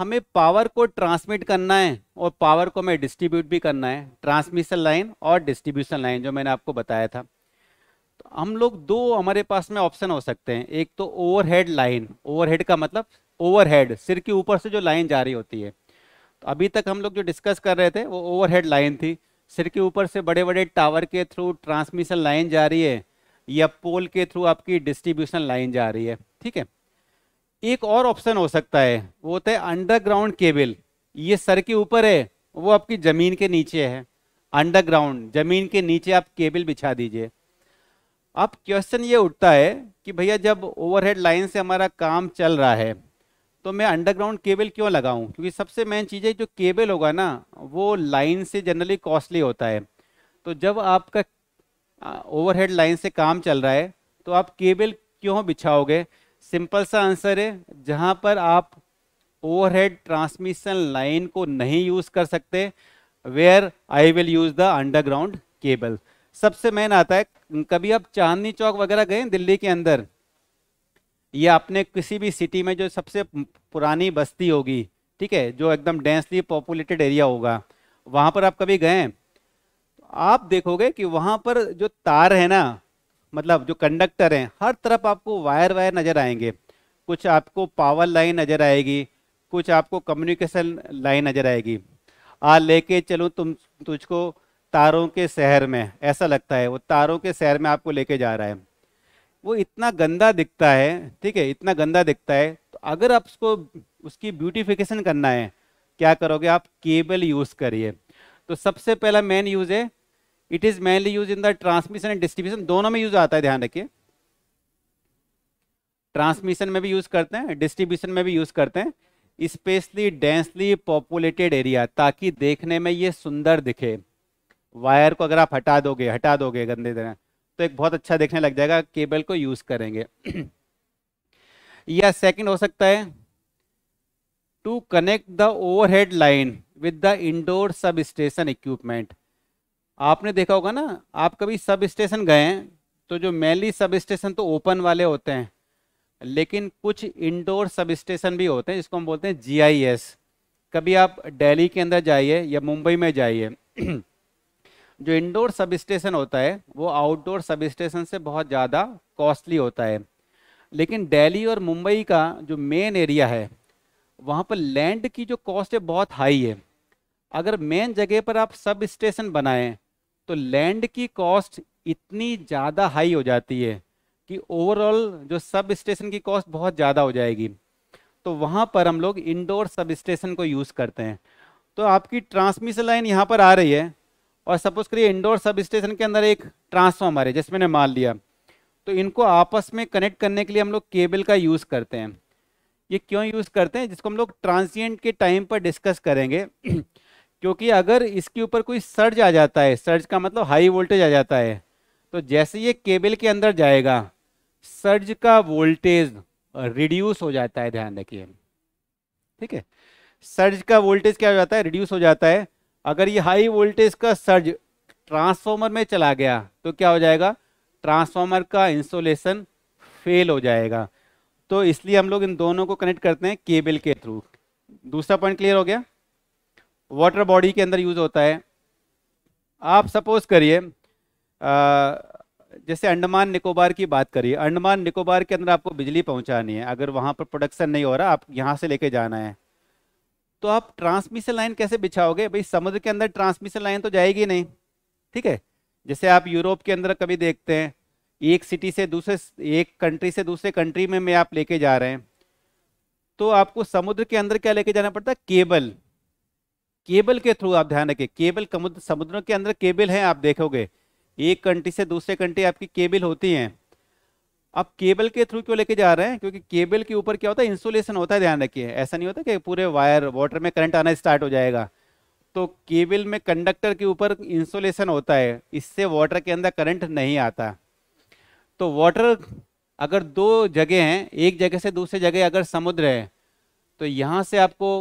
हमें पावर को ट्रांसमिट करना है और पावर को हमें डिस्ट्रीब्यूट भी करना है ट्रांसमिशन लाइन और डिस्ट्रीब्यूशन लाइन जो मैंने आपको बताया था तो हम लोग दो हमारे पास में ऑप्शन हो सकते हैं एक तो ओवरहेड लाइन ओवरहेड का मतलब ओवरहेड सिर के ऊपर से जो लाइन जारी होती है तो अभी तक हम लोग जो डिस्कस कर रहे थे वो ओवरहेड लाइन थी सिर के ऊपर से बड़े बड़े टावर के थ्रू ट्रांसमिशन लाइन जा रही है या पोल के थ्रू आपकी डिस्ट्रीब्यूशन लाइन जा रही है ठीक है एक और ऑप्शन हो सकता है वो होता है अंडरग्राउंड केबल ये सर के ऊपर है वो आपकी ज़मीन के नीचे है अंडरग्राउंड ज़मीन के नीचे आप केबल बिछा दीजिए अब क्वेश्चन ये उठता है कि भैया जब ओवरहेड लाइन से हमारा काम चल रहा है तो मैं अंडरग्राउंड केबल क्यों लगाऊं क्योंकि सबसे मेन चीज़ है जो केबल होगा ना वो लाइन से जनरली कॉस्टली होता है तो जब आपका ओवरहेड लाइन से काम चल रहा है तो आप केबल क्यों बिछाओगे सिंपल सा आंसर है जहाँ पर आप ओवरहेड ट्रांसमिशन लाइन को नहीं यूज़ कर सकते where I will use the underground cable सबसे मेन आता है कभी आप चांदनी चौक वगैरह गए दिल्ली के अंदर या आपने किसी भी सिटी में जो सबसे पुरानी बस्ती होगी ठीक है जो एकदम डेंसली पॉपुलेटेड एरिया होगा वहाँ पर आप कभी गए आप देखोगे कि वहां पर जो तार है ना मतलब जो कंडक्टर हैं हर तरफ आपको वायर वायर नजर आएंगे कुछ आपको पावर लाइन नजर आएगी कुछ आपको कम्युनिकेशन लाइन नजर आएगी आ लेके चलो तुम तुझको तारों के शहर में ऐसा लगता है वो तारों के शहर में आपको लेके जा रहा है वो इतना गंदा दिखता है ठीक है इतना गंदा दिखता है तो अगर आप उसको उसकी ब्यूटिफिकेशन करना है क्या करोगे आप केबल यूज़ करिए तो सबसे पहला मेन यूज़ है it is mainly use in the transmission and distribution दोनों में यूज आता है ध्यान रखिए ट्रांसमिशन में भी यूज करते हैं डिस्ट्रीब्यूशन में भी यूज करते हैं स्पेशली डेंसली पॉपुलेटेड एरिया ताकि देखने में ये सुंदर दिखे वायर को अगर आप हटा दोगे हटा दोगे गंदे तरह तो एक बहुत अच्छा देखने लग जाएगा केबल को यूज करेंगे या सेकंड हो सकता है to connect the overhead line with the indoor substation equipment आपने देखा होगा ना आप कभी सब स्टेशन गए हैं तो जो मेनली सब स्टेशन तो ओपन वाले होते हैं लेकिन कुछ इंडोर सब स्टेशन भी होते हैं जिसको हम बोलते हैं जीआईएस कभी आप दिल्ली के अंदर जाइए या मुंबई में जाइए जो इंडोर सब स्टेशन होता है वो आउटडोर सब स्टेशन से बहुत ज़्यादा कॉस्टली होता है लेकिन दिल्ली और मुंबई का जो मेन एरिया है वहाँ पर लैंड की जो कॉस्ट है बहुत हाई है अगर मेन जगह पर आप सब स्टेशन बनाएं तो लैंड की कॉस्ट इतनी ज़्यादा हाई हो जाती है कि ओवरऑल जो सब स्टेशन की कॉस्ट बहुत ज़्यादा हो जाएगी तो वहाँ पर हम लोग इंडोर सब स्टेशन को यूज़ करते हैं तो आपकी ट्रांसमिशन लाइन यहाँ पर आ रही है और सपोज करिए इंडोर सब स्टेशन के अंदर एक ट्रांसफॉर्मर है जिसमें ने मान लिया तो इनको आपस में कनेक्ट करने के लिए हम लोग केबल का यूज़ करते हैं ये क्यों यूज़ करते हैं जिसको हम लोग ट्रांसियंट के टाइम पर डिस्कस करेंगे क्योंकि अगर इसके ऊपर कोई सर्ज आ जाता है सर्ज का मतलब हाई वोल्टेज आ जाता है तो जैसे ये केबल के अंदर जाएगा सर्ज का वोल्टेज रिड्यूस हो जाता है ध्यान रखिए ठीक है सर्ज का वोल्टेज क्या हो जाता है रिड्यूस हो जाता है अगर ये हाई वोल्टेज का सर्ज ट्रांसफॉर्मर में चला गया तो क्या हो जाएगा ट्रांसफॉर्मर का इंसोलेशन फेल हो जाएगा तो इसलिए हम लोग इन दोनों को कनेक्ट करते हैं केबल के थ्रू दूसरा पॉइंट क्लियर हो गया वाटर बॉडी के अंदर यूज़ होता है आप सपोज करिए जैसे अंडमान निकोबार की बात करिए अंडमान निकोबार के अंदर आपको बिजली पहुंचानी है अगर वहां पर प्रोडक्शन नहीं हो रहा आप यहां से लेके जाना है तो आप ट्रांसमिशन लाइन कैसे बिछाओगे भाई समुद्र के अंदर ट्रांसमिशन लाइन तो जाएगी नहीं ठीक है जैसे आप यूरोप के अंदर कभी देखते हैं एक सिटी से दूसरे एक कंट्री से दूसरे कंट्री में मैं आप लेके जा रहे हैं तो आपको समुद्र के अंदर क्या लेके जाना पड़ता है केबल केबल के थ्रू आप ध्यान रखें केबल समुद्र समुद्रों के अंदर केबल है आप देखोगे एक कंट्री से दूसरे कंट्री आपकी केबल होती हैं अब केबल के थ्रू क्यों लेके जा रहे हैं क्योंकि केबल के ऊपर क्या होता है इंसुलेशन होता है ध्यान रखिए ऐसा नहीं होता कि पूरे वायर वाटर में करंट आना स्टार्ट हो जाएगा तो केबल में कंडक्टर के ऊपर इंसुलेशन होता है इससे वाटर के अंदर करंट नहीं आता तो वाटर अगर दो जगह हैं एक जगह से दूसरे जगह अगर समुद्र है तो यहाँ से आपको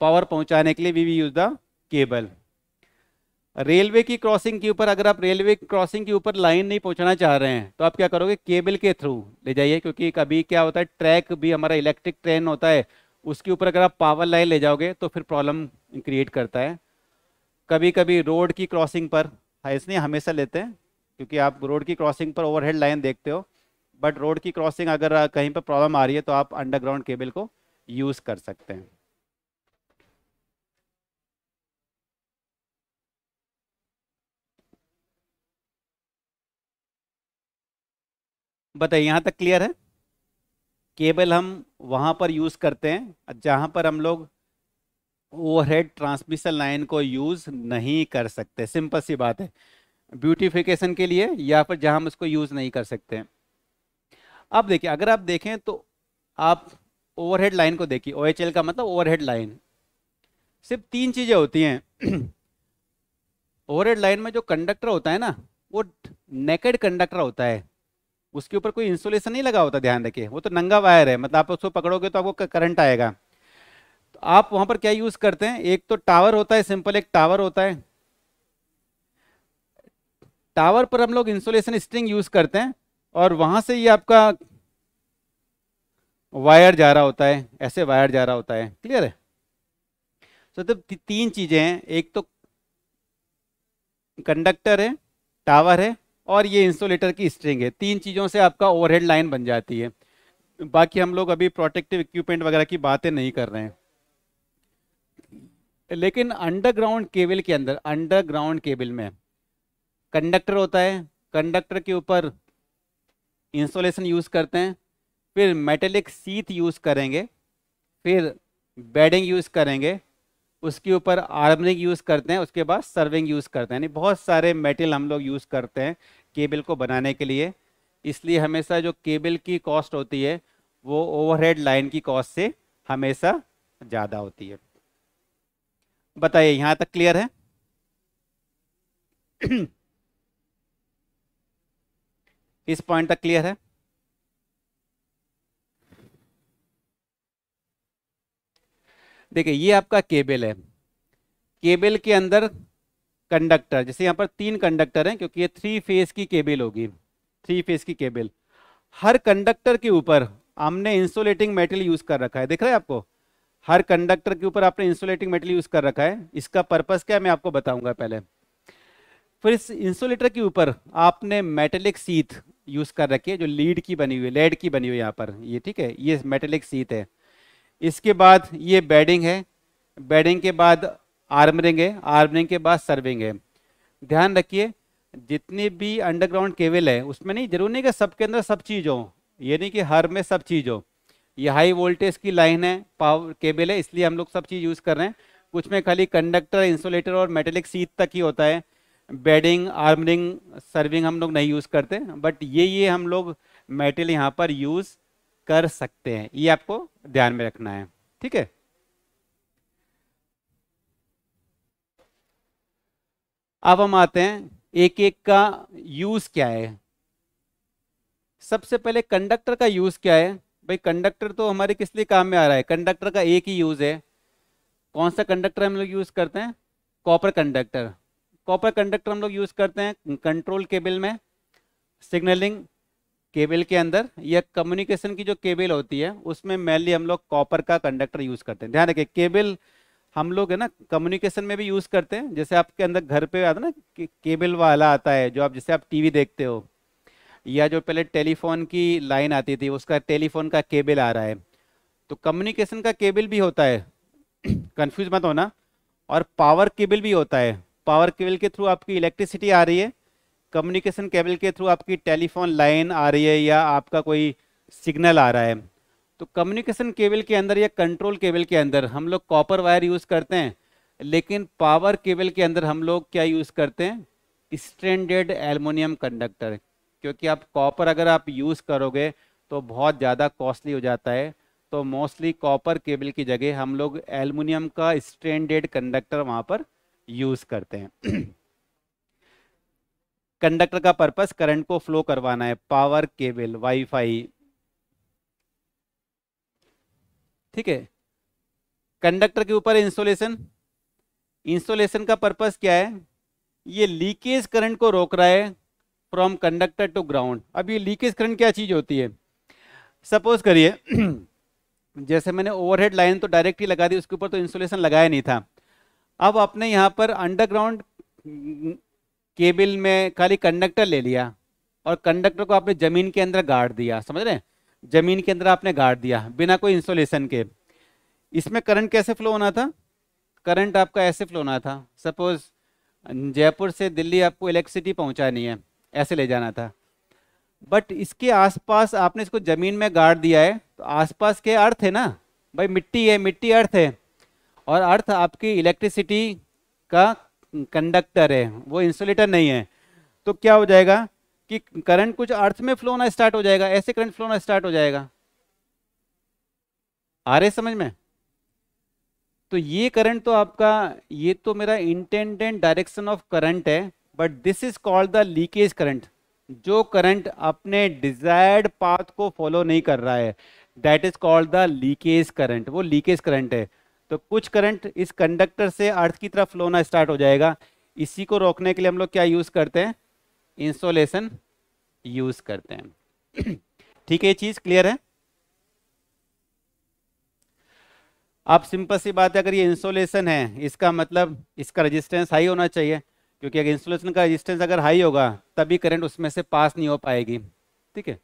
पावर पहुंचाने के लिए we we use the cable railway की क्रॉसिंग के ऊपर अगर आप रेलवे क्रॉसिंग के ऊपर लाइन नहीं पहुंचाना चाह रहे हैं तो आप क्या करोगे केबल के थ्रू ले जाइए क्योंकि कभी क्या होता है ट्रैक भी हमारा इलेक्ट्रिक ट्रेन होता है उसके ऊपर अगर आप पावर लाइन ले जाओगे तो फिर प्रॉब्लम क्रिएट करता है कभी कभी रोड की क्रॉसिंग पर इसलिए हमेशा लेते हैं क्योंकि आप रोड की क्रॉसिंग पर ओवरहेड लाइन देखते हो बट रोड की क्रॉसिंग अगर कहीं पर प्रॉब्लम आ रही है तो आप अंडरग्राउंड केबल को यूज़ कर सकते हैं बताइए यहाँ तक क्लियर है केबल हम वहाँ पर यूज़ करते हैं जहाँ पर हम लोग ओवरहेड ट्रांसमिशन लाइन को यूज़ नहीं कर सकते सिंपल सी बात है ब्यूटिफिकेशन के लिए या फिर जहाँ हम इसको यूज़ नहीं कर सकते हैं अब देखिए अगर आप देखें तो आप ओवरहेड लाइन को देखिए ओ का मतलब ओवरहेड लाइन सिर्फ तीन चीज़ें होती हैं ओवरहेड लाइन में जो कंडक्टर होता है ना वो नेकेड कंडक्टर होता है उसके ऊपर कोई इंसुलेशन नहीं लगा होता ध्यान रखिए वो तो नंगा वायर है मतलब आप उसको पकड़ोगे तो आपको करंट आएगा तो आप वहां पर क्या यूज करते हैं एक तो टावर होता है सिंपल एक टावर होता है टावर पर हम लोग इंसुलेशन स्ट्रिंग यूज करते हैं और वहां से ये आपका वायर जा रहा होता है ऐसे वायर जा रहा होता है क्लियर है तो तो तीन चीजें हैं एक तो कंडक्टर है टावर है और ये इंसुलेटर की स्ट्रिंग है तीन चीज़ों से आपका ओवरहेड लाइन बन जाती है बाकी हम लोग अभी प्रोटेक्टिव इक्विपमेंट वगैरह की बातें नहीं कर रहे हैं लेकिन अंडरग्राउंड केबल के अंदर अंडरग्राउंड केबल में कंडक्टर होता है कंडक्टर के ऊपर इंसोलेशन यूज़ करते हैं फिर मेटेलिक सीथ यूज़ करेंगे फिर बेडिंग यूज़ करेंगे उसके ऊपर आर्मरिंग यूज़ करते हैं उसके बाद सर्विंग यूज़ करते हैं यानी बहुत सारे मेटल हम लोग यूज़ करते हैं केबल को बनाने के लिए इसलिए हमेशा जो केबल की कॉस्ट होती है वो ओवरहेड लाइन की कॉस्ट से हमेशा ज़्यादा होती है बताइए यहाँ तक क्लियर है इस पॉइंट तक क्लियर है देखिए ये आपका केबल है केबल के अंदर कंडक्टर जैसे यहाँ पर तीन कंडक्टर हैं क्योंकि ये थ्री फेज की केबल होगी थ्री फेज की केबल हर कंडक्टर के ऊपर हमने इंसुलेटिंग मेटल यूज कर रखा है देख रहे हैं आपको हर कंडक्टर के ऊपर आपने इंसुलेटिंग मेटल यूज कर रखा है इसका पर्पज क्या है मैं आपको बताऊंगा पहले फिर इस इंसुलेटर के ऊपर आपने मेटेलिक सीथ यूज कर रखी है जो लीड की बनी हुई है लेड की बनी हुई यहाँ पर ये ठीक है ये मेटेलिक सीथ है इसके बाद ये बेडिंग है बेडिंग के बाद आर्मरिंग है आर्मरिंग के बाद सर्विंग है ध्यान रखिए जितनी भी अंडरग्राउंड केबल है उसमें नहीं जरूरी नहीं कि सबके अंदर सब चीज़ हो ये नहीं कि हर में सब चीज़ हो ये हाई वोल्टेज की लाइन है पावर केबल है इसलिए हम लोग सब चीज़ यूज़ कर रहे हैं कुछ में खाली कंडक्टर इंसुलेटर और मेटेलिक सीट तक ही होता है बेडिंग आर्मरिंग सर्विंग हम लोग नहीं यूज़ करते बट ये ये हम लोग मेटल यहाँ पर यूज़ कर सकते हैं ये आपको ध्यान में रखना है ठीक है अब हम आते हैं एक एक का यूज क्या है सबसे पहले कंडक्टर का यूज क्या है भाई कंडक्टर तो हमारे किस लिए काम में आ रहा है कंडक्टर का एक ही यूज है कौन सा कंडक्टर हम लोग यूज करते हैं कॉपर कंडक्टर कॉपर कंडक्टर हम लोग यूज करते हैं कंट्रोल केबल में सिग्नलिंग केबल के अंदर या कम्युनिकेशन की जो केबल होती है उसमें मेनली हम लोग कॉपर का कंडक्टर यूज करते हैं ध्यान रखिए केबल हम लोग है ना कम्युनिकेशन में भी यूज करते हैं जैसे आपके अंदर घर पे आता ना केबल वाला आता है जो आप जैसे आप टीवी देखते हो या जो पहले टेलीफोन की लाइन आती थी उसका टेलीफोन का केबल आ रहा है तो कम्युनिकेशन का केबल भी होता है कंफ्यूज मत होना और पावर केबल भी होता है पावर केबल के थ्रू आपकी इलेक्ट्रिसिटी आ रही है कम्युनिकेशन केबल के थ्रू आपकी टेलीफोन लाइन आ रही है या आपका कोई सिग्नल आ रहा है तो कम्युनिकेशन केबल के अंदर या कंट्रोल केबल के अंदर हम लोग कॉपर वायर यूज़ करते हैं लेकिन पावर केबल के अंदर हम लोग क्या यूज़ करते हैं स्टैंडर्ड एलमोनियम कंडक्टर क्योंकि आप कॉपर अगर आप यूज़ करोगे तो बहुत ज़्यादा कॉस्टली हो जाता है तो मोस्टली कॉपर केबल की जगह हम लोग एलमोनियम का स्टैंडर्ड कंडक्टर वहाँ पर यूज़ करते हैं कंडक्टर का पर्पस करंट को फ्लो करवाना है पावर केबल वाईफाई ठीक है कंडक्टर के ऊपर इंस्टॉलेशन इंस्टॉलेशन का पर्पस क्या है ये लीकेज करंट को रोक रहा है फ्रॉम कंडक्टर टू ग्राउंड अब ये लीकेज करंट क्या चीज होती है सपोज करिए जैसे मैंने ओवरहेड लाइन तो डायरेक्टली लगा दी उसके ऊपर तो इंस्टॉलेशन लगाया नहीं था अब आपने यहाँ पर अंडरग्राउंड केबल में खाली कंडक्टर ले लिया और कंडक्टर को आपने जमीन के अंदर गाड़ दिया समझ रहे हैं जमीन के अंदर आपने गाड़ दिया बिना कोई इंस्टॉलेशन के इसमें करंट कैसे फ्लो होना था करंट आपका ऐसे फ्लो होना था सपोज जयपुर से दिल्ली आपको इलेक्ट्रिसिटी पहुंचानी है ऐसे ले जाना था बट इसके आसपास आपने इसको ज़मीन में गाड़ दिया है तो आसपास के अर्थ है ना भाई मिट्टी है मिट्टी अर्थ है और अर्थ आपकी इलेक्ट्रिसिटी का कंडक्टर है वो इंसुलेटर नहीं है तो क्या हो जाएगा कि करंट कुछ अर्थ में फ्लो होना स्टार्ट हो जाएगा ऐसे करंट फ्लो होना स्टार्ट हो जाएगा आ रहे समझ में तो ये करंट तो आपका ये तो मेरा इंटेंडेंट डायरेक्शन ऑफ करंट है but this is called the leakage current जो करंट अपने डिजायर्ड पाथ को फॉलो नहीं कर रहा है that is called the leakage current वो लीकेज करंट है तो कुछ करंट इस कंडक्टर से अर्थ की तरफ फ्लो होना स्टार्ट हो जाएगा इसी को रोकने के लिए हम लोग क्या यूज करते हैं इंसोलेशन यूज करते हैं ठीक है ये चीज क्लियर है आप सिंपल सी बात है अगर ये इंसोलेशन है इसका मतलब इसका रेजिस्टेंस हाई होना चाहिए क्योंकि अगर इंसुलेशन का रेजिस्टेंस अगर हाई होगा तभी करंट उसमें से पास नहीं हो पाएगी ठीक है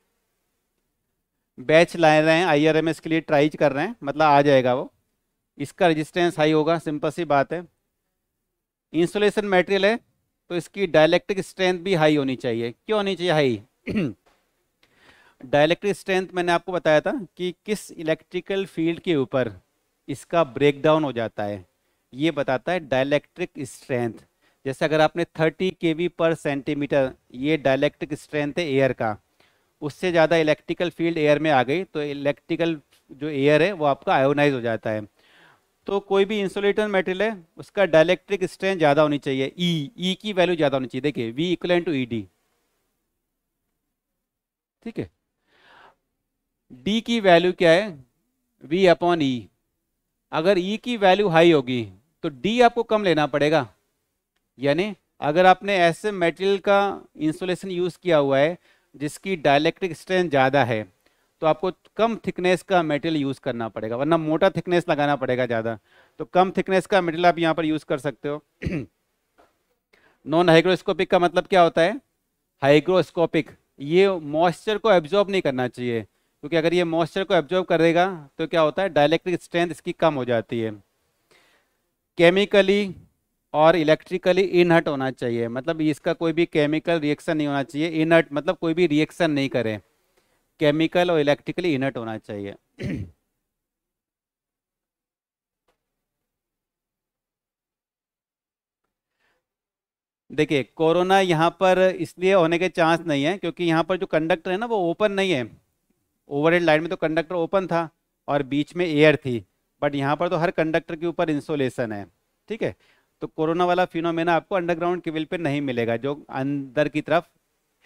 बैच लाए रहे हैं आईआरएमएस के लिए ट्राई कर रहे हैं मतलब आ जाएगा वो इसका रेजिस्टेंस हाई होगा सिंपल सी बात है इंसुलेशन मटेरियल है तो इसकी डायलैक्ट्रिक स्ट्रेंथ भी हाई होनी चाहिए क्यों होनी चाहिए हाई डायलैक्ट्रिक स्ट्रेंथ मैंने आपको बताया था कि किस इलेक्ट्रिकल फील्ड के ऊपर इसका ब्रेकडाउन हो जाता है ये बताता है डायलैक्ट्रिक स्ट्रेंथ जैसे अगर आपने 30 के पर सेंटीमीटर ये डायलैक्ट्रिक स्ट्रेंथ है एयर का उससे ज़्यादा इलेक्ट्रिकल फील्ड एयर में आ गई तो इलेक्ट्रिकल जो एयर है वो आपका आयोनाइज हो जाता है तो कोई भी इंसुलेटर मेटेरियल है उसका डायलेक्ट्रिक स्ट्रेंथ ज़्यादा होनी चाहिए ई e, ई e की वैल्यू ज़्यादा होनी चाहिए देखिए V equal to E D ठीक है डी की वैल्यू क्या है वी अपॉन ई अगर ई e की वैल्यू हाई होगी तो डी आपको कम लेना पड़ेगा यानी अगर आपने ऐसे मेटेरियल का इंसुलेशन यूज़ किया हुआ है जिसकी डायलेक्ट्रिक स्ट्रेंथ ज़्यादा है तो आपको कम थिकनेस का मेटेरियल यूज़ करना पड़ेगा वरना मोटा थिकनेस लगाना पड़ेगा ज़्यादा तो कम थिकनेस का मेटेरियल आप यहाँ पर यूज़ कर सकते हो नॉन हाइग्रोस्कोपिक का मतलब क्या होता है हाइग्रोस्कोपिक ये मॉइस्चर को एब्जॉर्ब नहीं करना चाहिए क्योंकि अगर ये मॉइस्चर को एब्जॉर्ब करेगा तो क्या होता है डायलैक्ट्रिक स्ट्रेंथ इसकी कम हो जाती है केमिकली और इलेक्ट्रिकली इनहट होना चाहिए मतलब इसका कोई भी केमिकल रिएक्शन नहीं होना चाहिए इनहट मतलब कोई भी रिएक्शन नहीं करें केमिकल और इलेक्ट्रिकली इनर्ट होना चाहिए देखिए कोरोना यहाँ पर इसलिए होने के चांस नहीं है क्योंकि यहाँ पर जो कंडक्टर है ना वो ओपन नहीं है ओवरहेड लाइन में तो कंडक्टर ओपन था और बीच में एयर थी बट यहाँ पर तो हर कंडक्टर के ऊपर इंसोलेशन है ठीक है तो कोरोना वाला फिनोमेना आपको अंडरग्राउंड केबल पे नहीं मिलेगा जो अंदर की तरफ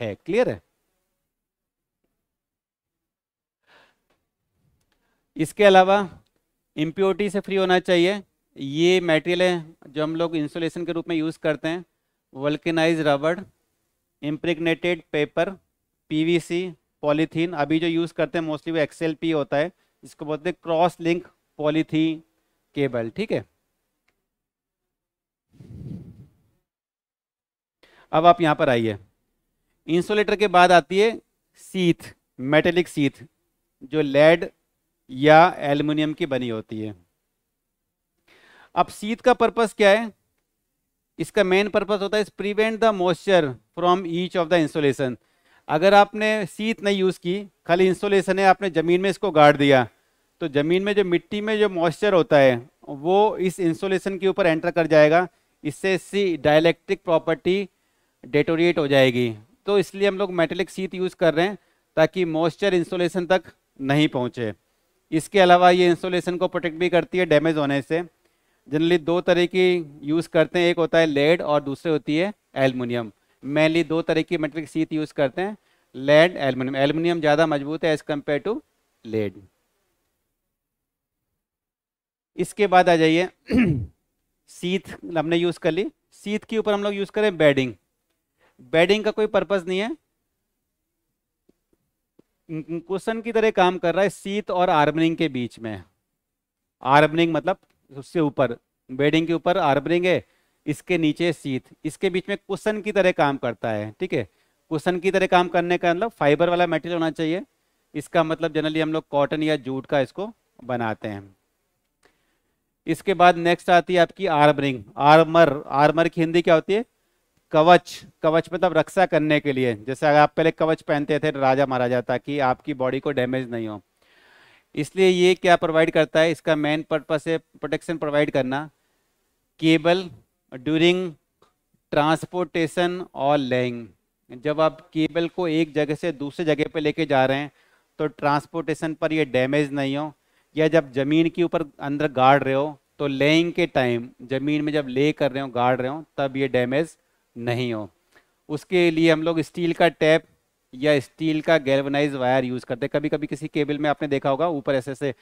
है क्लियर है इसके अलावा इम्प्योरिटी से फ्री होना चाहिए ये मटेरियल है जो हम लोग इंसुलेशन के रूप में यूज़ करते हैं वल्कनाइज रबड़ इम्प्रिग्नेटेड पेपर पीवीसी पॉलीथीन अभी जो यूज़ करते हैं मोस्टली वो एक्सेल पी होता है इसको बोलते हैं क्रॉस लिंक पॉलीथीन केबल ठीक है अब आप यहाँ पर आइए इंसुलेटर के बाद आती है सीथ मेटेलिक सीथ जो लेड या एल्युमिनियम की बनी होती है अब सीत का पर्पस क्या है इसका मेन पर्पस होता है prevent the moisture from each of the insulation अगर आपने सीत नहीं यूज़ की खाली इंसोलेशन है आपने ज़मीन में इसको गाड़ दिया तो ज़मीन में जो मिट्टी में जो मॉइस्चर होता है वो इस इंसोलेशन के ऊपर एंटर कर जाएगा इससे इसी डायलैक्ट्रिक प्रॉपर्टी डेटोरिएट हो जाएगी तो इसलिए हम लोग मेटेलिक सीत यूज़ कर रहे हैं ताकि मॉइस्चर इंसोलेशन तक नहीं पहुंचे इसके अलावा ये इंस्टोलेशन को प्रोटेक्ट भी करती है डैमेज होने से जनरली दो तरह की यूज़ करते हैं एक होता है लेड और दूसरे होती है एलमिनियम मेनली दो तरह की मेट्रिक सीट यूज़ करते हैं लेड एलमिनियम एलमिनियम ज़्यादा मजबूत है एज़ कम्पेयर टू लेड इसके बाद आ जाइए सीत हमने यूज़ कर ली सीथ के ऊपर हम लोग यूज़ करें बेडिंग बेडिंग का कोई पर्पज़ नहीं है क्वेश्चन की तरह काम कर रहा है सीत और आर्बनिंग के बीच में आर्बनिंग मतलब उससे ऊपर बेडिंग के ऊपर आर्बनिंग है इसके नीचे सीत इसके बीच में क्वेश्चन की तरह काम करता है ठीक है क्वेश्चन की तरह काम करने का मतलब फाइबर वाला मेटेरियल होना चाहिए इसका मतलब जनरली हम लोग कॉटन या जूट का इसको बनाते हैं इसके बाद नेक्स्ट आती है आपकी आर्मरिंग आर्मर आर्मर की हिंदी क्या होती है कवच कवच मतलब रक्षा करने के लिए जैसे अगर आप पहले कवच पहनते थे तो राजा महाराजा ताकि आपकी बॉडी को डैमेज नहीं हो इसलिए ये क्या प्रोवाइड करता है इसका मेन पर्पस है प्रोटेक्शन प्रोवाइड करना केबल ड्यूरिंग ट्रांसपोर्टेशन और लेइंग जब आप केबल को एक जगह से दूसरे जगह पर लेके जा रहे हैं तो ट्रांसपोर्टेशन पर यह डैमेज नहीं हो या जब ज़मीन के ऊपर अंदर गाड़ रहे हो तो लेइंग के टाइम ज़मीन में जब ले कर रहे हो गाड़ रहे हो तब ये डैमेज नहीं हो उसके लिए हम लोग स्टील का टैप या स्टील का गैल्वनाइज वायर यूज़ करते हैं कभी कभी किसी केबल में आपने देखा होगा ऊपर ऐसे ऐसे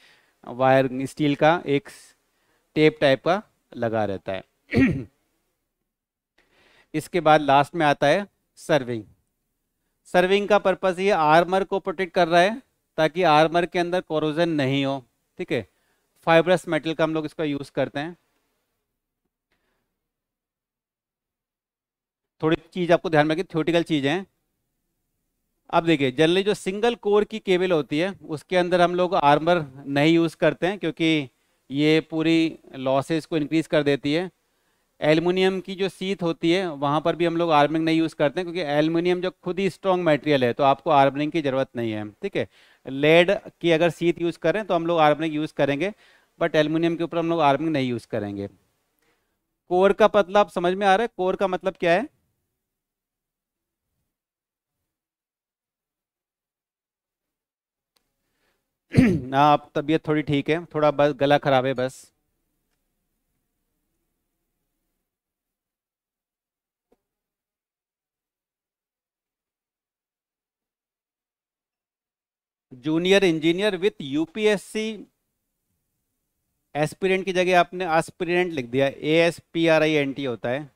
वायर स्टील का एक टेप टाइप का लगा रहता है इसके बाद लास्ट में आता है सर्विंग सर्विंग का पर्पज़ ये आर्मर को प्रोटेक्ट कर रहा है ताकि आर्मर के अंदर कोरोजन नहीं हो ठीक है फाइबरस मेटल का हम लोग इसका यूज़ करते हैं थोड़ी चीज़ आपको ध्यान में रखिए थियोटिकल चीज़ें हैं अब देखिए जनरली जो सिंगल कोर की केबल होती है उसके अंदर हम लोग आर्मर नहीं यूज़ करते हैं क्योंकि ये पूरी लॉसेस को इंक्रीज़ कर देती है एलमिनियम की जो सीथ होती है वहाँ पर भी हम लोग आर्मिंग नहीं यूज़ करते हैं क्योंकि एलमिनियम जो खुद ही स्ट्रॉन्ग मटेरियल है तो आपको आर्मरिंग की ज़रूरत नहीं है ठीक है लेड की अगर सीथ यूज़ करें तो हम लोग आर्मरिंग यूज़ करेंगे बट एलमिनियम के ऊपर हम लोग आर्मिंग नहीं यूज़ करेंगे कोर का मतलब समझ में आ रहा है कोर का मतलब क्या है ना आप तबीयत थोड़ी ठीक है थोड़ा बस गला खराब है बस junior engineer with UPSC aspirant की जगह आपने एस्पिरेंट लिख दिया A S P R I N T होता है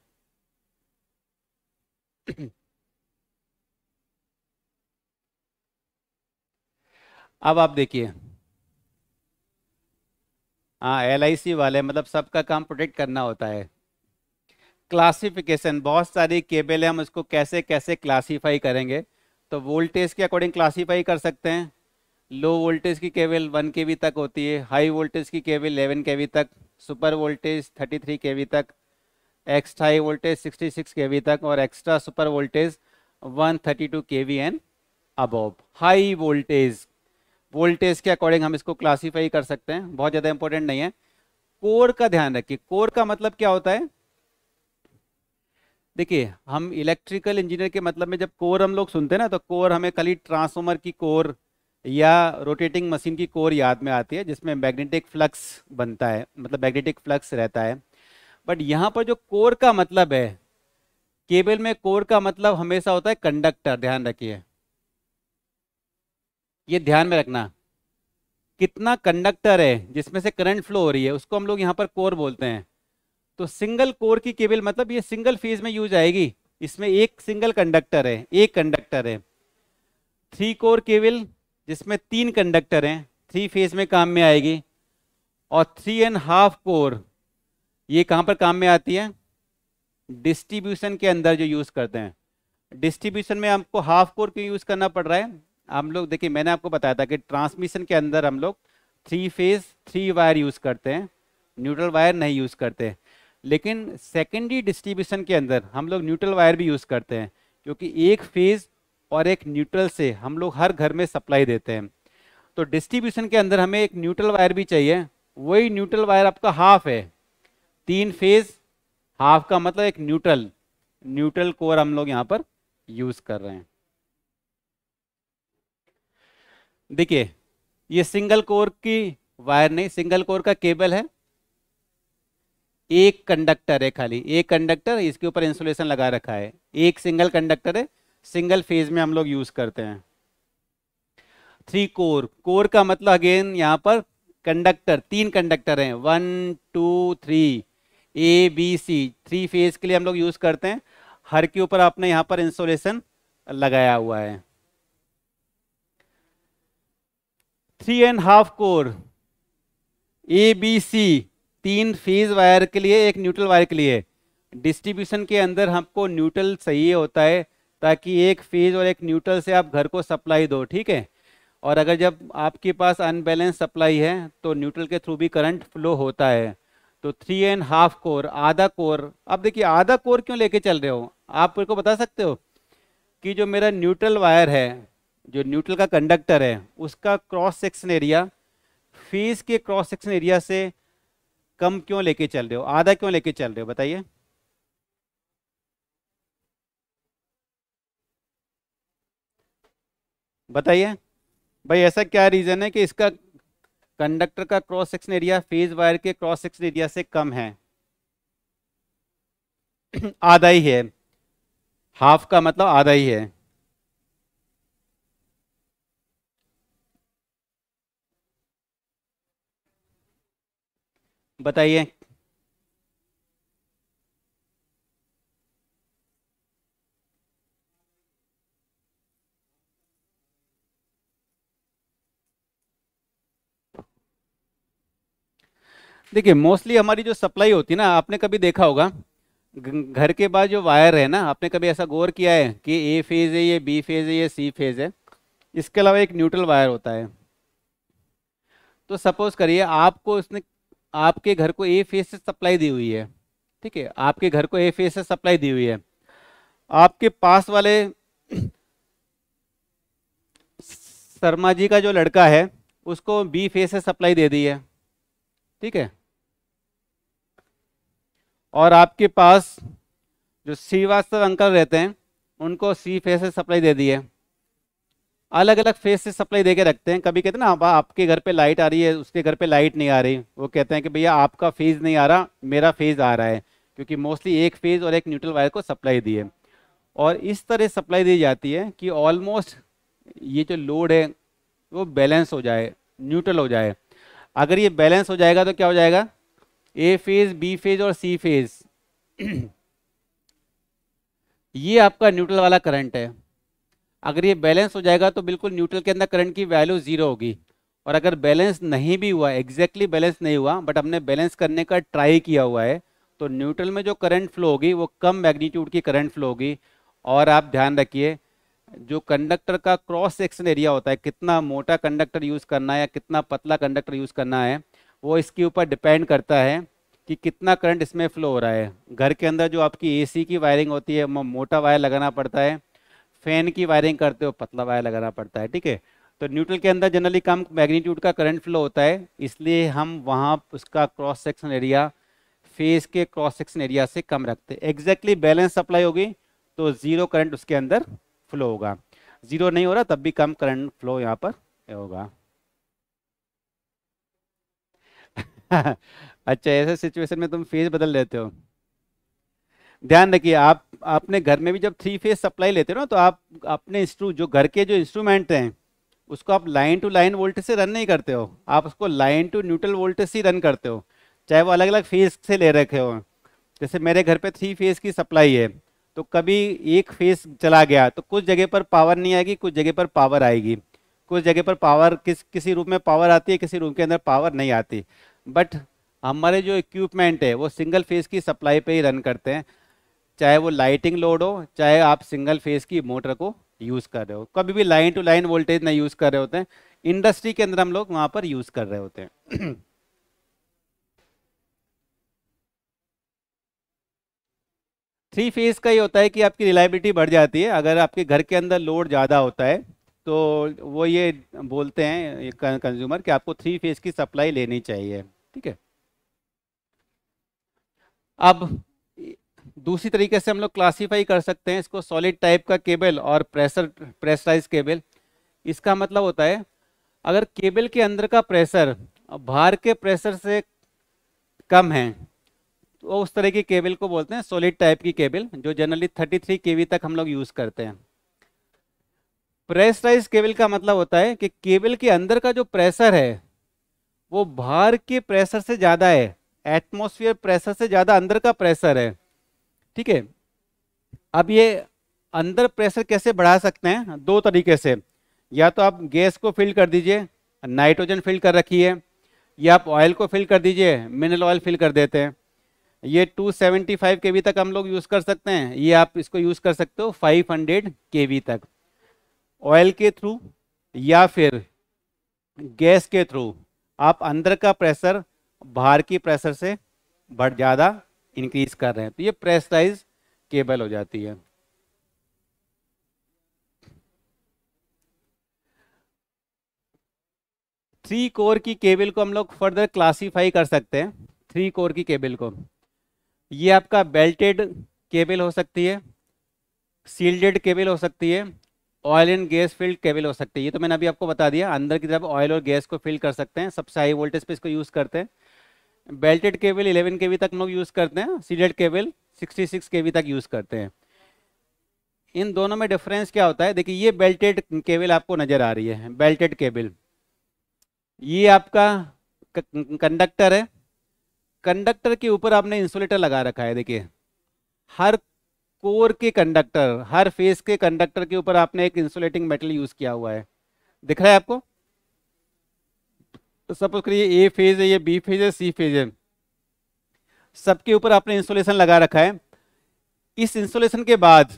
अब आप देखिए हाँ एल वाले मतलब सबका काम प्रोटेक्ट करना होता है क्लासिफिकेशन बहुत सारी केबल है हम उसको कैसे कैसे क्लासीफाई करेंगे तो वोल्टेज के अकॉर्डिंग क्लासीफाई कर सकते हैं लो वोल्टेज की केबल वन के तक होती है हाई वोल्टेज की केबल एलेवन के तक super voltage thirty three k तक extra high voltage sixty six k तक और extra super voltage one thirty two k V and above high voltage voltage के अकॉर्डिंग हम इसको क्लासीफाई कर सकते हैं बहुत ज़्यादा इंपॉर्टेंट नहीं है कोर का ध्यान रखिए कोर का मतलब क्या होता है देखिए हम इलेक्ट्रिकल इंजीनियर के मतलब में जब कोर हम लोग सुनते हैं ना तो कोर हमें खाली ट्रांसफॉर्मर की कोर या रोटेटिंग मशीन की कोर याद में आती है जिसमें मैग्नेटिक फ्लक्स बनता है मतलब मैग्नेटिक फ्लक्स रहता है बट यहाँ पर जो कोर का मतलब है केबल में कोर का मतलब हमेशा होता है कंडक्टर ध्यान रखिए ये ध्यान में रखना कितना कंडक्टर है जिसमें से करंट फ्लो हो रही है उसको हम लोग यहाँ पर कोर बोलते हैं तो सिंगल कोर की केबल मतलब ये सिंगल फेज में यूज आएगी इसमें एक सिंगल कंडक्टर है एक कंडक्टर है थ्री कोर केबल जिसमें तीन कंडक्टर हैं थ्री फेज में काम में आएगी और थ्री एंड हाफ कोर ये कहाँ पर काम में आती है डिस्ट्रीब्यूशन के अंदर जो यूज़ करते हैं डिस्ट्रीब्यूशन में आपको हाफ कोर क्यों यूज़ करना पड़ रहा है हम लोग देखिए मैंने आपको बताया था कि ट्रांसमिशन के अंदर हम लोग three phase three wire use करते हैं न्यूट्रल वायर नहीं यूज़ करते लेकिन सेकेंडरी डिस्ट्रीब्यूशन के अंदर हम लोग न्यूट्रल वायर भी यूज़ करते हैं क्योंकि एक फेज़ और एक न्यूट्रल से हम लोग हर घर में सप्लाई देते हैं तो डिस्ट्रीब्यूशन के अंदर हमें एक न्यूट्रल वायर भी चाहिए वही न्यूट्रल वायर आपका हाफ है तीन फेज हाफ का मतलब एक न्यूट्रल न्यूट्रल कोर हम लोग यहाँ पर यूज़ कर रहे हैं देखिए ये सिंगल कोर की वायर नहीं सिंगल कोर का केबल है एक कंडक्टर है खाली एक कंडक्टर इसके ऊपर इंसुलेशन लगा रखा है एक सिंगल कंडक्टर है सिंगल फेज में हम लोग यूज करते हैं थ्री कोर कोर का मतलब अगेन यहां पर कंडक्टर तीन कंडक्टर हैं one two three A B C three phase के लिए हम लोग यूज करते हैं हर के ऊपर आपने यहां पर इंसुलेशन लगाया हुआ है three and half core A B C तीन फेज वायर के लिए एक न्यूट्रल वायर के लिए डिस्ट्रीब्यूशन के अंदर हमको न्यूट्रल चाहिए होता है ताकि एक फेज और एक न्यूट्रल से आप घर को सप्लाई दो ठीक है और अगर जब आपके पास अनबैलेंस सप्लाई है तो न्यूट्रल के थ्रू भी करंट फ्लो होता है तो थ्री एंड हाफ कोर आधा कोर अब देखिए आधा कोर क्यों लेके चल रहे हो आप मेरे को बता सकते हो कि जो मेरा न्यूट्रल वायर है जो न्यूट्रल का कंडक्टर है उसका क्रॉस सेक्शन एरिया फेस के क्रॉस सेक्शन एरिया से कम क्यों लेके चल रहे हो आधा क्यों लेके चल रहे हो बताइए बताइए भाई ऐसा क्या रीज़न है कि इसका कंडक्टर का cross section area phase wire के क्रॉस सेक्शन एरिया से कम है आधा ही है हाफ का मतलब आधा ही है बताइए देखिए मोस्टली हमारी जो सप्लाई होती है ना आपने कभी देखा होगा घर के बाद जो वायर है ना आपने कभी ऐसा गौर किया है कि ए फेज है ये बी फेज है ये सी फेज है इसके अलावा एक न्यूट्रल वायर होता है तो सपोज करिए आपको उसने आपके घर को ए फेज से सप्लाई दी हुई है ठीक है आपके घर को ए फेज से सप्लाई दी हुई है आपके पास वाले शर्मा जी का जो लड़का है उसको बी फेज से सप्लाई दे दी है ठीक है और आपके पास जो श्रीवास्तव अंकल रहते हैं उनको सी फेज से सप्लाई दे दी है अलग अलग फेज से सप्लाई देके रखते हैं कभी कहते हैं ना आप, आपके घर पे लाइट आ रही है उसके घर पे लाइट नहीं आ रही वो कहते हैं कि भैया आपका फेज नहीं आ रहा मेरा फेज आ रहा है क्योंकि मोस्टली एक फेज और एक न्यूट्रल वायर को सप्लाई दी है और इस तरह सप्लाई दी जाती है कि ऑलमोस्ट ये जो लोड है वो बैलेंस हो जाए न्यूट्रल हो जाए अगर ये बैलेंस हो जाएगा तो क्या हो जाएगा ए फेज बी फेज और सी फेज ये आपका न्यूट्रल वाला करंट है अगर ये बैलेंस हो जाएगा तो बिल्कुल न्यूट्रल के अंदर करंट की वैल्यू जीरो होगी और अगर बैलेंस नहीं भी हुआ एग्जैक्टली exactly बैलेंस नहीं हुआ बट हमने बैलेंस करने का ट्राई किया हुआ है तो न्यूट्रल में जो करंट फ्लो होगी वो कम मैग्नीट्यूड की करंट फ्लो होगी और आप ध्यान रखिए जो कंडक्टर का क्रॉस सेक्शन एरिया होता है कितना मोटा कंडक्टर यूज़ करना है या कितना पतला कंडक्टर यूज़ करना है वो इसके ऊपर डिपेंड करता है कि कितना करंट इसमें फ्लो हो रहा है घर के अंदर जो आपकी एसी की वायरिंग होती है मोटा वायर लगाना पड़ता है फैन की वायरिंग करते हो पतला वायर लगाना पड़ता है ठीक है तो न्यूट्रल के अंदर जनरली कम मैग्नीट्यूड का करंट फ्लो होता है इसलिए हम वहाँ उसका क्रॉस सेक्शन एरिया फेस के क्रॉस सेक्शन एरिया से कम रखते हैं एग्जैक्टली बैलेंस सप्लाई होगी तो ज़ीरो करंट उसके अंदर फ्लो होगा ज़ीरो नहीं हो रहा तब भी कम करंट फ्लो यहाँ पर होगा अच्छा ऐसे सिचुएशन में तुम फेस बदल लेते हो ध्यान रखिए आप आपने घर में भी जब थ्री फेज सप्लाई लेते हो ना तो आप अपने इंस्ट्रू जो घर के जो इंस्ट्रूमेंट हैं उसको आप लाइन टू लाइन वोल्टेज से रन नहीं करते हो आप उसको लाइन टू न्यूट्रल वोल्टेज से रन करते हो चाहे वो अलग अलग फेज से ले रखे हो जैसे मेरे घर पे थ्री फेज की सप्लाई है तो कभी एक फेज चला गया तो कुछ जगह पर पावर नहीं आएगी कुछ जगह पर पावर आएगी कुछ जगह पर पावर किस किसी रूम में पावर आती है किसी रूम के अंदर पावर नहीं आती बट हमारे जो इक्विपमेंट है वो सिंगल फेज की सप्लाई पे ही रन करते हैं चाहे वो लाइटिंग लोड हो चाहे आप सिंगल फेज की मोटर को यूज़ कर रहे हो कभी भी लाइन टू लाइन वोल्टेज नहीं यूज़ कर रहे होते हैं इंडस्ट्री के अंदर हम लोग वहाँ पर यूज़ कर रहे होते हैं थ्री फेज का ये होता है कि आपकी रिलायबिलिटी बढ़ जाती है अगर आपके घर के अंदर लोड ज़्यादा होता है तो वो ये बोलते हैं कंज्यूमर कि आपको थ्री फेज की सप्लाई लेनी चाहिए ठीक है अब दूसरी तरीके से हम लोग क्लासीफाई कर सकते हैं इसको सॉलिड टाइप का केबल और प्रेशर प्रेशराइज केबल इसका मतलब होता है अगर केबल के अंदर का प्रेशर भार के प्रेशर से कम है तो उस तरह की केबल को बोलते हैं सॉलिड टाइप की केबल जो जनरली 33 केवी तक हम लोग यूज़ करते हैं प्रेशराइज केबल का मतलब होता है कि केबल के अंदर का जो प्रेशर है वो बाहर के प्रेशर से ज़्यादा है एटमोसफियर प्रेशर से ज़्यादा अंदर का प्रेशर है ठीक है अब ये अंदर प्रेशर कैसे बढ़ा सकते हैं दो तरीके से या तो आप गैस को फिल कर दीजिए नाइट्रोजन फिल कर रखिए या आप ऑयल को फिल कर दीजिए मिनरल ऑयल फिल कर देते हैं ये 275 केवी तक हम लोग यूज़ कर सकते हैं ये आप इसको यूज़ कर सकते हो 500 केवी तक ऑयल के थ्रू या फिर गैस के थ्रू आप अंदर का प्रेशर बाहर की प्रेशर से बढ़ ज़्यादा इंक्रीज कर रहे हैं तो ये प्रेसराइज केबल हो जाती है थ्री कोर की केबल को हम लोग फर्दर क्लासीफाई कर सकते हैं थ्री कोर की केबल को ये आपका बेल्टेड केबल हो सकती है सील्डेड केबल हो सकती है oil and gas field cable हो सकती है ये तो मैंने अभी आपको बता दिया अंदर की तरफ ऑयल और गैस को फिल कर सकते हैं सबसे हाई वोल्टेज पे इसको यूज़ करते हैं बेल्टेड केबल 11 वी तक लोग यूज़ करते हैं सीडेड केबल 66 वी तक यूज़ करते हैं इन दोनों में डिफरेंस क्या होता है देखिए ये बेल्टेड केबल आपको नज़र आ रही है बेल्टेड केबल ये आपका कंडक्टर है कंडक्टर के ऊपर आपने इंसुलेटर लगा रखा है देखिए हर कोर के कंडक्टर हर फेस के कंडक्टर के ऊपर आपने एक इंसुलेटिंग मेटल यूज़ किया हुआ है दिख रहा है आपको तो सपोज करिए ए फेज है ये बी फेज है सी फेज है सबके ऊपर आपने इंसुलेशन लगा रखा है इस इंसुलेशन के बाद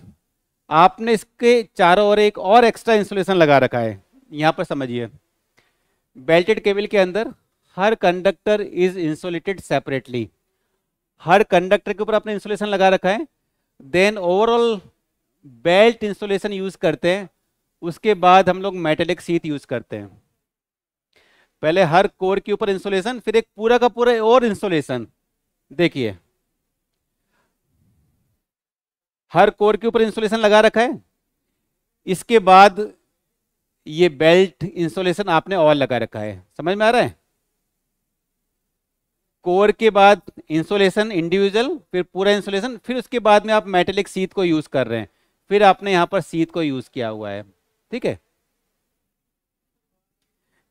आपने इसके चारों ओर एक और एक्स्ट्रा इंसुलेशन लगा रखा है यहां पर समझिए बेल्टेड केबल के अंदर हर कंडक्टर इज इंसुलेटेड सेपरेटली हर कंडक्टर के ऊपर आपने इंसुलेशन लगा रखा है then overall belt insulation use करते हैं उसके बाद हम लोग मेटेलिक सीट यूज करते हैं पहले हर कोर के ऊपर इंसुलेशन फिर एक पूरा का पूरा और इंसुलेशन देखिए हर कोर के ऊपर इंसुलेशन लगा रखा है इसके बाद ये बेल्ट इंसुलेशन आपने और लगा रखा है समझ में आ रहा है कोर के बाद इंसुलेशन इंडिविजुअल फिर पूरा इंसुलेशन फिर उसके बाद में आप मेटेलिक सीट को यूज कर रहे हैं फिर आपने यहां पर सीट को यूज किया हुआ है ठीक है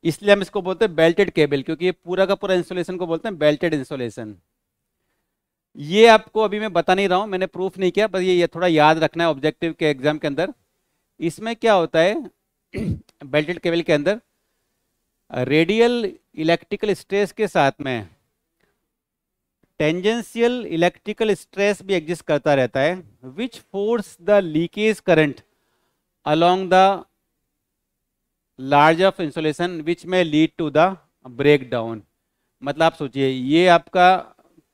इसलिए हम इसको बोलते हैं बेल्टेड केबल क्योंकि ये पूरा का पूरा इंस्टॉलेशन को बोलते हैं बेल्टेड इंस्टॉलेशन ये आपको अभी मैं बता नहीं रहा हूँ मैंने प्रूफ नहीं किया बस ये, ये थोड़ा याद रखना है ऑब्जेक्टिव के एग्जाम के अंदर इसमें क्या होता है बेल्टेड केबल के अंदर रेडियल इलेक्ट्रिकल स्ट्रेस के साथ में टेंजेंशियल इलेक्ट्रिकल स्ट्रेस भी एग्जिस्ट करता रहता है which force the leakage current along the large of insulation which में lead to the breakdown मतलब आप सोचिए ये आपका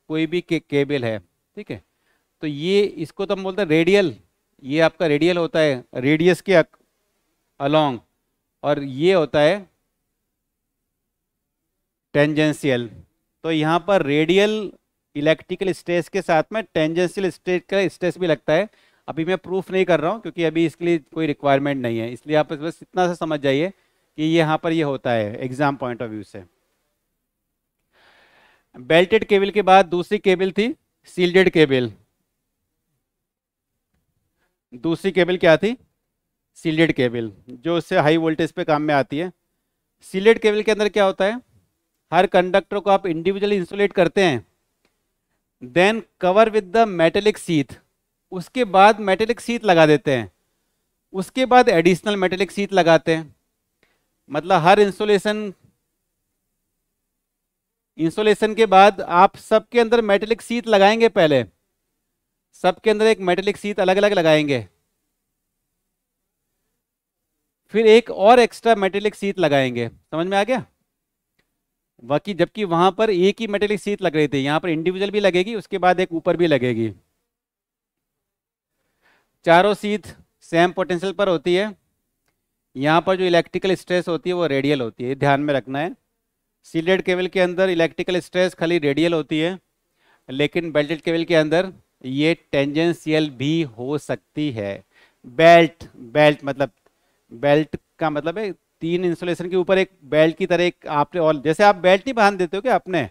कोई भी केबल है ठीक है तो ये इसको तो हम बोलते हैं रेडियल ये आपका रेडियल होता है रेडियस के अलोंग और ये होता है टेंजेंशियल तो यहाँ पर रेडियल इलेक्ट्रिकल स्ट्रेस के साथ में टेंजेंशियल स्ट्रेस का स्ट्रेस भी लगता है अभी मैं प्रूफ नहीं कर रहा हूँ क्योंकि अभी इसके लिए कोई रिक्वायरमेंट नहीं है इसलिए आप बस इतना सा समझ जाइए कि ये यहाँ पर ये होता है एग्जाम पॉइंट ऑफ व्यू से बेल्टेड केबल के बाद दूसरी केबल थी सील्डेड केबल दूसरी केबल क्या थी सील्डेड केबल जो उससे हाई वोल्टेज पे काम में आती है सील्डेड केबल के अंदर क्या होता है हर कंडक्टर को आप इंडिविजुअली इंसुलेट करते हैं then cover with the metallic sheath उसके बाद मेटेलिक सीट लगा देते हैं उसके बाद एडिशनल मेटेलिक सीट लगाते हैं मतलब हर इंसुलेशन इंसुलेशन के बाद आप सबके अंदर मेटेलिक सीट लगाएंगे पहले सबके अंदर एक मेटेलिक सीट अलग अलग लगाएंगे फिर एक और एक्स्ट्रा मेटेलिक सीट लगाएंगे समझ में आ गया बाकी जबकि वहां पर एक ही मेटेलिक सीट लग रही थी यहाँ पर इंडिविजुअल भी लगेगी उसके बाद एक ऊपर भी लगेगी चारों सीथ सेम पोटेंशियल पर होती है यहाँ पर जो इलेक्ट्रिकल स्ट्रेस होती है वो रेडियल होती है ध्यान में रखना है सीलेड केबल के अंदर इलेक्ट्रिकल स्ट्रेस खाली रेडियल होती है लेकिन बेल्टेड केबल के अंदर ये टेंजेंशियल भी हो सकती है बेल्ट बेल्ट मतलब बेल्ट का मतलब है तीन इंसुलेशन के ऊपर एक बेल्ट की तरह एक आपने और जैसे आप बेल्ट ही बांध देते हो क्या आपने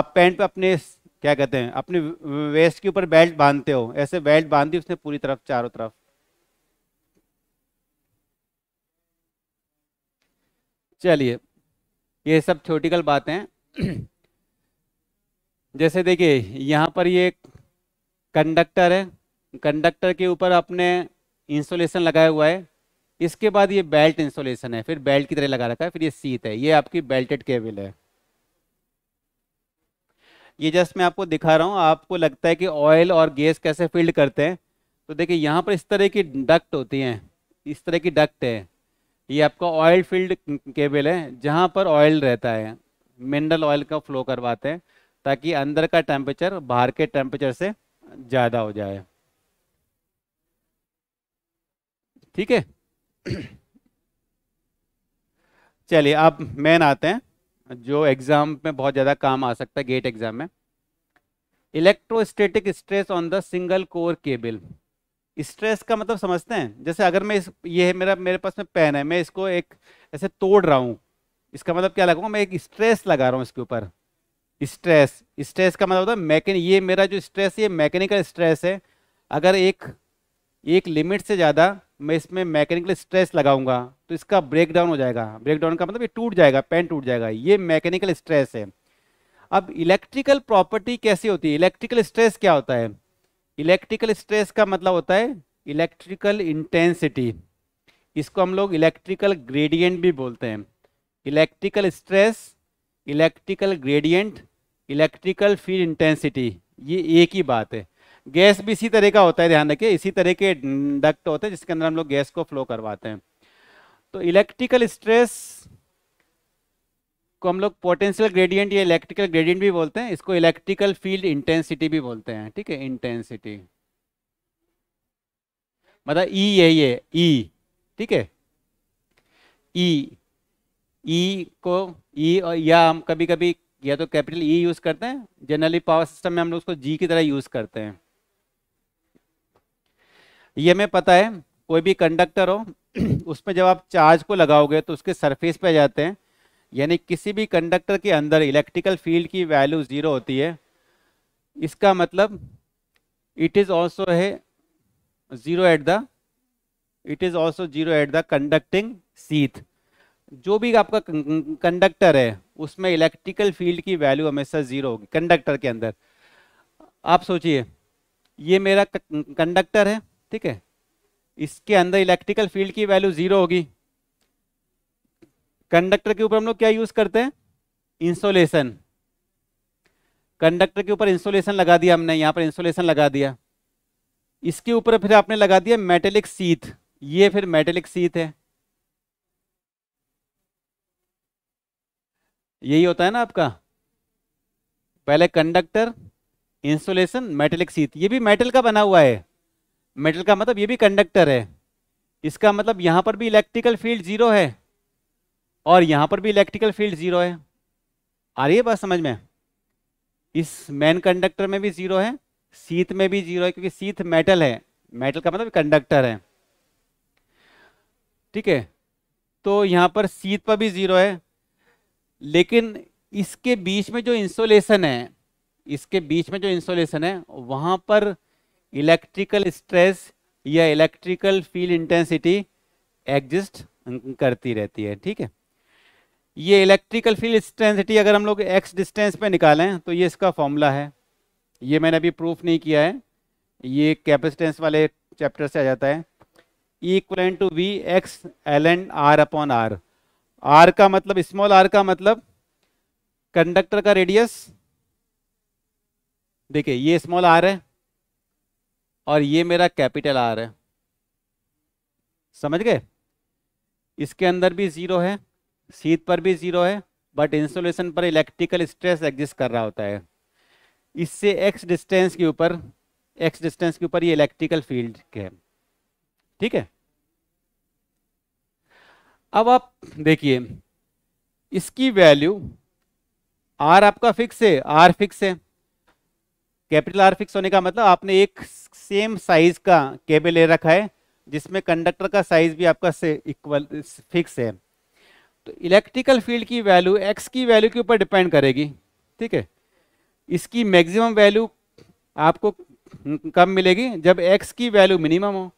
आप पैंट पे अपने क्या कहते हैं अपने वेस्ट के ऊपर बेल्ट बांधते हो ऐसे बेल्ट बांध दी उसने पूरी तरफ चारों तरफ चलिए ये सब थ्योटिकल बातें जैसे देखिए यहाँ पर ये कंडक्टर है कंडक्टर के ऊपर आपने इंसोलेशन लगाया हुआ है इसके बाद ये बेल्ट इंसोलेशन है फिर बेल्ट की तरह लगा रखा है फिर ये सीट है ये आपकी बेल्टेड केबल है ये जस्ट मैं आपको दिखा रहा हूँ आपको लगता है कि ऑयल और गैस कैसे फील्ड करते हैं तो देखिए यहाँ पर इस तरह की डक्ट होती हैं इस तरह की डक्ट है ये आपका ऑयल फील्ड केबल है जहाँ पर ऑयल रहता है मिनरल ऑयल का फ्लो करवाते हैं ताकि अंदर का टेम्परेचर बाहर के टेम्परेचर से ज़्यादा हो जाए ठीक है चलिए अब मेन आते हैं जो एग्जाम में बहुत ज़्यादा काम आ सकता है गेट एग्जाम में electrostatic stress on the single core cable stress का मतलब समझते हैं जैसे अगर मैं इस ये है मेरा मेरे पास में पेन है मैं इसको एक ऐसे तोड़ रहा हूँ इसका मतलब क्या लगाऊंगा मैं एक स्ट्रेस लगा रहा हूँ इसके ऊपर स्ट्रेस स्ट्रेस का मतलब होता है ये मेरा जो स्ट्रेस ये मैकेनिकल स्ट्रेस है अगर एक एक लिमिट से ज़्यादा मैं इसमें मैकेनिकल स्ट्रेस लगाऊंगा तो इसका ब्रेक डाउन हो जाएगा ब्रेक डाउन का मतलब ये टूट जाएगा पेन टूट जाएगा ये मैकेनिकल स्ट्रेस है अब इलेक्ट्रिकल प्रॉपर्टी कैसी होती है इलेक्ट्रिकल स्ट्रेस क्या होता है इलेक्ट्रिकल स्ट्रेस का मतलब होता है इलेक्ट्रिकल इंटेंसिटी इसको हम लोग इलेक्ट्रिकल ग्रेडियंट भी बोलते हैं electrical stress electrical gradient electrical field intensity ये एक ही बात है गैस भी इसी तरह का होता है ध्यान रखिए इसी तरह के डक्ट होते हैं जिसके अंदर हम लोग गैस को फ्लो करवाते हैं तो इलेक्ट्रिकल स्ट्रेस को हम लोग पोटेंशियल ग्रेडियंट या इलेक्ट्रिकल ग्रेडियंट भी बोलते हैं इसको इलेक्ट्रिकल फील्ड इंटेंसिटी भी बोलते हैं ठीक है इंटेंसिटी मतलब ई e ये है e, ई ठीक है ई e, ई को ई और या हम कभी कभी या तो कैपिटल ई यूज़ करते हैं जनरली पावर सिस्टम में हम लोग उसको जी की तरह यूज़ करते हैं ये हमें पता है कोई भी कंडक्टर हो उसमें जब आप चार्ज को लगाओगे तो उसके सरफेस पे जाते हैं यानी किसी भी कंडक्टर के अंदर इलेक्ट्रिकल फील्ड की वैल्यू ज़ीरो होती है इसका मतलब इट इज़ ऑल्सो है zero at the it is also zero at the conducting sheath जो भी आपका कंडक्टर है उसमें इलेक्ट्रिकल फील्ड की वैल्यू हमेशा ज़ीरो होगी कंडक्टर के अंदर आप सोचिए ये मेरा कंडक्टर है ठीक है इसके अंदर इलेक्ट्रिकल फील्ड की वैल्यू जीरो होगी कंडक्टर के ऊपर हम लोग क्या यूज करते हैं इंसोलेशन कंडक्टर के ऊपर इंसोलेशन लगा दिया हमने यहां पर इंसोलेशन लगा दिया इसके ऊपर फिर आपने लगा दिया मेटेलिक सीथ ये फिर मेटेलिक सीथ है यही होता है ना आपका पहले कंडक्टर इंसुलेशन मेटेलिक सीथ ये भी मेटल का बना हुआ है मेटल का मतलब ये भी कंडक्टर है इसका मतलब यहां पर भी इलेक्ट्रिकल फील्ड जीरो है और यहां पर भी इलेक्ट्रिकल फील्ड जीरो है आ रही है बात समझ में इस मैन कंडक्टर में भी जीरो है सीथ में भी जीरो है क्योंकि सीथ मेटल है मेटल का मतलब कंडक्टर है ठीक है तो यहां पर सीथ पर भी जीरो है लेकिन इसके बीच में जो इंसोलेशन है इसके बीच में जो इंसोलेशन है वहां पर इलेक्ट्रिकल स्ट्रेस या इलेक्ट्रिकल फील्ड इंटेंसिटी एग्जिस्ट करती रहती है ठीक है ये इलेक्ट्रिकल फील्ड इंटेंसिटी अगर हम लोग एक्स डिस्टेंस पे निकालें तो ये इसका फॉर्मूला है ये मैंने अभी प्रूफ नहीं किया है ये कैपेसिटेंस वाले चैप्टर से आ जाता है equal to V X L and R upon R R का मतलब स्मॉल आर का मतलब कंडक्टर का रेडियस देखिए ये स्मॉल आर है और ये मेरा कैपिटल आर है समझ गए इसके अंदर भी ज़ीरो है सीत पर भी ज़ीरो है बट इंसुलेशन पर इलेक्ट्रिकल स्ट्रेस एग्जिस्ट कर रहा होता है इससे एक्स डिस्टेंस के ऊपर एक्स डिस्टेंस के ऊपर ये इलेक्ट्रिकल फील्ड है ठीक है अब आप देखिए इसकी वैल्यू आर आपका फिक्स है आर फिक्स है कैपिटल आर फिक्स होने का मतलब आपने एक सेम साइज का केबल ले रखा है जिसमें कंडक्टर का साइज भी आपका से इक्वल फिक्स है तो इलेक्ट्रिकल फील्ड की वैल्यू एक्स की वैल्यू के ऊपर डिपेंड करेगी ठीक है इसकी मैक्सिमम वैल्यू आपको कब मिलेगी जब एक्स की वैल्यू मिनिमम हो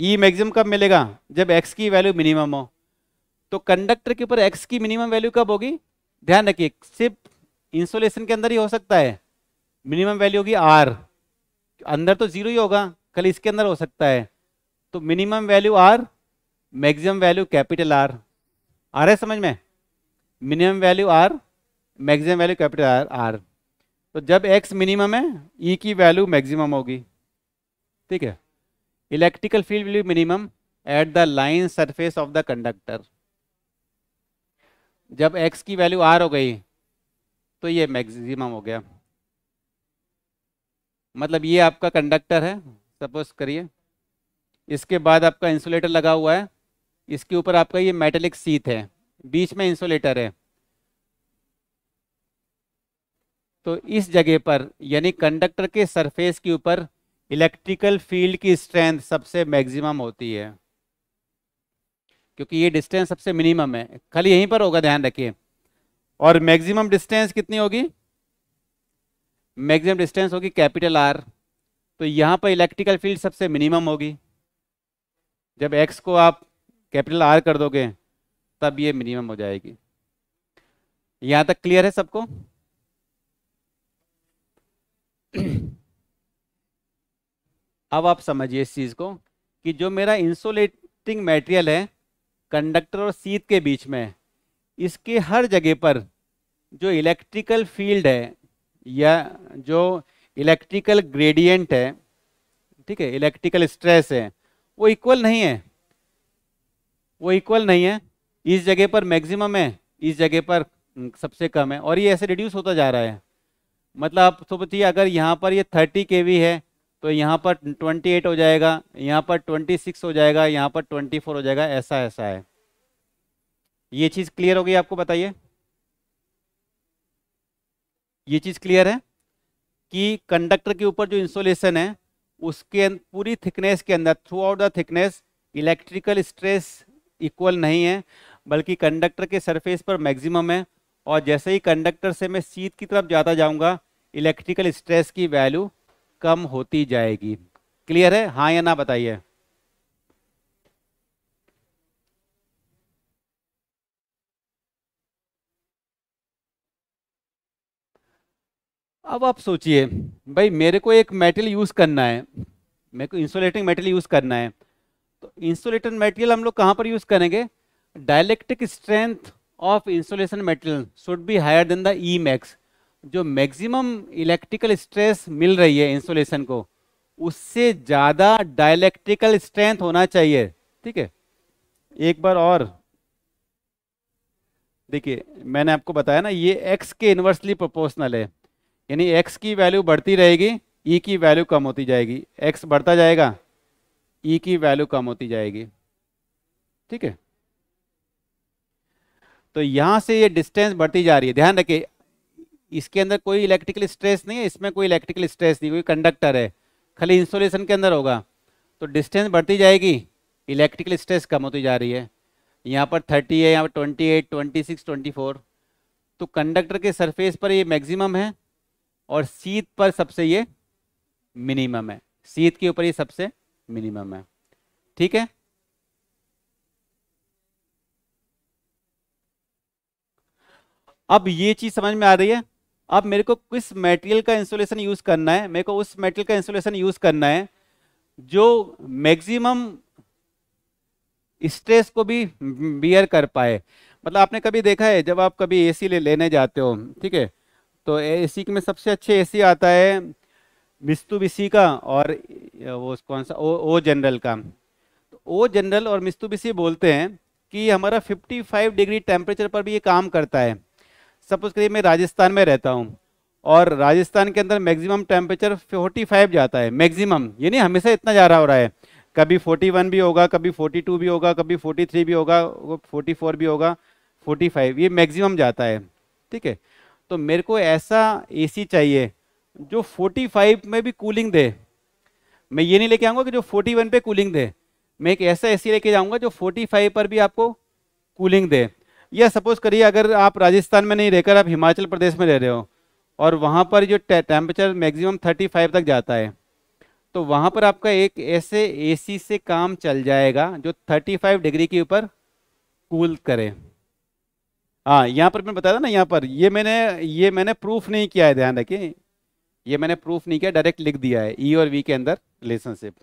ई मैक्सिमम कब मिलेगा जब एक्स की वैल्यू मिनिमम हो तो कंडक्टर के ऊपर एक्स की मिनिमम वैल्यू कब होगी ध्यान रखिए सिर्फ इंसोलेशन के अंदर ही हो सकता है मिनिमम वैल्यू होगी आर अंदर तो जीरो ही होगा कल इसके अंदर हो सकता है तो minimum value R maximum value capital R आ रहा है समझ में minimum value R maximum value capital R R तो जब एक्स मिनिमम है ई e की वैल्यू मैक्सिमम होगी ठीक है electrical field value minimum at the line surface of the conductor जब एक्स की वैल्यू आर हो गई तो ये मैक्सिमम हो गया मतलब ये आपका कंडक्टर है सपोज करिए इसके बाद आपका इंसुलेटर लगा हुआ है इसके ऊपर आपका ये मेटेलिक सीथ है बीच में इंसुलेटर है तो इस जगह पर यानी कंडक्टर के सरफेस के ऊपर इलेक्ट्रिकल फील्ड की स्ट्रेंथ सबसे मैक्सिमम होती है क्योंकि ये डिस्टेंस सबसे मिनिमम है खाली यहीं पर होगा ध्यान रखिए और मैक्सिमम डिस्टेंस कितनी होगी मैक्सिमम डिस्टेंस होगी कैपिटल आर तो यहाँ पर इलेक्ट्रिकल फील्ड सबसे मिनिमम होगी जब एक्स को आप कैपिटल आर कर दोगे तब ये मिनिमम हो जाएगी यहाँ तक क्लियर है सबको अब आप समझिए इस चीज़ को कि जो मेरा इंसुलेटिंग मटेरियल है कंडक्टर और सीट के बीच में इसके हर जगह पर जो इलेक्ट्रिकल फील्ड है या जो इलेक्ट्रिकल ग्रेडियंट है ठीक है इलेक्ट्रिकल स्ट्रेस है वो इक्वल नहीं है वो इक्वल नहीं है इस जगह पर मैक्सिमम है इस जगह पर सबसे कम है और ये ऐसे रिड्यूस होता जा रहा है मतलब आप सोचिए तो अगर यहाँ पर ये थर्टी के है तो यहाँ पर 28 हो जाएगा यहाँ पर 26 हो जाएगा यहाँ पर 24 हो जाएगा ऐसा ऐसा है ये चीज़ क्लियर हो गई आपको बताइए ये चीज़ क्लियर है कि कंडक्टर के ऊपर जो इंसोलेशन है उसके अं-, पूरी थिकनेस के अंदर throughout the thickness electrical stress equal नहीं है बल्कि कंडक्टर के सरफेस पर मैक्सिमम है और जैसे ही कंडक्टर से मैं सीट की तरफ जाता जाऊंगा इलेक्ट्रिकल स्ट्रेस की वैल्यू कम होती जाएगी क्लियर है हाँ या ना बताइए अब आप सोचिए भाई मेरे को एक मेटल यूज़ करना है मेरे को इंसुलेटिंग मेटल यूज़ करना है तो इंसुलेटिंग मेटेरियल हम लोग कहाँ पर यूज़ करेंगे dielectric strength of insulation material should be higher than the E max जो मैक्सिमम इलेक्ट्रिकल स्ट्रेस मिल रही है इंसुलेशन को उससे ज़्यादा डायलेक्ट्रिकल स्ट्रेंथ होना चाहिए ठीक है एक बार और देखिए मैंने आपको बताया ना ये एक्स के इन्वर्सली प्रोपोर्शनल है यानी एक्स की वैल्यू बढ़ती रहेगी ई e की वैल्यू कम होती जाएगी एक्स बढ़ता जाएगा ई e की वैल्यू कम होती जाएगी ठीक है तो यहां से ये डिस्टेंस बढ़ती जा रही है ध्यान रखिए इसके अंदर कोई इलेक्ट्रिकल स्ट्रेस नहीं है इसमें कोई इलेक्ट्रिकल स्ट्रेस नहीं कोई कंडक्टर है खाली इंसुलेशन के अंदर होगा तो डिस्टेंस बढ़ती जाएगी इलेक्ट्रिकल स्ट्रेस कम होती जा रही है यहाँ पर थर्टी है यहाँ पर twenty eight twenty six twenty four तो कंडक्टर के सरफेस पर ये मैक्सिमम है और सीत पर सबसे ये मिनिमम है सीत के ऊपर ये सबसे मिनिमम है ठीक है अब ये चीज समझ में आ रही है अब मेरे को किस मेटेरियल का इंसुलेशन यूज करना है मेरे को उस मेटेरियल का इंसुलेशन यूज करना है जो मैक्सिमम स्ट्रेस को भी बियर कर पाए मतलब आपने कभी देखा है जब आप कभी एसी ले लेने जाते हो ठीक है तो एसी में सबसे अच्छे एसी आता है मिस्तु बिसी का और वो कौन सा ओ ओ जनरल का तो ओ जनरल और मिस्तु बिसी बोलते हैं कि हमारा 55 डिग्री टेम्परेचर पर भी ये काम करता है सपोज करिए मैं राजस्थान में रहता हूँ और राजस्थान के अंदर मैक्सिमम टेम्परेचर 45 जाता है मैक्सिमम ये नहीं हमेशा इतना जा रहा हो रहा है कभी 41 भी होगा कभी 42 भी होगा कभी 43 भी होगा 44 भी होगा 45 ये मैक्सिमम जाता है ठीक है तो मेरे को ऐसा एसी चाहिए जो 45 में भी कूलिंग दे मैं ये नहीं लेके आऊँगा कि जो 41 पे कूलिंग दे मैं एक ऐसा एसी लेके जाऊँगा जो 45 पर भी आपको कूलिंग दे या सपोज करिए अगर आप राजस्थान में नहीं रहकर आप हिमाचल प्रदेश में रह रहे हो और वहाँ पर जो टेम्परेचर मैक्सिमम 35 तक जाता है तो वहाँ पर आपका एक ऐसे एसी से काम चल जाएगा जो 35 डिग्री के ऊपर कूल करे हाँ यहाँ पर मैंने बताया था ना यहाँ पर ये मैंने ये मैंने प्रूफ नहीं किया है ध्यान रखें ये मैंने प्रूफ नहीं किया डायरेक्ट लिख दिया है ई e और वी के अंदर रिलेशनशिप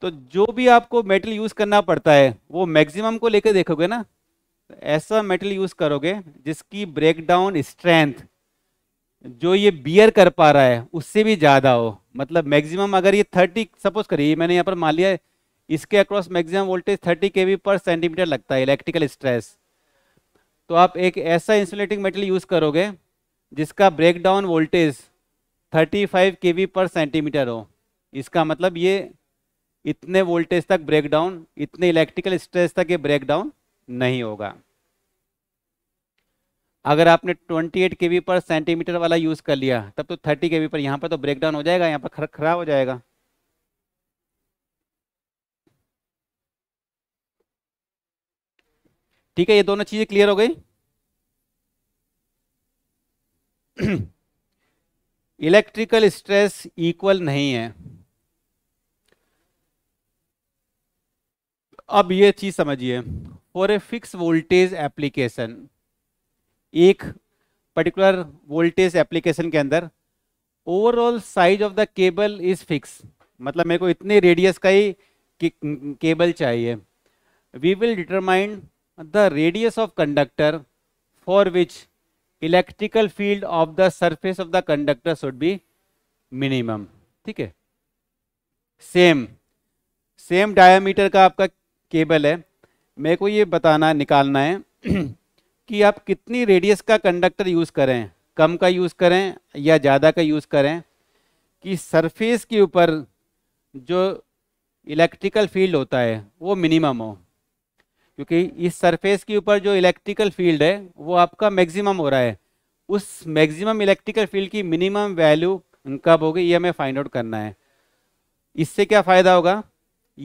तो जो भी आपको मेटल यूज करना पड़ता है वो मैक्सिमम को लेकर देखोगे ना ऐसा मेटल यूज करोगे जिसकी ब्रेकडाउन स्ट्रेंथ जो ये बियर कर पा रहा है उससे भी ज़्यादा हो मतलब मैक्सिमम अगर ये थर्टी सपोज करिए मैंने यहाँ पर मान लिया इसके अक्रॉस मैक्सिमम वोल्टेज थर्टी के पर सेंटीमीटर लगता है इलेक्ट्रिकल स्ट्रेस तो आप एक ऐसा इंसुलेटिंग मेटल यूज़ करोगे जिसका ब्रेकडाउन वोल्टेज 35 के पर सेंटीमीटर हो इसका मतलब ये इतने वोल्टेज तक ब्रेकडाउन इतने इलेक्ट्रिकल स्ट्रेस तक ये ब्रेकडाउन नहीं होगा अगर आपने 28 के पर सेंटीमीटर वाला यूज़ कर लिया तब तो 30 के पर यहाँ पर तो ब्रेकडाउन हो जाएगा यहाँ पर खराब हो जाएगा ठीक है ये दोनों चीजें क्लियर हो गई इलेक्ट्रिकल स्ट्रेस इक्वल नहीं है अब ये चीज समझिए for a fix voltage application एक पर्टिकुलर वोल्टेज एप्लीकेशन के अंदर overall size of the cable is fix मतलब मेरे को इतने रेडियस का ही केबल चाहिए we will determined the radius of conductor for which electrical field of the surface of the conductor should be minimum ठीक है सेम सेम डायामीटर का आपका केबल है मेरे को ये बताना निकालना है कि आप कितनी रेडियस का कंडक्टर यूज़ करें कम का यूज़ करें या ज़्यादा का यूज़ करें कि सरफेस के ऊपर जो इलेक्ट्रिकल फील्ड होता है वो मिनिमम हो क्योंकि इस सरफेस के ऊपर जो इलेक्ट्रिकल फील्ड है वो आपका मैक्सिमम हो रहा है उस मैक्सिमम इलेक्ट्रिकल फील्ड की मिनिमम वैल्यू कब होगी ये हमें फाइंड आउट करना है इससे क्या फ़ायदा होगा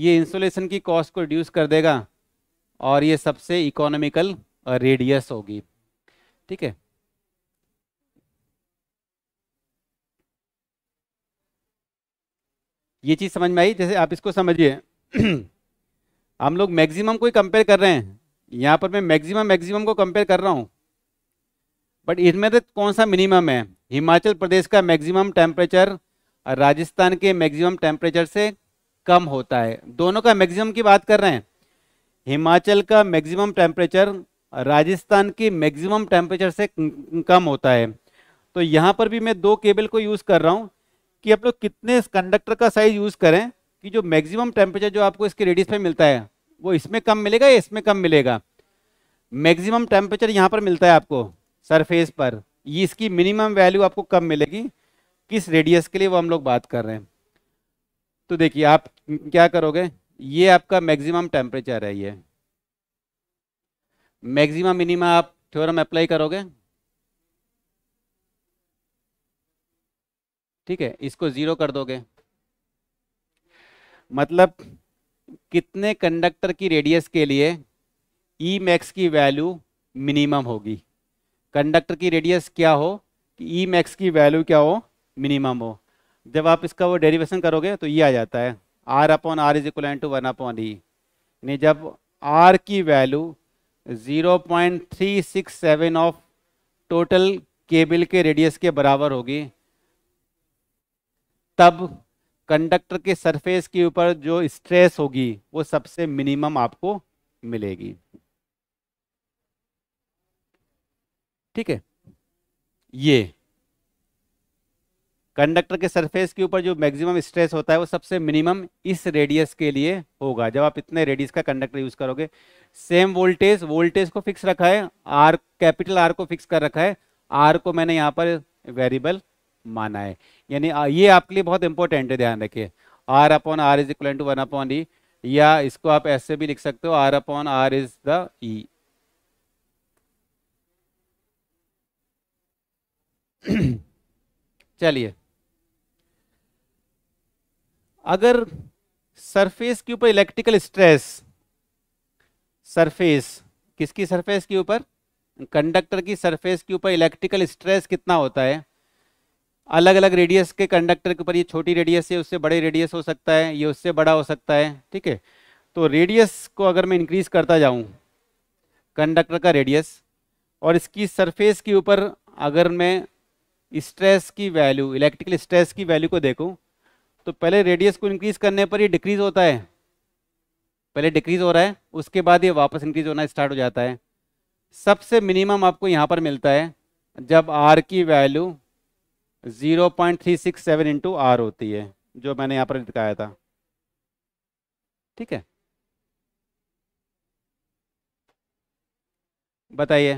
ये इंसुलेशन की कॉस्ट को रिड्यूस कर देगा और ये सबसे इकोनॉमिकल रेडियस होगी ठीक है ये चीज़ समझ में आई जैसे आप इसको समझिए हम लोग मैक्सिमम को ही कंपेयर कर रहे हैं यहाँ पर मैं मैक्सिमम मैक्सिमम को कंपेयर कर रहा हूँ बट इनमें से कौन सा मिनिमम है हिमाचल प्रदेश का मैक्सिमम टेम्परेचर राजस्थान के मैक्सिमम टेम्परेचर से कम होता है दोनों का मैक्सिमम की बात कर रहे हैं हिमाचल का मैक्सिमम टेम्परेचर राजस्थान के मैक्सिमम टेम्परेचर से कम होता है तो यहाँ पर भी मैं दो केबल को यूज़ कर रहा हूँ कि आप लोग कितने कंडक्टर का साइज यूज़ करें कि जो मैक्सिमम टेम्परेचर जो आपको इसके रेडियस पे मिलता है वो इसमें कम मिलेगा या इसमें कम मिलेगा मैक्सिमम टेम्परेचर यहाँ पर मिलता है आपको सरफेस पर ये इसकी मिनिमम वैल्यू आपको कम मिलेगी किस रेडियस के लिए वो हम लोग बात कर रहे हैं तो देखिए आप क्या करोगे ये आपका मैक्सिमम टेम्परेचर है ये मैक्सिमम मिनिमम आप थ्योरम अप्लाई करोगे ठीक है इसको ज़ीरो कर दोगे मतलब कितने कंडक्टर की रेडियस के लिए ई मैक्स की वैल्यू मिनिमम होगी कंडक्टर की रेडियस क्या हो कि ई मैक्स की वैल्यू क्या हो मिनिमम हो जब आप इसका वो डेरिवेशन करोगे तो ये आ जाता है R upon R is equal to one upon E यानी जब आर की वैल्यू 0.367 ऑफ टोटल केबल के रेडियस के बराबर होगी तब कंडक्टर के सरफेस के ऊपर जो स्ट्रेस होगी वो सबसे मिनिमम आपको मिलेगी ठीक है ये कंडक्टर के सरफेस के ऊपर जो मैक्सिमम स्ट्रेस होता है वो सबसे मिनिमम इस रेडियस के लिए होगा जब आप इतने रेडियस का कंडक्टर यूज करोगे सेम वोल्टेज वोल्टेज को फिक्स रखा है आर कैपिटल आर को फिक्स कर रखा है आर को मैंने यहां पर वेरिएबल माना है यानी ये आपके लिए बहुत इंपॉर्टेंट है ध्यान रखिए R upon R is equal to one upon E या इसको आप ऐसे भी लिख सकते हो R upon R is the E चलिए अगर सरफेस के ऊपर इलेक्ट्रिकल स्ट्रेस सरफेस किसकी सरफेस के ऊपर कंडक्टर की सरफेस के ऊपर इलेक्ट्रिकल स्ट्रेस कितना होता है अलग अलग रेडियस के कंडक्टर के ऊपर ये छोटी रेडियस है उससे बड़े रेडियस हो सकता है ये उससे बड़ा हो सकता है ठीक है तो रेडियस को अगर मैं इंक्रीज करता जाऊँ कंडक्टर का रेडियस और इसकी सरफेस के ऊपर अगर मैं स्ट्रेस की वैल्यू इलेक्ट्रिकल स्ट्रेस की वैल्यू को देखूं तो पहले रेडियस को इंक्रीज करने पर ये डिक्रीज होता है पहले डिक्रीज हो रहा है उसके बाद ये वापस इंक्रीज होना स्टार्ट हो जाता है सबसे मिनिमम आपको यहाँ पर मिलता है जब आर की value zero point three six seven into R होती है जो मैंने यहाँ पर दिखाया था ठीक है बताइए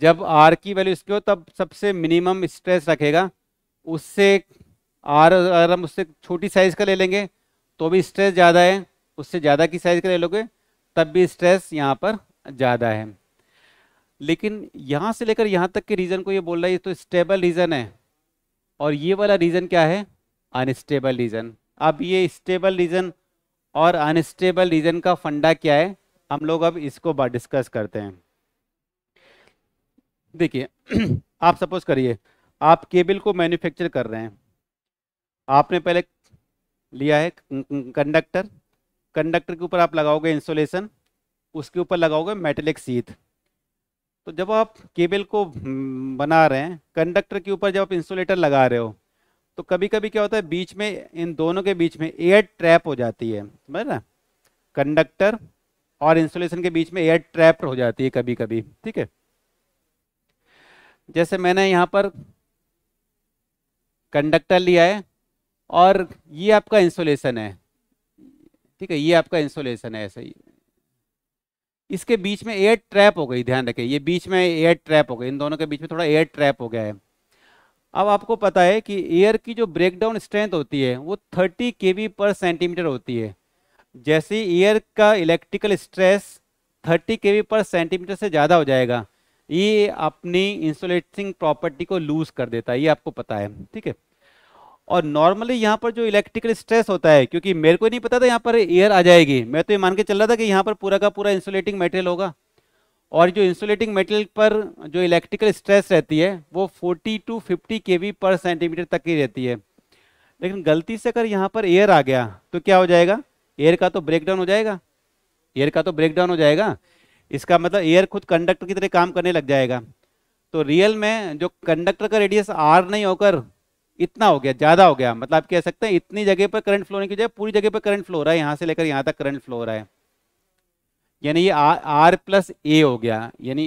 जब आर की वैल्यू इसकी हो तब सबसे मिनिमम स्ट्रेस रखेगा उससे आर अगर हम उससे छोटी साइज का ले लेंगे तो भी स्ट्रेस ज़्यादा है उससे ज़्यादा की साइज का ले लोगे तब भी स्ट्रेस यहाँ पर ज़्यादा है लेकिन यहाँ से लेकर यहाँ तक के रीज़न को ये बोल रहा है ये तो स्टेबल रीज़न है और ये वाला रीज़न क्या है अनस्टेबल रीज़न अब ये स्टेबल रीज़न और अनस्टेबल रीज़न का फंडा क्या है हम लोग अब इसको डिस्कस करते हैं देखिए आप सपोज करिए आप केबल को मैन्युफैक्चर कर रहे हैं आपने पहले लिया है कंडक्टर कंडक्टर के ऊपर आप लगाओगे इंसुलेशन उसके ऊपर लगाओगे मेटेलिक सीथ तो जब आप केबल को हम्म, बना रहे हैं कंडक्टर के ऊपर जब आप इंसुलेटर लगा रहे हो तो कभी कभी क्या होता है बीच में इन दोनों के बीच में एयर ट्रैप हो जाती है समझ ना कंडक्टर और इंसुलेशन के बीच में एयर ट्रैप हो जाती है कभी कभी ठीक है जैसे मैंने यहाँ पर कंडक्टर लिया है और ये आपका इंसुलेशन है ठीक है ये आपका इंसुलेशन है ऐसे ही इसके बीच में एयर ट्रैप हो गई ध्यान रखें ये बीच में एयर ट्रैप हो गई इन दोनों के बीच में थोड़ा एयर ट्रैप हो गया है अब आपको पता है कि एयर की जो ब्रेकडाउन स्ट्रेंथ होती है वो 30 के पर सेंटीमीटर होती है जैसे एयर का इलेक्ट्रिकल स्ट्रेस 30 के पर सेंटीमीटर से ज़्यादा हो जाएगा ये अपनी इंसुलेटिंग प्रॉपर्टी को लूज कर देता है ये आपको पता है ठीक है और नॉर्मली यहाँ पर जो इलेक्ट्रिकल स्ट्रेस होता है क्योंकि मेरे को नहीं पता था यहाँ पर एयर आ जाएगी मैं तो ये मान के चल रहा था कि यहाँ पर पूरा का पूरा इंसुलेटिंग मेटेरियल होगा और जो इंसुलेटिंग मेटेरियल पर जो इलेक्ट्रिकल स्ट्रेस रहती है वो 40 टू 50 के वी पर सेंटीमीटर तक की रहती है लेकिन गलती से अगर यहाँ पर एयर आ गया तो क्या हो जाएगा एयर का तो ब्रेकडाउन हो जाएगा एयर का तो ब्रेकडाउन हो जाएगा इसका मतलब एयर खुद कंडक्टर की तरह काम करने लग जाएगा तो रियल में जो कंडक्टर का रेडियस आर नहीं होकर इतना हो गया ज्यादा हो गया मतलब आप कह सकते हैं इतनी जगह पर करंट फ्लो होने की जगह पूरी जगह पर करंट फ्लो हो रहा है यहां से लेकर यहां तक करंट फ्लो हो रहा है यानी ये आर प्लस ए हो गया यानी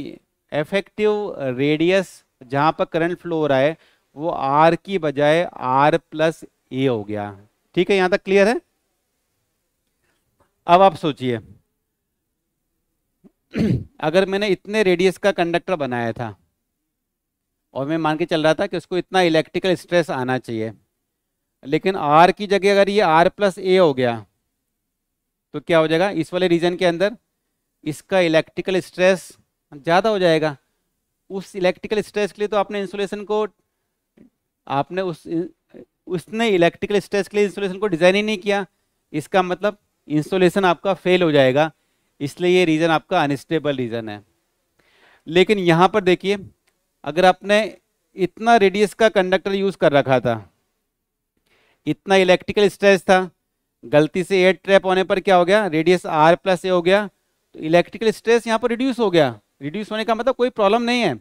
एफेक्टिव रेडियस जहां पर करंट फ्लो हो रहा है वो आर की बजाय आर प्लस ए हो गया ठीक है यहां तक क्लियर है अब आप सोचिए अगर मैंने इतने रेडियस का कंडक्टर बनाया था और मैं मान के चल रहा था कि उसको इतना इलेक्ट्रिकल स्ट्रेस आना चाहिए लेकिन आर की जगह अगर ये आर प्लस ए हो गया तो क्या हो जाएगा इस वाले रीजन के अंदर इसका इलेक्ट्रिकल स्ट्रेस ज़्यादा हो जाएगा उस इलेक्ट्रिकल स्ट्रेस के लिए तो आपने इंसुलेशन को आपने उस उसने इलेक्ट्रिकल स्ट्रेस के लिए इंसुलेशन को डिज़ाइन ही नहीं किया इसका मतलब इंसुलेशन आपका फेल हो जाएगा इसलिए ये रीज़न आपका अनस्टेबल रीज़न है लेकिन यहाँ पर देखिए अगर आपने इतना रेडियस का कंडक्टर यूज कर रखा था इतना इलेक्ट्रिकल स्ट्रेस था गलती से एयर ट्रैप होने पर क्या हो गया रेडियस आर प्लस ए हो गया तो इलेक्ट्रिकल स्ट्रेस यहाँ पर रिड्यूस हो गया रिड्यूस होने का मतलब कोई प्रॉब्लम नहीं है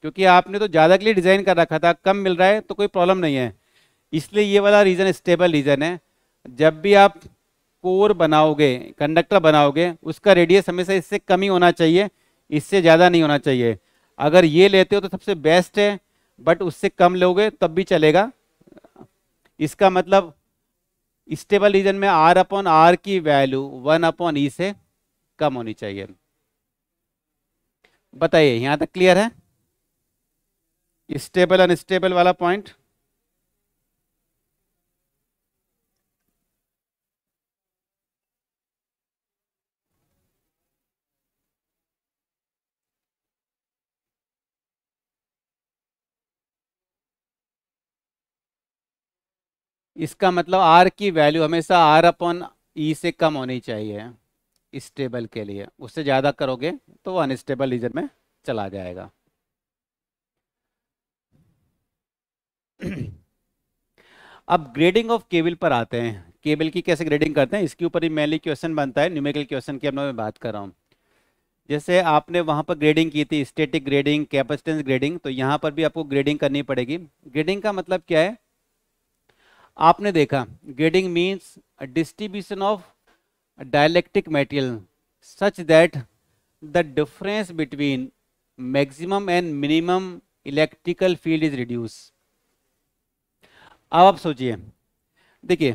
क्योंकि आपने तो ज़्यादा के लिए डिज़ाइन कर रखा था कम मिल रहा है तो कोई प्रॉब्लम नहीं है इसलिए ये वाला रीज़न स्टेबल रीज़न है जब भी आप कोर बनाओगे कंडक्टर बनाओगे उसका रेडियस हमेशा इससे कम ही होना चाहिए इससे ज़्यादा नहीं होना चाहिए अगर ये लेते हो तो सबसे बेस्ट है बट उससे कम लोगे तब भी चलेगा इसका मतलब स्टेबल रीजन में आर अपॉन आर की वैल्यू वन अपॉन ई से कम होनी चाहिए बताइए यहां तक क्लियर है स्टेबल अनस्टेबल वाला पॉइंट इसका मतलब आर की वैल्यू हमेशा आर अपॉन ई से कम होनी चाहिए स्टेबल के लिए उससे ज़्यादा करोगे तो वो अनस्टेबल रीजन में चला जाएगा अब ग्रेडिंग ऑफ केबल पर आते हैं केबल की कैसे ग्रेडिंग करते हैं इसके ऊपर ही मेनली क्वेश्चन बनता है न्यूमेरिकल क्वेश्चन की अब मैं बात कर रहा हूँ जैसे आपने वहाँ पर ग्रेडिंग की थी स्टेटिक ग्रेडिंग कैपेसिटेंस ग्रेडिंग तो यहाँ पर भी आपको ग्रेडिंग करनी पड़ेगी ग्रेडिंग का मतलब क्या है आपने देखा grading means distribution of dielectric material such that the difference between maximum and minimum electrical field is reduce अब आप सोचिए देखिए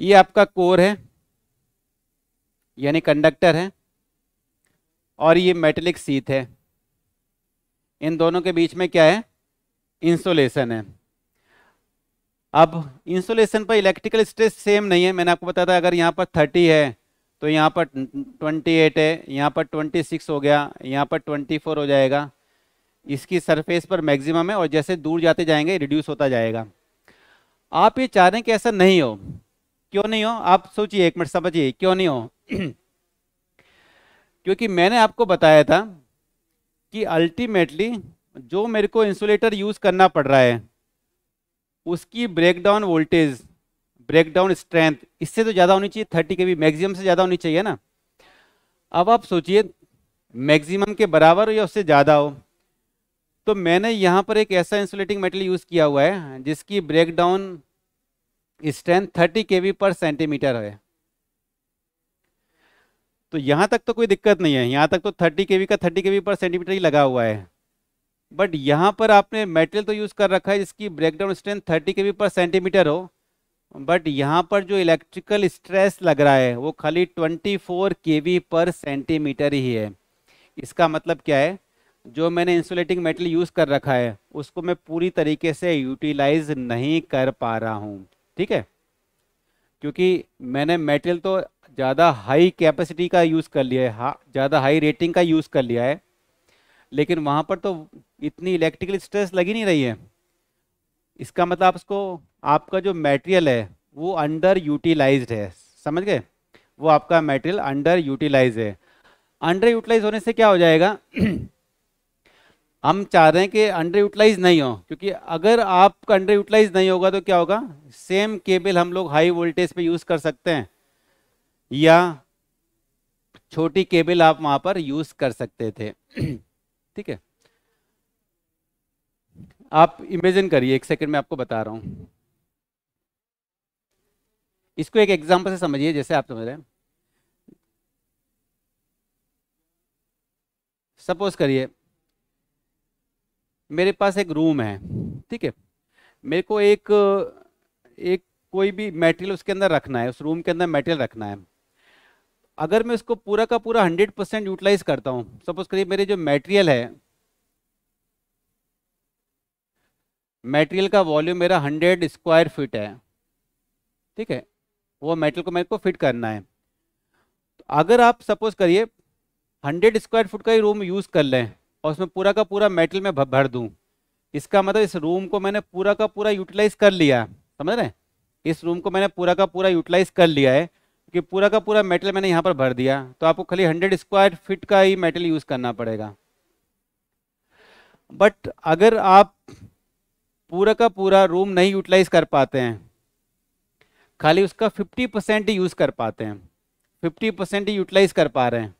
ये आपका कोर है यानी कंडक्टर है और ये मेटेलिक सीथ है इन दोनों के बीच में क्या है इंसोलेशन है अब इंसुलेशन पर इलेक्ट्रिकल स्ट्रेस सेम नहीं है मैंने आपको बताया था अगर यहाँ पर थर्टी है तो यहाँ पर ट्वेंटी एट है यहाँ पर ट्वेंटी सिक्स हो गया यहाँ पर ट्वेंटी फोर हो जाएगा इसकी सरफेस पर मैक्सिमम है और जैसे दूर जाते जाएंगे रिड्यूस होता जाएगा आप ये चाह रहे हैं कि ऐसा नहीं हो क्यों नहीं हो आप सोचिए एक मिनट समझिए क्यों नहीं हो क्योंकि मैंने आपको बताया था कि अल्टीमेटली जो मेरे को इंसुलेटर यूज़ करना पड़ रहा है उसकी ब्रेकडाउन वोल्टेज ब्रेकडाउन स्ट्रेंथ इससे तो ज़्यादा होनी चाहिए थर्टी के मैक्सिमम से ज़्यादा होनी चाहिए ना अब आप सोचिए मैक्सिमम के बराबर हो या उससे ज़्यादा हो तो मैंने यहाँ पर एक ऐसा इंसुलेटिंग मेटल यूज़ किया हुआ है जिसकी ब्रेकडाउन स्ट्रेंथ थर्टी के पर सेंटीमीटर है तो यहाँ तक तो कोई दिक्कत नहीं है यहाँ तक तो थर्टी के का थर्टी के पर सेंटीमीटर ही लगा हुआ है बट यहाँ पर आपने मेटल तो यूज़ कर रखा है जिसकी ब्रेकडाउन स्ट्रेंथ थर्टी के पर सेंटीमीटर हो बट यहाँ पर जो इलेक्ट्रिकल स्ट्रेस लग रहा है वो खाली twenty four K V per centimetre ही है इसका मतलब क्या है जो मैंने इंसुलेटिंग मेटल यूज़ कर रखा है उसको मैं पूरी तरीके से यूटिलाइज नहीं कर पा रहा हूँ ठीक है क्योंकि मैंने मेटल तो ज़्यादा हाई कैपेसिटी का यूज़ कर लिया है ज़्यादा हाई रेटिंग का यूज़ कर लिया है लेकिन वहां पर तो इतनी इलेक्ट्रिकल स्ट्रेस लगी नहीं रही है इसका मतलब उसको आपका जो मेटेरियल है वो अंडर यूटिलाइज्ड है समझ गए वो आपका मेटेरियल अंडर यूटिलाइज है अंडर यूटिलाइज होने से क्या हो जाएगा हम चाह रहे हैं कि अंडर यूटिलाइज नहीं हो क्योंकि अगर आपका अंडर यूटिलाइज नहीं होगा तो क्या होगा सेम केबल हम लोग हाई वोल्टेज पे यूज़ कर सकते हैं या छोटी केबल आप वहां पर यूज़ कर सकते थे ठीक है आप इमेजिन करिए एक सेकंड में आपको बता रहा हूं इसको एक एग्जांपल से समझिए जैसे आप समझ रहे हैं सपोज करिए मेरे पास एक रूम है ठीक है मेरे को एक एक कोई भी मेटेरियल उसके अंदर रखना है उस रूम के अंदर मेटेरियल रखना है अगर मैं इसको पूरा का पूरा हंड्रेड परसेंट यूटिलाइज करता हूँ सपोज करिए मेरे जो मेटेरियल है मेटेरियल का वॉल्यूम मेरा हंड्रेड स्क्वायर फीट है ठीक है वो मेटल को मेरे को फिट करना है तो अगर आप सपोज करिए हंड्रेड स्क्वायर फुट का ही रूम यूज़ कर लें और उसमें पूरा का पूरा मेटल में भर दूं इसका मतलब इस रूम को मैंने पूरा का पूरा यूटिलाइज कर लिया समझ रहे इस रूम को मैंने पूरा का पूरा यूटिलाइज कर लिया है कि पूरा का पूरा मेटल मैंने यहाँ पर भर दिया तो आपको खाली हंड्रेड स्क्वायर फिट का ही मेटल यूज़ करना पड़ेगा बट अगर आप पूरा का पूरा रूम नहीं यूटिलाइज कर पाते हैं खाली उसका 50 परसेंट ही यूज़ कर पाते हैं 50 परसेंट ही यूटिलाइज कर पा रहे हैं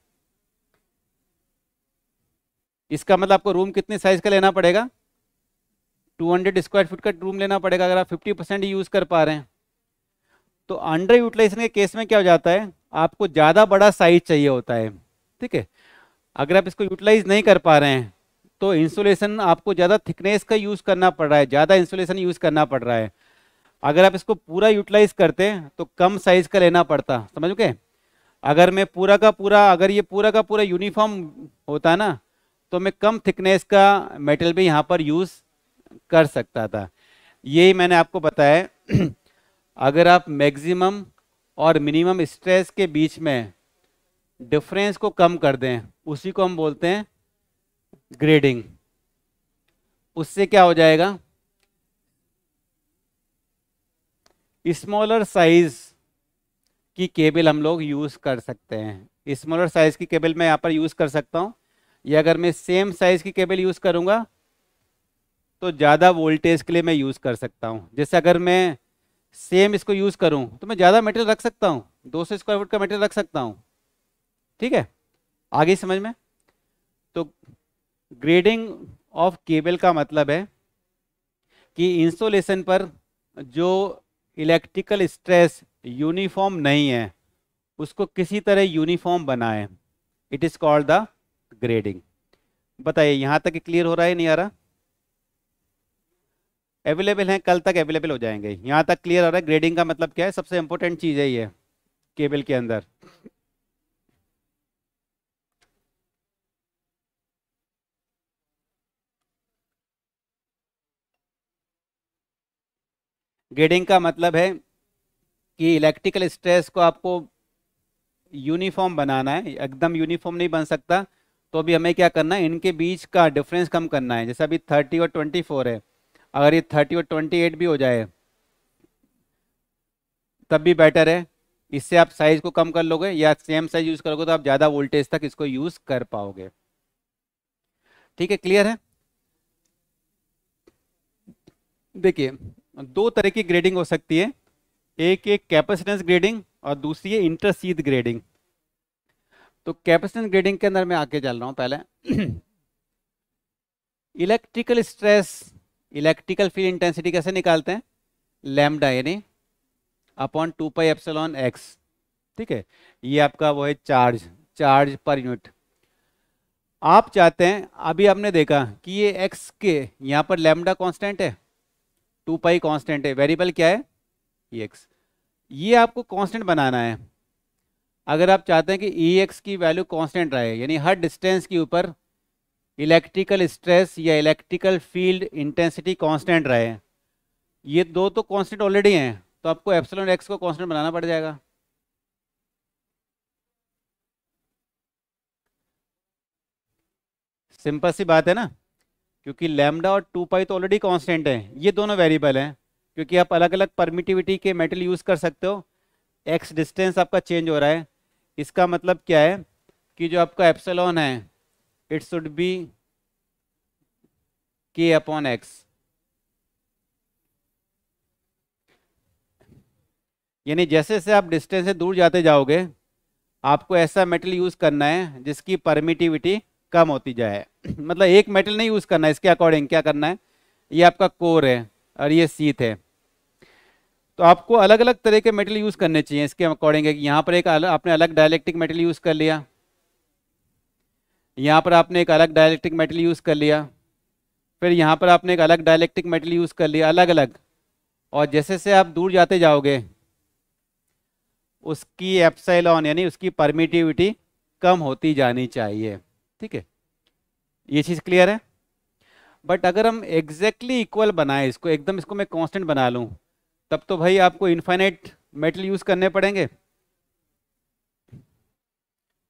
इसका मतलब आपको रूम कितने साइज का लेना पड़ेगा 200 स्क्वायर फीट का रूम लेना पड़ेगा अगर आप 50 परसेंट यूज़ कर पा रहे हैं तो अंडर यूटिलाइजेशन के केस में क्या हो जाता है आपको ज़्यादा बड़ा साइज चाहिए होता है ठीक है अगर आप इसको यूटिलाइज नहीं कर पा रहे हैं तो इंसुलेशन आपको ज़्यादा थिकनेस का यूज़ करना पड़ रहा है ज़्यादा इंसुलेशन यूज़ करना पड़ रहा है अगर आप इसको पूरा यूटिलाइज करते तो कम साइज का लेना पड़ता समझ गए अगर मैं पूरा का पूरा अगर ये पूरा का पूरा यूनिफॉर्म होता ना तो मैं कम थिकनेस का मेटल भी यहाँ पर यूज़ कर सकता था यही मैंने आपको बताया अगर आप मैक्सिमम और मिनिमम स्ट्रेस के बीच में डिफरेंस को कम कर दें उसी को हम बोलते हैं ग्रेडिंग उससे क्या हो जाएगा स्मॉलर साइज की केबल हम लोग यूज़ कर सकते हैं स्मॉलर साइज़ की केबल मैं यहाँ पर यूज़ कर सकता हूँ या अगर मैं सेम साइज़ की केबल यूज़ करूँगा तो ज़्यादा वोल्टेज के लिए मैं यूज़ कर सकता हूँ जैसे अगर मैं सेम इसको यूज करूं तो मैं ज्यादा मेटेरियल रख सकता हूं 200 स्क्वायर फुट का मेटेरियल रख सकता हूं ठीक है आगे समझ में तो ग्रेडिंग ऑफ केबल का मतलब है कि इंस्टॉलेशन पर जो इलेक्ट्रिकल स्ट्रेस यूनिफॉर्म नहीं है उसको किसी तरह यूनिफॉर्म बनाएं it is called the grading बताइए यहाँ तक क्लियर हो रहा है नहीं आ रहा अवेलेबल हैं कल तक अवेलेबल हो जाएंगे यहाँ तक क्लियर हो रहा है ग्रेडिंग का मतलब क्या है सबसे इंपॉर्टेंट चीज़ है ये केबल के अंदर ग्रेडिंग का मतलब है कि इलेक्ट्रिकल स्ट्रेस को आपको यूनिफॉर्म बनाना है एकदम यूनिफॉर्म नहीं बन सकता तो अभी हमें क्या करना है इनके बीच का डिफरेंस कम करना है जैसे अभी थर्टी और ट्वेंटी फोर है अगर ये थर्टी और ट्वेंटी एट भी हो जाए तब भी बेटर है इससे आप साइज को कम कर लोगे या सेम साइज यूज करोगे तो आप ज़्यादा वोल्टेज तक इसको यूज कर पाओगे ठीक है क्लियर है देखिए दो तरह की ग्रेडिंग हो सकती है एक एक कैपेसिटेंस ग्रेडिंग और दूसरी है इंटरसीद ग्रेडिंग तो कैपेसिटेंस ग्रेडिंग के अंदर मैं आके चल रहा हूं पहले electrical stress electrical field intensity कैसे निकालते हैं लैम्डा यानी upon two pi epsilon X ठीक है ये आपका वो है चार्ज चार्ज पर यूनिट आप चाहते हैं अभी आपने देखा कि ये एक्स के यहाँ पर लेमडा कांस्टेंट है टू पाई कांस्टेंट है वेरिएबल क्या है ई एक्स ये आपको कांस्टेंट बनाना है अगर आप चाहते हैं कि ई e एक्स की वैल्यू कॉन्स्टेंट रहे यानी हर डिस्टेंस के ऊपर इलेक्ट्रिकल स्ट्रेस या इलेक्ट्रिकल फील्ड इंटेंसिटी कांस्टेंट रहे ये दो तो कांस्टेंट ऑलरेडी हैं तो आपको एप्सलॉन एक्स को कांस्टेंट बनाना पड़ जाएगा सिंपल सी बात है ना क्योंकि लैम्डा और टू पाई तो ऑलरेडी कांस्टेंट हैं ये दोनों वेरिएबल हैं क्योंकि आप अलग अलग परमिटिविटी के मेटल यूज़ कर सकते हो एक्स डिस्टेंस आपका चेंज हो रहा है इसका मतलब क्या है कि जो आपका एप्सलॉन है it should be k upon x यानी जैसे जैसे आप डिस्टेंस से दूर जाते जाओगे आपको ऐसा मेटल यूज करना है जिसकी परमिटिविटी कम होती जाए मतलब एक मेटल नहीं यूज करना है इसके अकॉर्डिंग क्या करना है ये आपका कोर है और ये सीथ है तो आपको अलग अलग तरह के मेटल यूज करने चाहिए इसके अकॉर्डिंग यहाँ पर एक आपने अलग डायलेक्टिक मेटल यूज कर लिया यहाँ पर आपने एक अलग डायलेक्टिक मेटल यूज़ कर लिया फिर यहाँ पर आपने एक अलग डायलेक्टिक मेटल यूज़ कर लिया अलग अलग और जैसे जैसे आप दूर जाते जाओगे उसकी एप्साइलॉन यानी उसकी परमिटिविटी कम होती जानी चाहिए ठीक है ये चीज़ क्लियर है बट अगर हम एग्जैक्टली इक्वल बनाए इसको एकदम इसको मैं कांस्टेंट बना लूँ तब तो भाई आपको इन्फाइनाइट मेटल यूज़ करने पड़ेंगे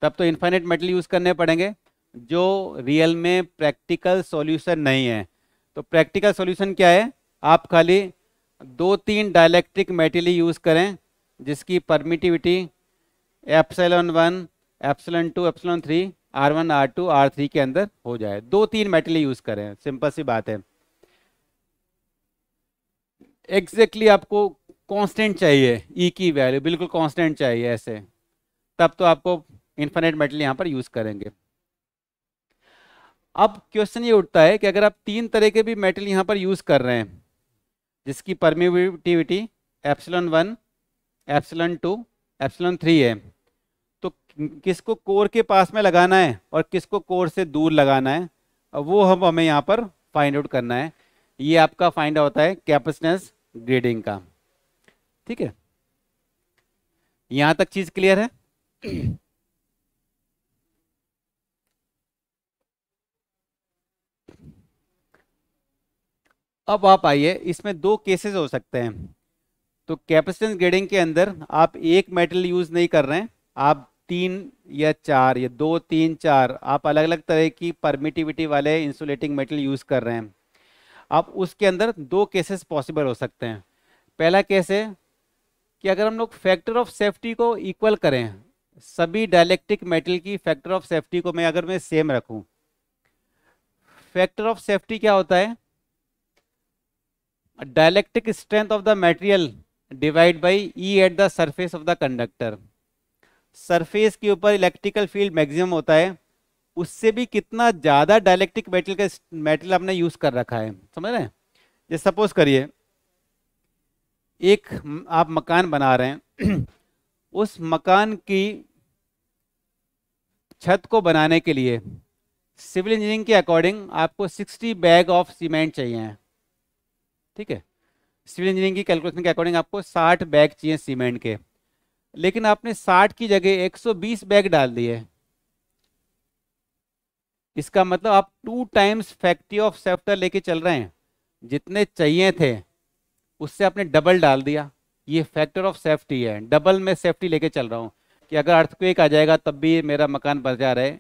तब तो इन्फाइनाइट मेटल यूज़ करने पड़ेंगे जो रियल में प्रैक्टिकल सॉल्यूशन नहीं है तो प्रैक्टिकल सॉल्यूशन क्या है आप खाली दो तीन डायलैक्ट्रिक मेटेरियल यूज़ करें जिसकी permittivity epsilon one epsilon two epsilon three R one R two R three के अंदर हो जाए दो तीन मेटेरियल यूज़ करें सिंपल सी बात है एग्जैक्टली exactly आपको कांस्टेंट चाहिए ई e की वैल्यू बिल्कुल कांस्टेंट चाहिए ऐसे तब तो आपको इन्फिनेट मेटल यहाँ पर यूज़ करेंगे अब क्वेश्चन ये उठता है कि अगर आप तीन तरह के भी मेटल यहाँ पर यूज़ कर रहे हैं जिसकी permittivity epsilon one epsilon two epsilon three है तो किसको कोर के पास में लगाना है और किसको कोर से दूर लगाना है वो हम हमें यहाँ पर फाइंड आउट करना है ये आपका फाइंड होता है कैपेसिटेंस ग्रेडिंग का ठीक है यहाँ तक चीज़ क्लियर है अब आप आइए इसमें दो केसेस हो सकते हैं तो कैपेसिटेंस ग्रेडिंग के अंदर आप एक मेटल यूज नहीं कर रहे हैं आप तीन या चार या दो तीन चार आप अलग अलग तरह की परमिटिविटी वाले इंसुलेटिंग मेटल यूज कर रहे हैं आप उसके अंदर दो केसेस पॉसिबल हो सकते हैं पहला केस है कि अगर हम लोग फैक्टर ऑफ सेफ्टी को इक्वल करें सभी डायलेक्ट्रिक मेटल की फैक्टर ऑफ सेफ्टी को मैं अगर मैं सेम रखूं फैक्टर ऑफ सेफ्टी क्या होता है dielectric strength of the material divide by E at the surface of the conductor surface के ऊपर इलेक्ट्रिकल फील्ड मैक्सिमम होता है उससे भी कितना ज़्यादा डायलेक्ट्रिक मेटल का मेटल आपने यूज़ कर रखा है समझ रहे हैं ये सपोज करिए एक आप मकान बना रहे हैं उस मकान की छत को बनाने के लिए सिविल इंजीनियरिंग के अकॉर्डिंग आपको 60 बैग ऑफ सीमेंट चाहिए हैं ठीक है सिविल इंजीनियरिंग की कैलकुलेशन के अकॉर्डिंग आपको 60 बैग चाहिए सीमेंट के लेकिन आपने 60 की जगह 120 बैग डाल दिए इसका मतलब आप two times factor of safety लेके चल रहे हैं जितने चाहिए थे उससे आपने डबल डाल दिया ये फैक्टर ऑफ सेफ्टी है डबल में सेफ्टी लेके चल रहा हूँ कि अगर अर्थक्वेक आ जाएगा तब भी मेरा मकान बचा रहे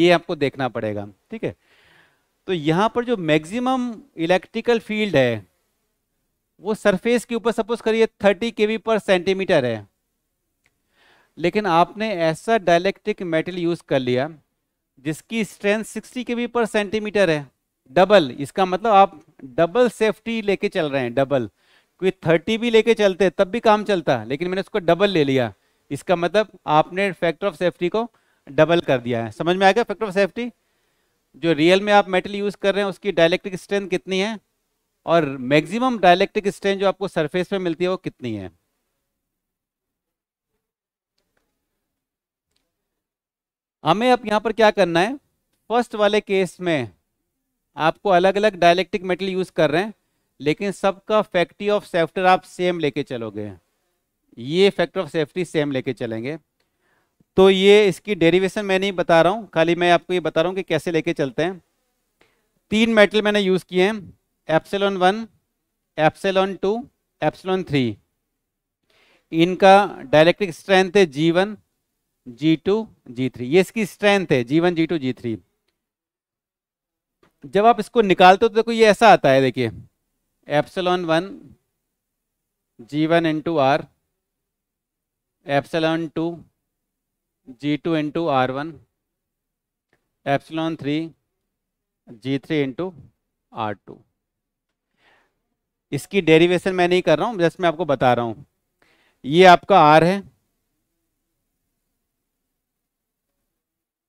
ये आपको देखना पड़ेगा ठीक है तो यहाँ पर जो मैक्सिमम इलेक्ट्रिकल फील्ड है वो सरफेस के ऊपर सपोज करिए 30 के पर सेंटीमीटर है लेकिन आपने ऐसा डायलेक्ट्रिक मेटल यूज कर लिया जिसकी स्ट्रेंथ 60 के पर सेंटीमीटर है डबल इसका मतलब आप डबल सेफ्टी लेके चल रहे हैं डबल क्योंकि 30 भी लेके चलते तब भी काम चलता लेकिन मैंने उसको डबल ले लिया इसका मतलब आपने फैक्टर ऑफ सेफ्टी को डबल कर दिया है समझ में आएगा फैक्टर ऑफ सेफ्टी जो रियल में आप मेटल यूज कर रहे हैं उसकी डायलेक्ट्रिक स्ट्रेंथ कितनी है और मैक्सिमम डायलेक्ट्रिक स्ट्रेन जो आपको सरफेस पे मिलती है वो कितनी है हमें अब यहां पर क्या करना है फर्स्ट वाले केस में आपको अलग अलग डायलेक्ट्रिक मेटल यूज कर रहे हैं लेकिन सबका फैक्ट्री ऑफ सेफ्टी आप सेम लेके चलोगे ये फैक्टर ऑफ सेफ्टी सेम लेके चलेंगे तो ये इसकी डेरिवेशन मैं नहीं बता रहा हूँ खाली मैं आपको ये बता रहा हूँ कि कैसे लेके चलते हैं तीन मेटल मैंने यूज़ किए हैं epsilon one epsilon two epsilon three इनका डायलेक्ट्रिक स्ट्रेंथ है G one G two G three ये इसकी स्ट्रेंथ है G one G two G three जब आप इसको निकालते हो तो देखो ये ऐसा आता है देखिए epsilon one G one into R epsilon two G two into R one epsilon three G three into R two इसकी डेरिवेशन मैं नहीं कर रहा हूँ जस्ट मैं आपको बता रहा हूं ये आपका आर है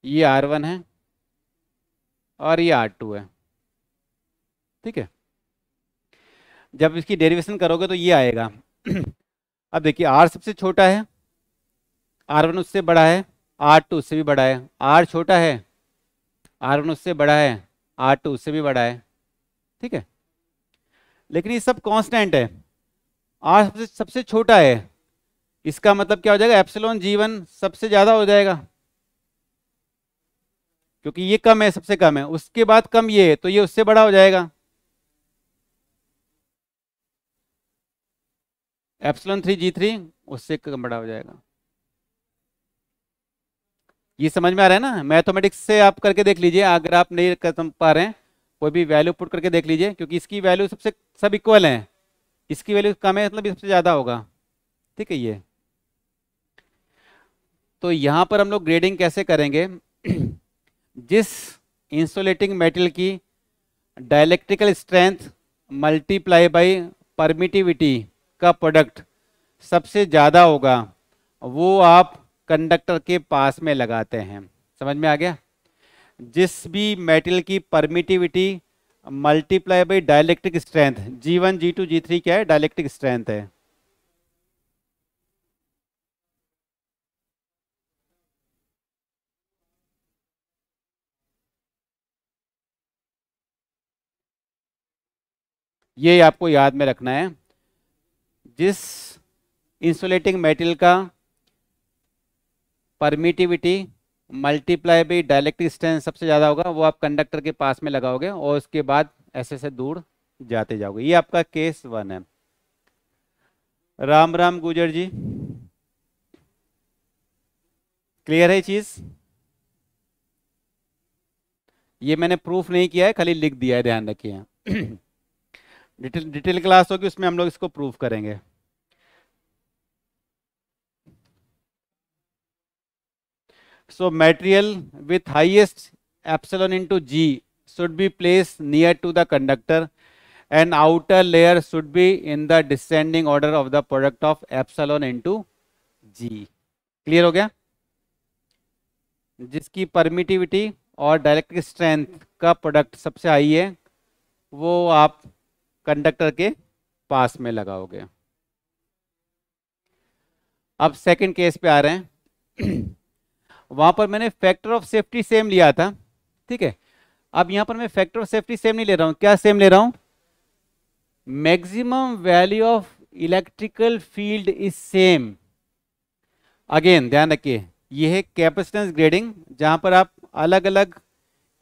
ये आर वन है और ये आर टू है ठीक है जब इसकी डेरिवेशन करोगे तो ये आएगा अब देखिए आर सबसे छोटा है आर वन उससे बड़ा है आर टू उससे भी बड़ा है आर छोटा है आर वन उससे बड़ा है आर टू उससे भी बड़ा है ठीक है लेकिन ये सब कांस्टेंट है आर सबसे सबसे छोटा है इसका मतलब क्या हो जाएगा एप्सिलॉन जीवन सबसे ज़्यादा हो जाएगा क्योंकि ये कम है सबसे कम है उसके बाद कम ये है तो ये उससे बड़ा हो जाएगा एप्सलॉन थ्री जी थ्री उससे कम बड़ा हो जाएगा ये समझ में आ रहा है ना मैथमेटिक्स से आप करके देख लीजिए अगर आप नहीं कर पा रहे हैं कोई भी वैल्यू पुट करके देख लीजिए क्योंकि इसकी वैल्यू सबसे सब इक्वल है इसकी वैल्यू कम है मतलब सबसे ज़्यादा होगा ठीक है ये तो यहां पर हम लोग ग्रेडिंग कैसे करेंगे जिस इंसुलेटिंग मेटल की dielectrical strength multiply by permittivity का प्रोडक्ट सबसे ज़्यादा होगा वो आप कंडक्टर के पास में लगाते हैं समझ में आ गया जिस भी मेटल की permittivity multiply by dielectric strength G one G two G three क्या है डायलेक्ट्रिक स्ट्रेंथ है ये आपको याद में रखना है जिस इंसुलेटिंग मेटल का परमिटिविटी मल्टीप्लाई भी डायरेक्ट स्टेंस सबसे ज़्यादा होगा वो आप कंडक्टर के पास में लगाओगे और उसके बाद ऐसे से दूर जाते जाओगे ये आपका केस वन है राम राम गुजर जी क्लियर है चीज ये मैंने प्रूफ नहीं किया है खाली लिख दिया है ध्यान रखिए डिटेल डिटेल क्लास होगी उसमें हम लोग इसको प्रूफ करेंगे So material with highest epsilon into G should be placed near to the conductor and outer layer should be in the descending order of the product of epsilon into G. clear ho gaya jiski permittivity aur dielectric strength ka product sabse high hai wo aap conductor ke पास में लगाओगे अब सेकंड केस पे आ रहे हैं वहां पर मैंने फैक्टर ऑफ सेफ्टी सेम लिया था ठीक है अब यहां पर मैं फैक्टर ऑफ सेफ्टी सेम नहीं ले रहा हूं क्या सेम ले रहा हूं maximum value of electrical field is same again ध्यान रखिए यह है कैपेसिटेंस ग्रेडिंग जहां पर आप अलग अलग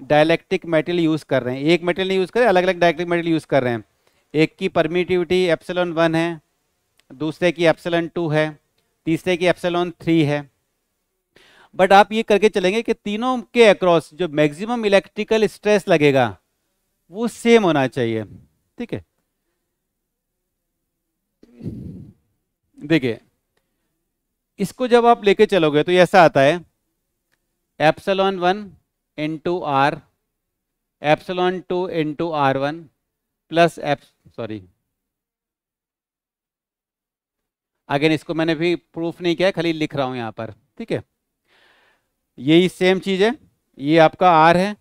डायलैक्टिक मेटेरियल यूज कर रहे हैं एक मेटेरियल नहीं यूज कर रहे अलग अलग डायलैक्टिक मेटेरियल यूज कर रहे हैं एक की परमिटिविटी एप्सलॉन वन है दूसरे की एप्सलॉन टू है तीसरे की एप्सलॉन थ्री है बट आप ये करके चलेंगे कि तीनों के अक्रॉस जो मैक्सिमम इलेक्ट्रिकल स्ट्रेस लगेगा वो सेम होना चाहिए ठीक है देखिए इसको जब आप लेके चलोगे तो ऐसा आता है epsilon one two R epsilon two two R one plus eps sorry again इसको मैंने भी प्रूफ नहीं किया खाली लिख रहा हूं यहां पर ठीक है यही सेम चीज़ है ये आपका आर है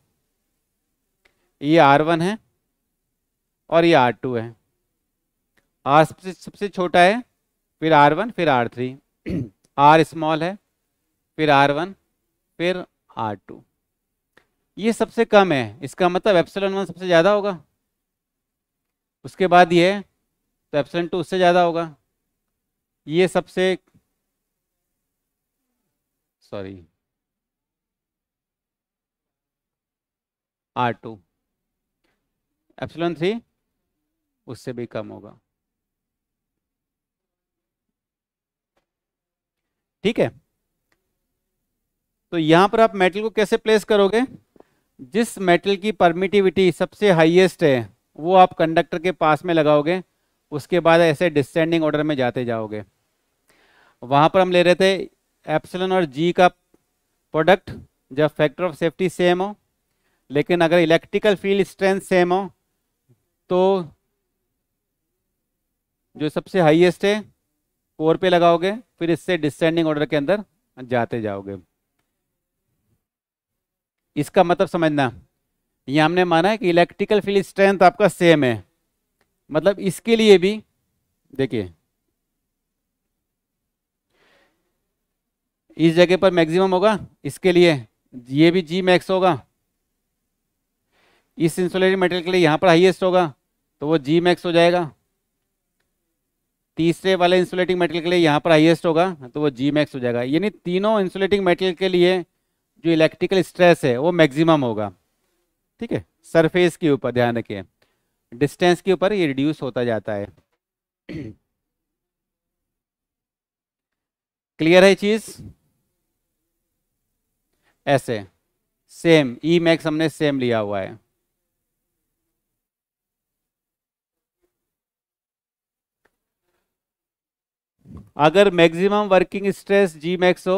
ये आर वन है और ये आर टू है आर सबसे सबसे छोटा है फिर आर वन फिर आर थ्री आर स्मॉल है फिर आर वन फिर आर टू ये सबसे कम है इसका मतलब एप्सलन वन सबसे ज़्यादा होगा उसके बाद ये तो एप्सलन टू उससे ज़्यादा होगा ये सबसे sorry R two epsilon three उससे भी कम होगा ठीक है तो यहां पर आप मेटल को कैसे प्लेस करोगे जिस मेटल की परमिटिविटी सबसे हाईएस्ट है वो आप कंडक्टर के पास में लगाओगे उसके बाद ऐसे डिसेंडिंग ऑर्डर में जाते जाओगे वहां पर हम ले रहे थे एप्सलन और जी का प्रोडक्ट जब फैक्टर ऑफ सेफ्टी सेम हो लेकिन अगर इलेक्ट्रिकल फील्ड स्ट्रेंथ सेम हो तो जो सबसे हाईएस्ट है कोर पे लगाओगे फिर इससे डिसेंडिंग ऑर्डर के अंदर जाते जाओगे इसका मतलब समझना ये हमने माना है कि इलेक्ट्रिकल फील्ड स्ट्रेंथ आपका सेम है मतलब इसके लिए भी देखिए इस जगह पर मैक्सिमम होगा इसके लिए ये भी जी मैक्स होगा इस इंसुलेटिंग मटेरियल के लिए यहाँ पर हाईएस्ट होगा तो वो जी मैक्स हो जाएगा तीसरे वाले इंसुलेटिंग मटेरियल के लिए यहाँ पर हाईएस्ट होगा तो वो जी मैक्स हो जाएगा यानी तीनों इंसुलेटिंग मटेरियल के लिए जो इलेक्ट्रिकल स्ट्रेस है वो मैक्सिमम होगा ठीक है सरफेस के ऊपर ध्यान रखिए डिस्टेंस के ऊपर ये रिड्यूस होता जाता है क्लियर है चीज ऐसे सेम ई मैक्स हमने सेम लिया हुआ है अगर maximum working stress G max हो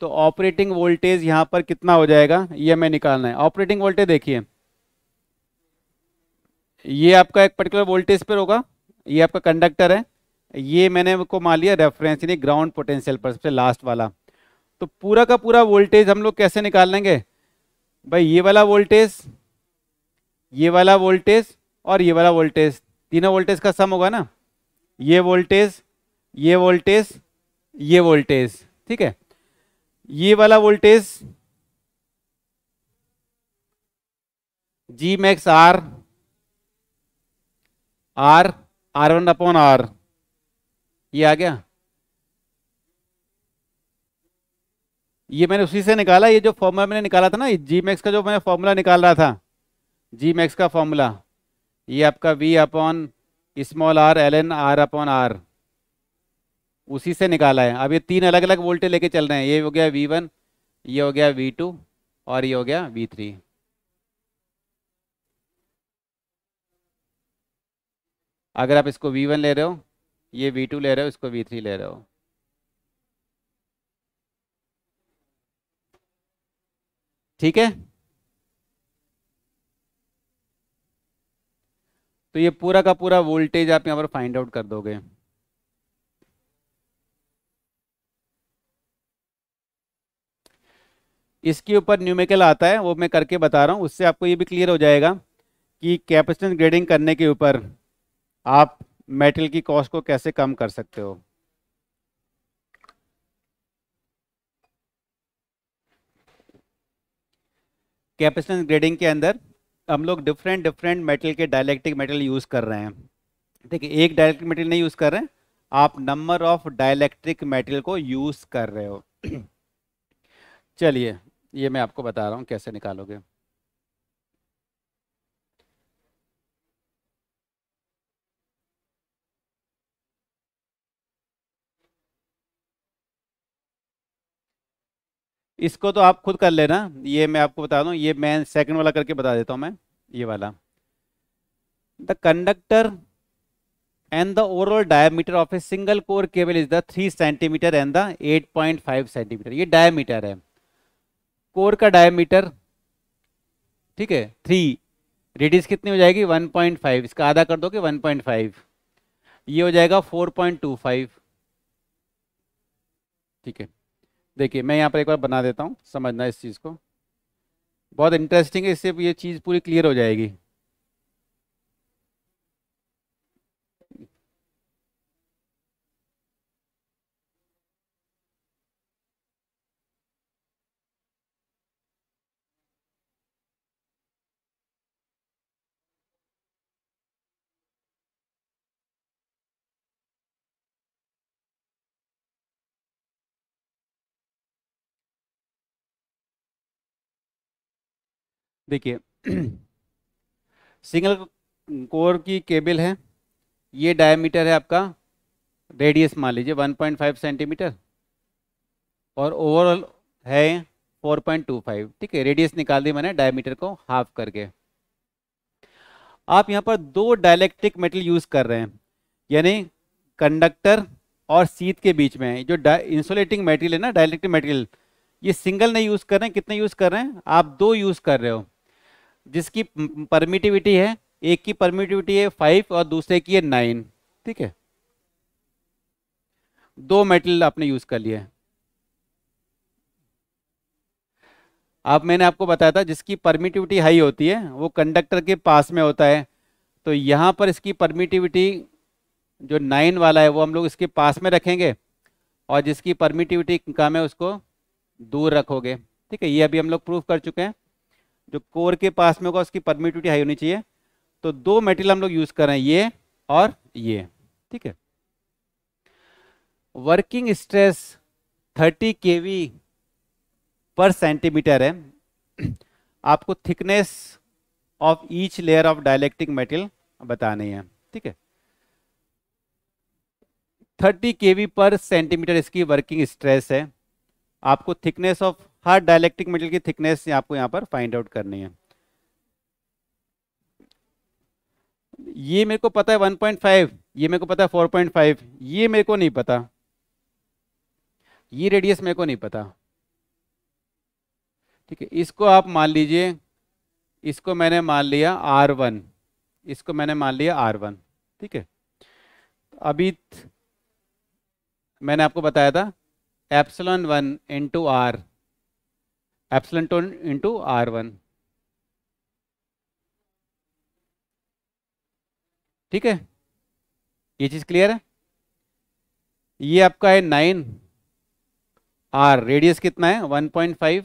तो ऑपरेटिंग वोल्टेज यहां पर कितना हो जाएगा ये हमें निकालना है ऑपरेटिंग वोल्टेज देखिए ये आपका एक पर्टिकुलर वोल्टेज पर होगा ये आपका कंडक्टर है ये मैंने को मान लिया रेफरेंस यानी ग्राउंड पोटेंशियल पर सबसे लास्ट वाला तो पूरा का पूरा वोल्टेज हम लोग कैसे निकाल लेंगे भाई ये वाला वोल्टेज ये वाला वोल्टेज और ये वाला वोल्टेज तीनों वोल्टेज का सम होगा ना ये वोल्टेज ये वोल्टेज ये वोल्टेज ठीक है ये वाला voltage G max R R R one upon R ये आ गया ये मैंने उसी से निकाला ये जो फॉर्मूला मैंने निकाला था ना जी मैक्स का जो मैंने फॉर्मूला निकाल रहा था जी मैक्स का फॉर्मूला ये आपका V upon small R L N R upon R उसी से निकाला है अब ये तीन अलग अलग वोल्टेज लेके चल रहे हैं ये हो गया वी वन ये हो गया वी टू और ये हो गया वी थ्री अगर आप इसको वी वन ले रहे हो ये वी टू ले रहे हो इसको वी थ्री ले रहे हो ठीक है तो ये पूरा का पूरा वोल्टेज आप यहाँ पर फाइंड आउट कर दोगे इसके ऊपर न्यूमेकल आता है वो मैं करके बता रहा हूँ उससे आपको ये भी क्लियर हो जाएगा कि कैपेसिटेंस ग्रेडिंग करने के ऊपर आप मेटल की कॉस्ट को कैसे कम कर सकते हो कैपेसिटेंस ग्रेडिंग के अंदर हम लोग डिफरेंट डिफरेंट मेटल के डायलैक्टिक मेटल यूज़ कर रहे हैं देखिए एक डायलैक्टिक मेटल नहीं यूज़ कर रहे हैं आप नंबर ऑफ डायलैक्ट्रिक मेटल को यूज़ कर रहे हो चलिए ये मैं आपको बता रहा हूँ कैसे निकालोगे इसको तो आप खुद कर लेना ये मैं आपको बता दूं ये मैं सेकंड वाला करके बता देता हूं मैं ये वाला the conductor and the overall diameter of a single core cable is the three centimetre and the eight point five centimetre ये डायमीटर है कोर का डायमीटर ठीक है थ्री रेडियस कितनी हो जाएगी 1.5 इसका आधा कर दोगे 1.5 ये हो जाएगा 4.25 ठीक है देखिए मैं यहाँ पर एक बार बना देता हूँ समझना इस चीज़ को बहुत इंटरेस्टिंग है इससे ये चीज़ पूरी क्लियर हो जाएगी देखिए सिंगल कोर की केबल है ये डायमीटर है आपका रेडियस मान लीजिए 1.5 सेंटीमीटर और ओवरऑल है 4.25 ठीक है रेडियस निकाल दी मैंने डायमीटर को हाफ करके आप यहाँ पर दो डायलेक्ट्रिक मेटल यूज़ कर रहे हैं यानी कंडक्टर और सीट के बीच में जो इंसुलेटिंग मटेरियल है ना डायलेक्ट्रिक मटेरियल ये सिंगल नहीं यूज़ कर रहे हैं कितने यूज़ कर रहे हैं आप दो यूज़ कर रहे हो जिसकी परमिटिविटी है एक की परमिटिविटी है फाइव और दूसरे की है नाइन ठीक है दो मेटल आपने यूज कर लिया है आप मैंने आपको बताया था जिसकी परमिटिविटी हाई होती है वो कंडक्टर के पास में होता है तो यहाँ पर इसकी परमिटिविटी जो नाइन वाला है वो हम लोग इसके पास में रखेंगे और जिसकी परमिटिविटी कम है उसको दूर रखोगे ठीक है ये अभी हम लोग प्रूफ कर चुके हैं जो कोर के पास में होगा उसकी परमिटिविटी हाई होनी चाहिए तो दो मेटेरियल हम लोग यूज कर रहे हैं ये और ये ठीक है वर्किंग स्ट्रेस 30 केवी पर सेंटीमीटर है आपको thickness of each layer of dielectric material बतानी है ठीक है 30 केवी पर सेंटीमीटर इसकी वर्किंग स्ट्रेस है आपको थिकनेस ऑफ हर डायलेक्ट्रिक मेटल की थिकनेस आपको यहाँ पर फाइंड आउट करनी है ये मेरे को पता है 1.5 ये मेरे को पता है 4.5 ये मेरे को नहीं पता ये रेडियस मेरे को नहीं पता ठीक है इसको आप मान लीजिए इसको मैंने मान लिया आर वन इसको मैंने मान लिया आर वन ठीक है अभी मैंने आपको बताया था epsilon one into R epsilon into R one ठीक है ये चीज क्लियर है ये आपका है नाइन आर रेडियस कितना है वन पॉइंट फाइव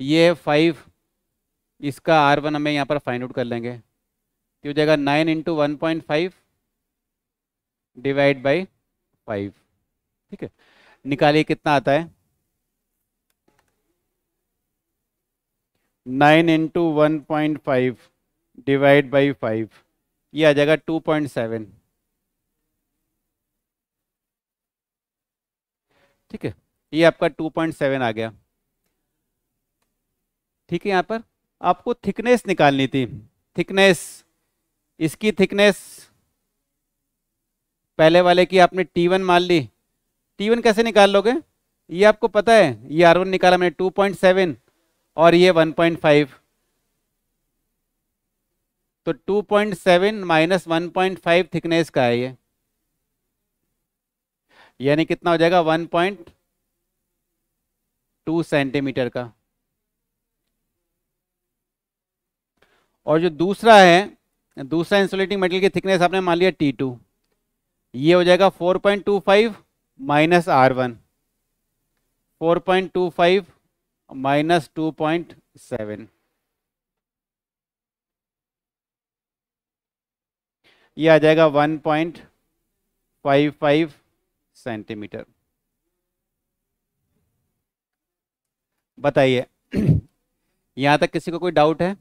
ये है फाइव इसका आर वन हमें यहां पर फाइंड आउट कर लेंगे तो जाएगा nine into one point five divide by five ठीक है निकालिए कितना आता है nine into one point five divide by five ये आ जाएगा टू पॉइंट सेवन ठीक है ये आपका टू पॉइंट सेवन आ गया ठीक है यहाँ पर आपको थिकनेस निकालनी थी थिकनेस इसकी थिकनेस पहले वाले की आपने टी वन मान ली टी वन कैसे निकाल लोगे ये आपको पता है ये आर वन निकाला मैंने टू पॉइंट सेवन और ये 1.5 तो 2.7 point seven minus one thickness का है ये यानी कितना हो जाएगा 1.2 सेंटीमीटर का और जो दूसरा है दूसरा इंसुलेटिंग मेटल की थिकनेस आपने मान लिया T2 ये हो जाएगा 4.25 point two five minus R one four point two five minus two point seven ये आ जाएगा one point five five centimetre बताइए यहां तक किसी को कोई डाउट है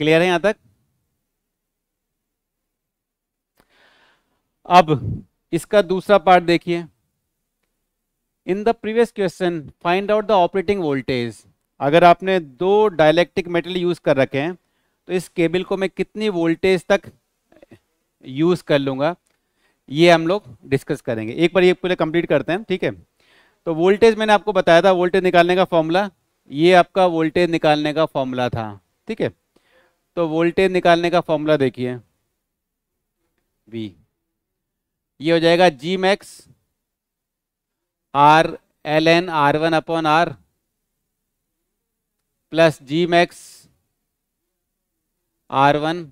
क्लियर है यहां तक अब इसका दूसरा पार्ट देखिए in the previous question find out the operating voltage अगर आपने दो डायलेक्टिक मेटल यूज कर रखे हैं तो इस केबल को मैं कितनी वोल्टेज तक यूज कर लूंगा ये हम लोग डिस्कस करेंगे एक बार ये पूरे कंप्लीट करते हैं ठीक है तो वोल्टेज मैंने आपको बताया था वोल्टेज निकालने का फॉर्मूला ये आपका वोल्टेज निकालने का फॉर्मूला था ठीक है तो वोल्टेज निकालने का फॉर्मूला देखिए वी ये हो जाएगा g max R L N R one upon R plus g max R one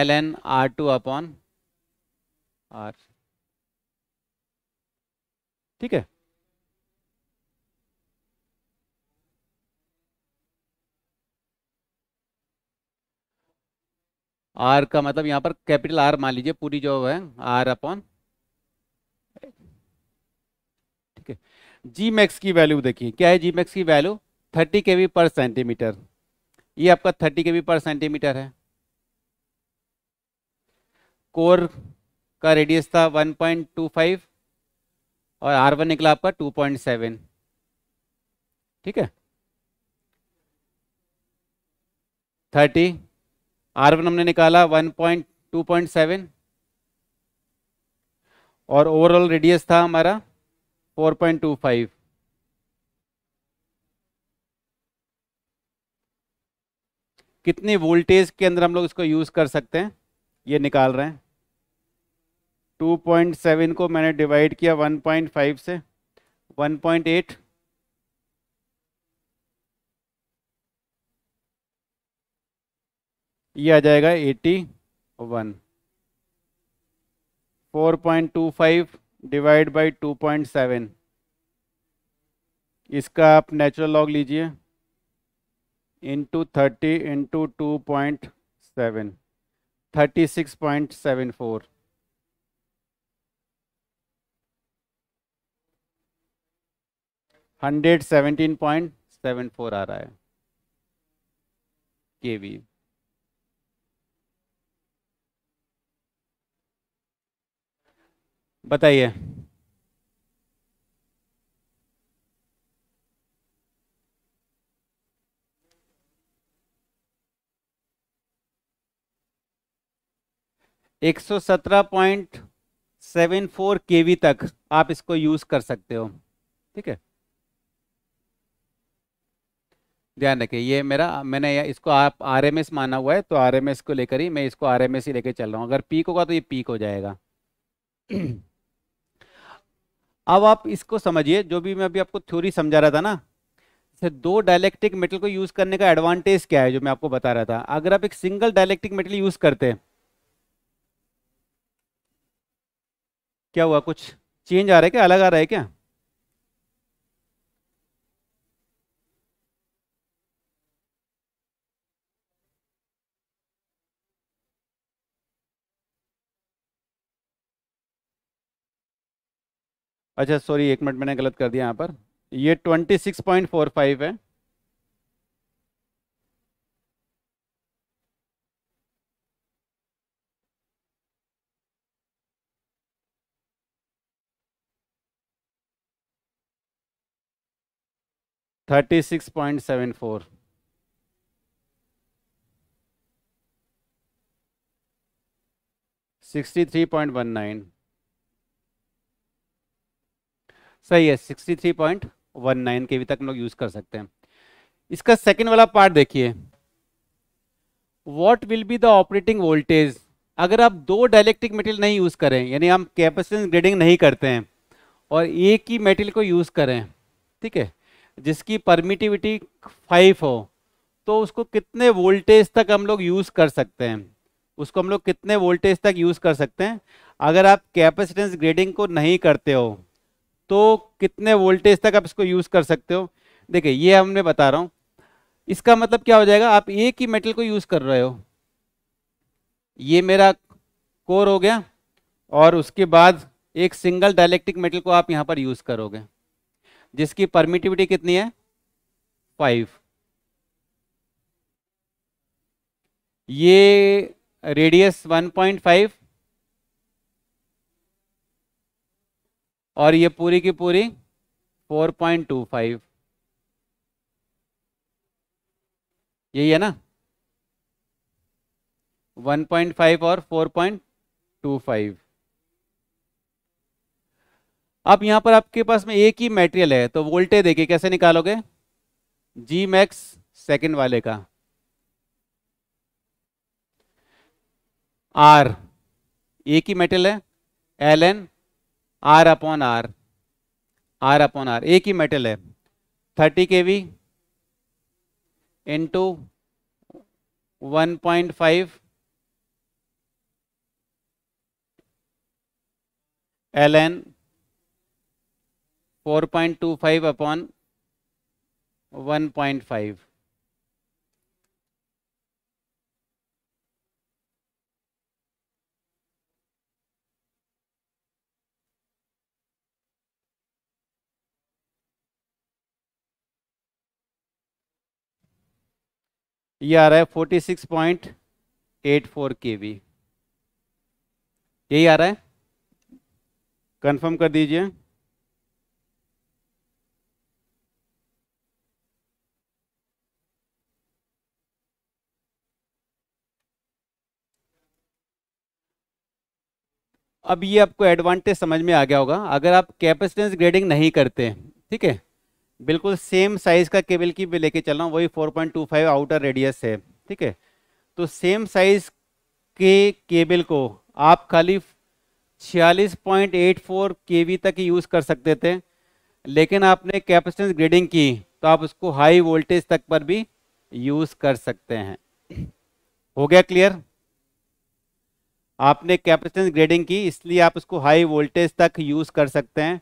L N R two upon R ठीक है आर का मतलब यहाँ पर कैपिटल आर मान लीजिए पूरी जो है आर अपॉन ठीक है जी मैक्स की वैल्यू देखिए क्या है जी मैक्स की value thirty K V per centimetre ये आपका thirty K V per centimetre है कोर का रेडियस था 1.25 और आर वन निकला आपका 2.7 ठीक है थर्टी आर वन हमने निकाला one point two point seven और ओवरऑल रेडियस था हमारा फोर पॉइंट टू फाइव कितनी वोल्टेज के अंदर हम लोग इसको यूज़ कर सकते हैं ये निकाल रहे हैं 2.7 को मैंने डिवाइड किया 1.5 से 1.8 ये आ जाएगा eighty one four point two five divide by two point seven इसका आप नेचुरल लॉग लीजिए into thirty into two point seven thirty six point seven four hundred seventeen point seven four आ रहा है के वी बताइए एक सौ सत्रह पॉइंट सेवन फोर केवी तक आप इसको यूज कर सकते हो ठीक है ध्यान रखिए ये मेरा मैंने इसको आप आरएमएस माना हुआ है तो आरएमएस को लेकर ही मैं इसको आरएमएस ही लेकर चल रहा हूँ अगर पीक होगा तो ये पीक हो जाएगा अब आप इसको समझिए जो भी मैं अभी आपको थ्योरी समझा रहा था ना जैसे दो डायलेक्टिक मेटल को यूज करने का एडवांटेज क्या है जो मैं आपको बता रहा था अगर आप एक सिंगल डायलेक्टिक मेटल यूज करते हैं क्या हुआ कुछ चेंज आ रहा है क्या अलग आ रहा है क्या अच्छा सॉरी एक मिनट मैंने गलत कर दिया यहाँ पर ये twenty six point four five है thirty six point seven four sixty three point one nine सही है sixty three point one nine के भी तक हम लोग यूज कर सकते हैं इसका सेकेंड वाला पार्ट देखिए what will be the operating voltage अगर आप दो डायलेक्ट्रिक मेटेरियल नहीं यूज करें यानी हम कैपेसिटेंस ग्रेडिंग नहीं करते हैं और एक ही मेटेरियल को यूज करें ठीक है जिसकी परमिटिविटी फाइव हो तो उसको कितने वोल्टेज तक हम लोग यूज़ कर सकते हैं उसको हम लोग कितने वोल्टेज तक यूज़ कर सकते हैं अगर आप कैपेसिटेंस ग्रेडिंग को नहीं करते हो तो कितने वोल्टेज तक आप इसको यूज़ कर सकते हो देखिए ये हमने बता रहा हूं इसका मतलब क्या हो जाएगा आप एक ही मेटल को यूज़ कर रहे हो ये मेरा कोर हो गया और उसके बाद एक सिंगल डायलेक्ट्रिक मेटल को आप यहां पर यूज़ करोगे जिसकी परमिटिविटी कितनी है फाइव ये रेडियस 1.5 और ये पूरी की पूरी 4.25 यही है ना 1.5 और 4.25 अब यहां पर आपके पास में एक ही मेटेरियल है तो वोल्टेज देखिए कैसे निकालोगे जी मैक्स सेकेंड वाले का आर एक ही मेटल है L N R upon R R upon R एक ही मेटल है thirty K V into one point five L N four point two five upon one point five ये आ रहा है forty six point eight four K V यही आ रहा है कंफर्म कर दीजिए अब ये आपको एडवांटेज समझ में आ गया होगा अगर आप कैपेसिटेंस ग्रेडिंग नहीं करते ठीक है बिल्कुल सेम साइज का केबल की मैं लेके चल रहा हूँ वही 4.25 आउटर रेडियस है ठीक है तो सेम साइज के केबल को आप खाली 46.84 केवी तक यूज़ कर सकते थे लेकिन आपने कैपेसिटेंस ग्रेडिंग की तो आप उसको हाई वोल्टेज तक पर भी यूज़ कर सकते हैं हो गया क्लियर आपने कैपेसिटेंस ग्रेडिंग की इसलिए आप उसको हाई वोल्टेज तक यूज़ कर सकते हैं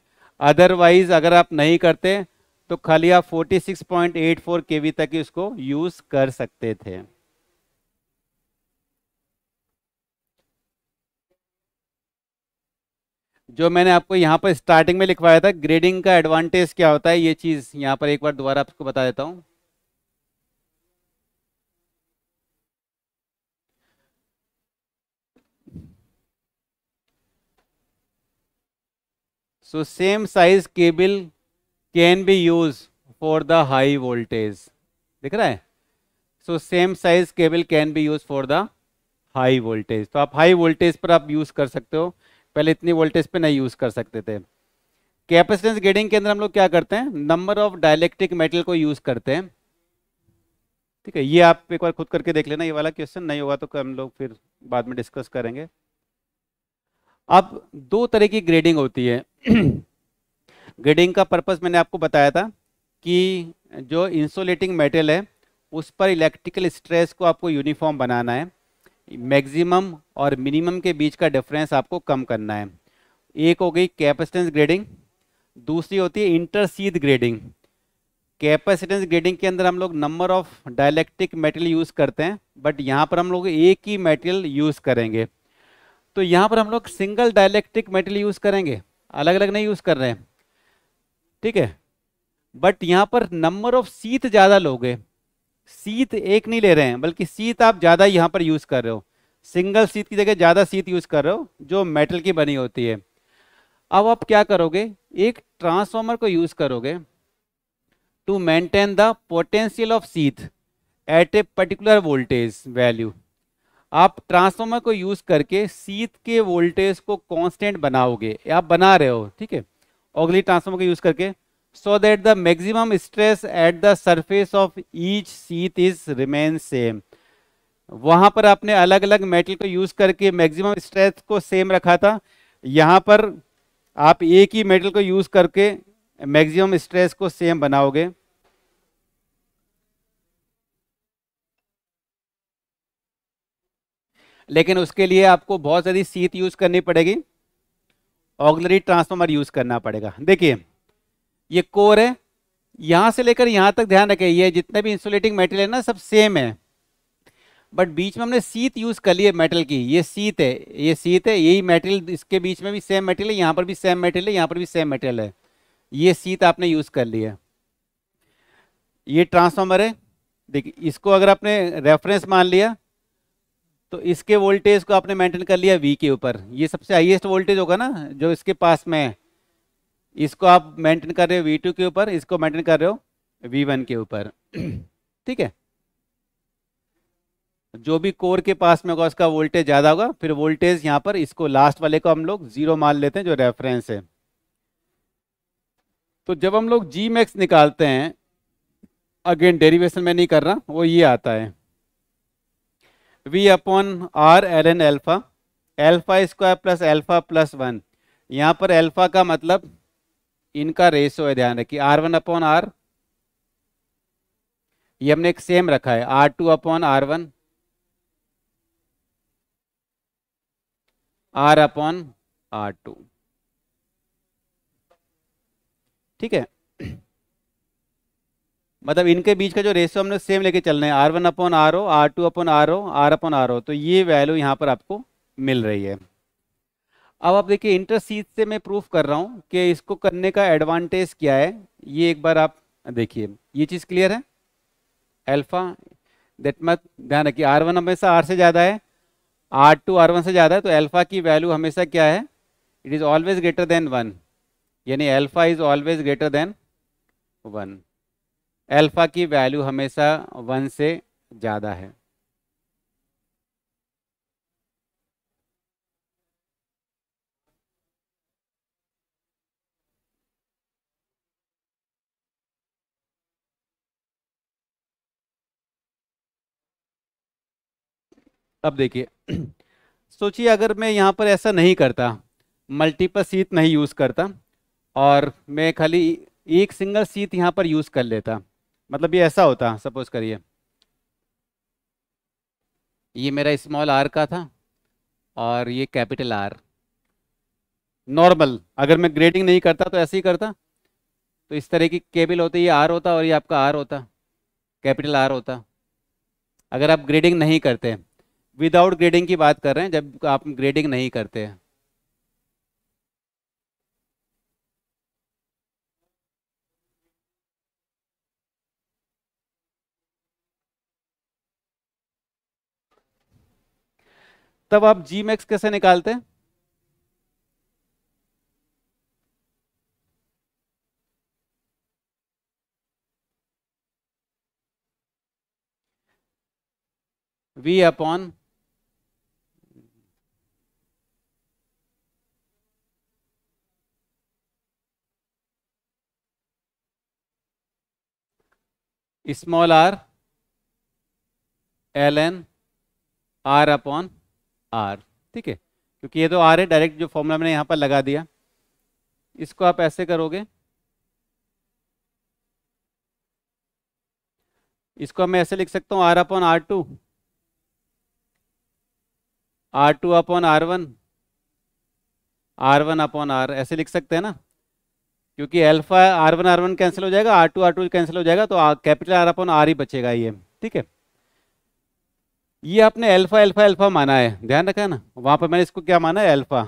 अदरवाइज अगर आप नहीं करते तो खाली आप 46.84 केवी तक ही उसको यूज कर सकते थे जो मैंने आपको यहां पर स्टार्टिंग में लिखवाया था ग्रेडिंग का एडवांटेज क्या होता है ये चीज यहां पर एक बार दोबारा आपको बता देता हूं so same size cable can be use for the high voltage दिख रहा है so same size cable can be use for the high voltage तो आप हाई वोल्टेज पर आप यूज कर सकते हो पहले इतनी वोल्टेज पे नहीं यूज कर सकते थे कैपेसिटेंस ग्रेडिंग के अंदर हम लोग क्या करते हैं नंबर ऑफ डायलेक्ट्रिक मेटल को यूज करते हैं ठीक है ये आप एक बार खुद करके देख लेना ये वाला क्वेश्चन नहीं होगा तो हम लोग फिर बाद में डिस्कस करेंगे अब दो तरह की ग्रेडिंग होती है ग्रेडिंग का पर्पज़ मैंने आपको बताया था कि जो इंसोलेटिंग मेटल है उस पर इलेक्ट्रिकल स्ट्रेस को आपको यूनिफॉर्म बनाना है मैक्सिमम और मिनिमम के बीच का डिफरेंस आपको कम करना है एक हो गई कैपेसिटेंस ग्रेडिंग दूसरी होती है इंटरसीद ग्रेडिंग कैपेसिटेंस ग्रेडिंग के अंदर हम लोग number of dielectric material use करते हैं बट यहाँ पर हम लोग एक ही मेटेरियल यूज़ करेंगे तो यहाँ पर हम लोग सिंगल डायलैक्टिक मेटेरियल यूज़ करेंगे अलग अलग नहीं यूज़ कर रहे हैं ठीक है बट यहां पर नंबर ऑफ सीट ज़्यादा लोगे सीट एक नहीं ले रहे हैं बल्कि सीट आप ज़्यादा यहां पर यूज़ कर रहे हो सिंगल सीट की जगह ज़्यादा सीट यूज़ कर रहे हो जो मेटल की बनी होती है अब आप क्या करोगे एक ट्रांसफॉर्मर को यूज़ करोगे to maintain the potential of sheath at a particular voltage value आप ट्रांसफार्मर को यूज़ करके सीत के वोल्टेज को कांस्टेंट बनाओगे आप बना रहे हो ठीक है ऑगली ट्रांसफॉर्म का यूज करके so that the maximum stress at the surface of each sheath is remain same वहां पर आपने अलग अलग मेटल को यूज करके मैक्सिमम स्ट्रेस को सेम रखा था यहां पर आप एक ही मेटल को यूज करके मैक्सिमम स्ट्रेस को सेम बनाओगे लेकिन उसके लिए आपको बहुत सारी सीट यूज करनी पड़ेगी ऑगलरी ट्रांसफॉर्मर यूज करना पड़ेगा देखिए ये कोर है यहां से लेकर यहां तक ध्यान रखें ये जितने भी इंसुलेटिंग मेटेरियल है ना सब सेम है बट बीच में हमने सीत यूज कर ली है मेटल की ये सीत है ये सीत है यही मेटेरियल इसके बीच में भी सेम मेटेरियल है यहां पर भी सेम मेटेरियल है यहाँ पर भी सेम मेटेरियल है ये सीत आपने यूज कर ली है ये ट्रांसफॉर्मर है देखिए इसको अगर आपने रेफरेंस मान लिया तो इसके वोल्टेज को आपने मेंटेन कर लिया वी के ऊपर ये सबसे हाईएस्ट वोल्टेज होगा ना जो इसके पास में है इसको आप मेंटेन कर रहे हो वी टू के ऊपर इसको मेंटेन कर रहे हो वी वन के ऊपर ठीक है जो भी कोर के पास में होगा उसका वोल्टेज ज़्यादा होगा फिर वोल्टेज यहां पर इसको लास्ट वाले को हम लोग जीरो मान लेते हैं जो रेफरेंस है तो जब हम लोग जी मैक्स निकालते हैं अगेन डेरिवेशन में नहीं कर रहा वो ये आता है V upon R L N alpha alpha square plus alpha plus one यहाँ पर एल्फा का मतलब इनका रेशो है ध्यान रखिए आर वन अपॉन आर ये हमने एक सेम रखा है R two upon R one R upon R two ठीक है मतलब इनके बीच का जो रेशियो हमने सेम लेके चलना है R one upon R O R two upon R O R upon R O तो ये वैल्यू यहाँ पर आपको मिल रही है अब आप देखिए इंटरसीज से मैं प्रूफ कर रहा हूँ कि इसको करने का एडवांटेज क्या है ये एक बार आप देखिए ये चीज़ क्लियर है अल्फा देट मत ध्यान रखिए आर वन हमेशा आर से ज़्यादा है आर टू आर वन से ज़्यादा है तो अल्फा की वैल्यू हमेशा क्या है it is always greater than one यानी alpha is always greater than one alpha की वैल्यू हमेशा वन से ज़्यादा है अब देखिए सोचिए अगर मैं यहाँ पर ऐसा नहीं करता मल्टीपल सीट नहीं यूज़ करता और मैं खाली एक सिंगल सीट यहाँ पर यूज़ कर लेता मतलब ये ऐसा होता सपोज करिए ये मेरा स्मॉल आर का था और ये कैपिटल आर नॉर्मल अगर मैं ग्रेडिंग नहीं करता तो ऐसे ही करता तो इस तरह की केबल होती ये आर होता और ये आपका आर होता कैपिटल आर होता अगर आप ग्रेडिंग नहीं करते विदाउट ग्रेडिंग की बात कर रहे हैं जब आप ग्रेडिंग नहीं करते तब आप जी मैक्स कैसे निकालते हैं V upon small R L N R upon R ठीक है क्योंकि ये तो आर है डायरेक्ट जो फॉर्मूला मैंने यहाँ पर लगा दिया इसको आप ऐसे करोगे इसको मैं ऐसे लिख सकता हूँ R upon R two R two upon R one R one upon R ऐसे लिख सकते हैं ना क्योंकि alpha R one R one cancel हो जाएगा R two R two cancel हो जाएगा तो कैपिटल आर अपॉन आर ही बचेगा ये ठीक है ये आपने अल्फा अल्फा अल्फा माना है ध्यान रखा ना वहां पर मैंने इसको क्या माना है अल्फा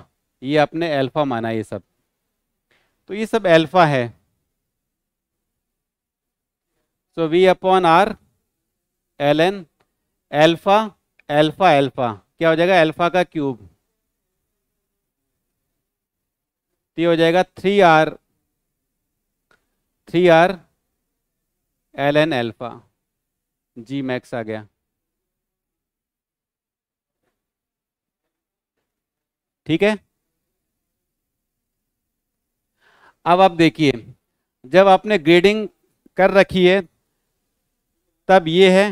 ये आपने अल्फा माना ये सब तो ये सब अल्फा है so V upon R L N alpha alpha alpha क्या हो जाएगा एल्फा का क्यूब तो ये हो जाएगा three R three R L N alpha g max आ गया ठीक है अब आप देखिए जब आपने ग्रेडिंग कर रखी है तब ये है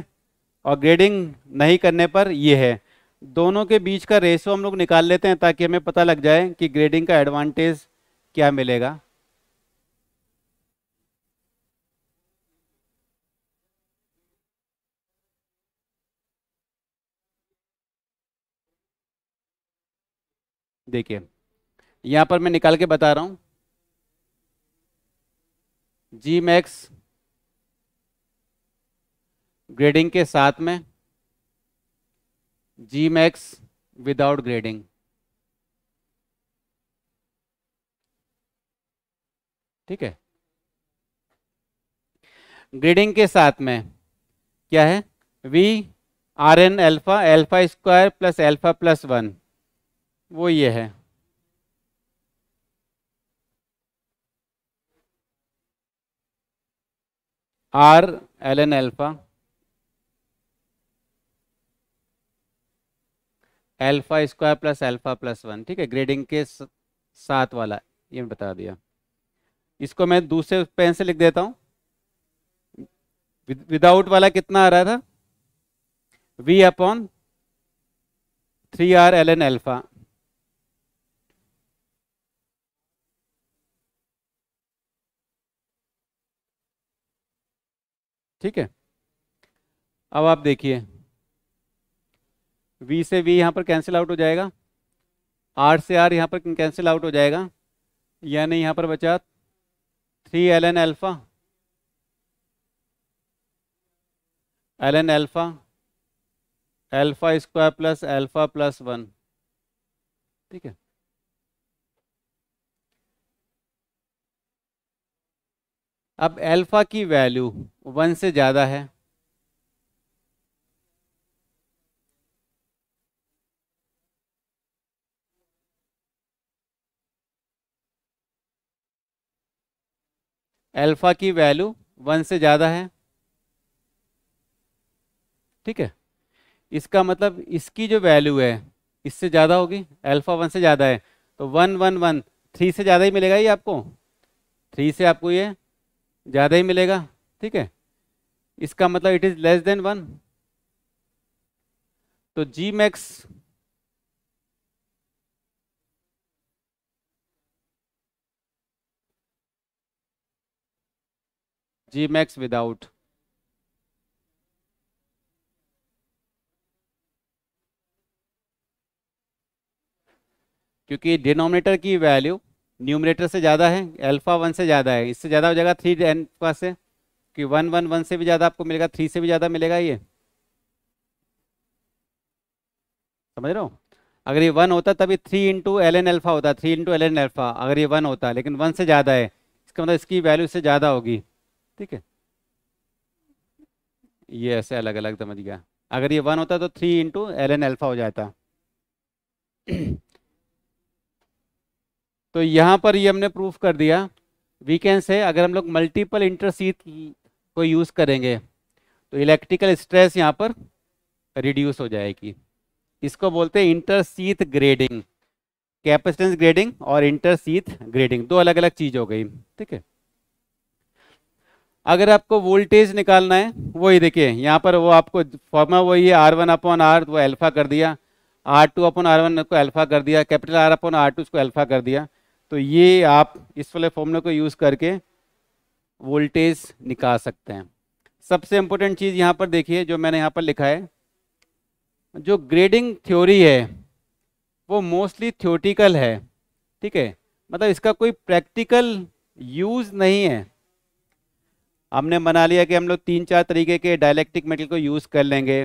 और ग्रेडिंग नहीं करने पर ये है दोनों के बीच का रेशो हम लोग निकाल लेते हैं ताकि हमें पता लग जाए कि ग्रेडिंग का एडवांटेज क्या मिलेगा देखिए यहां पर मैं निकाल के बता रहा हूं जी मैक्स ग्रेडिंग के साथ में जी मैक्स विदाउट ग्रेडिंग ठीक है ग्रेडिंग के साथ में क्या है V R N alpha alpha square plus alpha plus one वो ये है R L N alpha alpha square plus alpha plus one ठीक है ग्रेडिंग के साथ वाला ये मैं बता दिया इसको मैं दूसरे पेन से लिख देता हूं विदाउट वाला कितना आ रहा था V upon three R L N alpha ठीक है अब आप देखिए v से v यहाँ पर कैंसिल आउट हो जाएगा r से r यहाँ पर कैंसिल आउट हो जाएगा यानी यहाँ पर बचा three L N alpha L N alpha alpha square plus alpha plus one ठीक है अब अल्फा की वैल्यू वन से ज़्यादा है अल्फा की वैल्यू वन से ज़्यादा है ठीक है इसका मतलब इसकी जो वैल्यू है इससे ज़्यादा होगी अल्फा वन से ज़्यादा है तो वन वन वन थ्री से ज़्यादा ही मिलेगा ये आपको थ्री से आपको ये ज़्यादा ही मिलेगा ठीक है इसका मतलब it is less than one तो g max g max without क्योंकि डिनोमिनेटर की वैल्यू न्यूमरेटर से ज़्यादा है अल्फा वन से ज़्यादा है इससे ज़्यादा हो जाएगा थ्री एन पास से कि वन वन वन से भी ज़्यादा आपको मिलेगा थ्री से भी ज़्यादा मिलेगा ये समझ रहे हो अगर ये वन होता तभी three into L N alpha होता three into L N alpha अगर ये वन होता लेकिन वन से ज़्यादा है इसका मतलब इसकी वैल्यू से ज़्यादा होगी ठीक है ये ऐसे अलग अलग समझ गया अगर ये वन होता तो three into L N alpha हो जाता तो यहाँ पर ये हमने प्रूफ कर दिया वी कैन से अगर हम लोग मल्टीपल इंटरसीथ को यूज़ करेंगे तो इलेक्ट्रिकल स्ट्रेस यहाँ पर रिड्यूस हो जाएगी इसको बोलते हैं इंटरसीथ ग्रेडिंग कैपेसिटेंस ग्रेडिंग और इंटरसीथ ग्रेडिंग दो अलग अलग चीज़ हो गई ठीक है अगर आपको वोल्टेज निकालना है वही देखिए यहाँ पर वो आपको फॉर्मा वही है आर वन अपॉन आर वो एल्फा कर दिया R two upon R one को एल्फा कर दिया capital R upon R two उसको एल्फा कर दिया तो ये आप इस वाले फॉर्मूले को यूज़ करके वोल्टेज निकाल सकते हैं सबसे इम्पोर्टेंट चीज़ यहाँ पर देखिए जो मैंने यहाँ पर लिखा है जो ग्रेडिंग थ्योरी है वो मोस्टली थ्योरटिकल है ठीक है मतलब इसका कोई प्रैक्टिकल यूज़ नहीं है हमने मना लिया कि हम लोग तीन चार तरीके के डायलैक्टिक मेटल को यूज़ कर लेंगे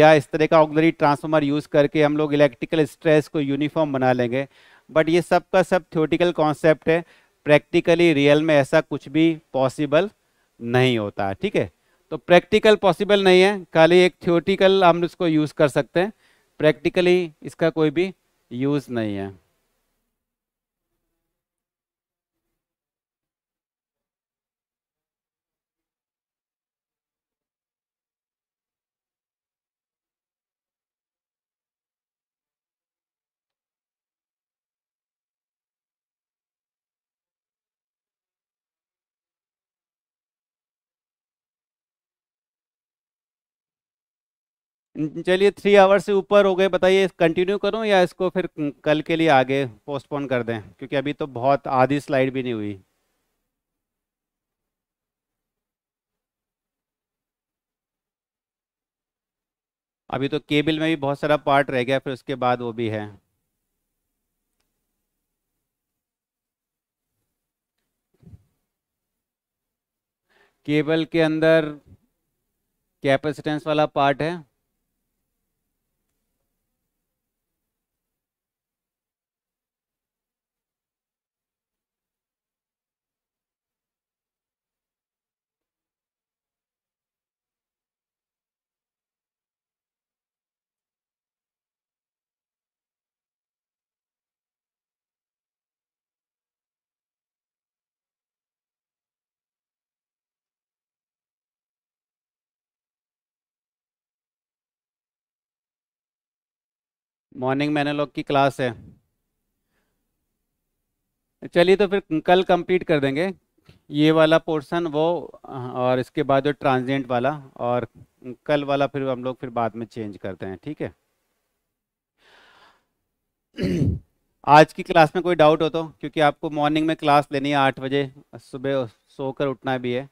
या इस तरह का ऑगलरी ट्रांसफॉर्मर यूज़ करके हम लोग इलेक्ट्रिकल स्ट्रेस को यूनिफॉर्म बना लेंगे बट ये सब का सब थ्योटिकल कॉन्सेप्ट है प्रैक्टिकली रियल में ऐसा कुछ भी पॉसिबल नहीं होता ठीक है तो प्रैक्टिकल पॉसिबल नहीं है खाली एक थियोटिकल हम इसको यूज़ कर सकते हैं प्रैक्टिकली इसका कोई भी यूज़ नहीं है चलिए थ्री आवर्स से ऊपर हो गए बताइए कंटिन्यू करूँ या इसको फिर कल के लिए आगे पोस्टपोन कर दें क्योंकि अभी तो बहुत आधी स्लाइड भी नहीं हुई अभी तो केबल में भी बहुत सारा पार्ट रह गया फिर उसके बाद वो भी है केबल के अंदर कैपेसिटेंस वाला पार्ट है मॉर्निंग में एनालॉग की क्लास है चलिए तो फिर कल कंप्लीट कर देंगे ये वाला पोर्शन वो और इसके बाद जो ट्रांजेंट वाला और कल वाला फिर हम लोग फिर बाद में चेंज करते हैं ठीक है आज की क्लास में कोई डाउट हो तो क्योंकि आपको मॉर्निंग में क्लास लेनी है आठ बजे सुबह सोकर उठना भी है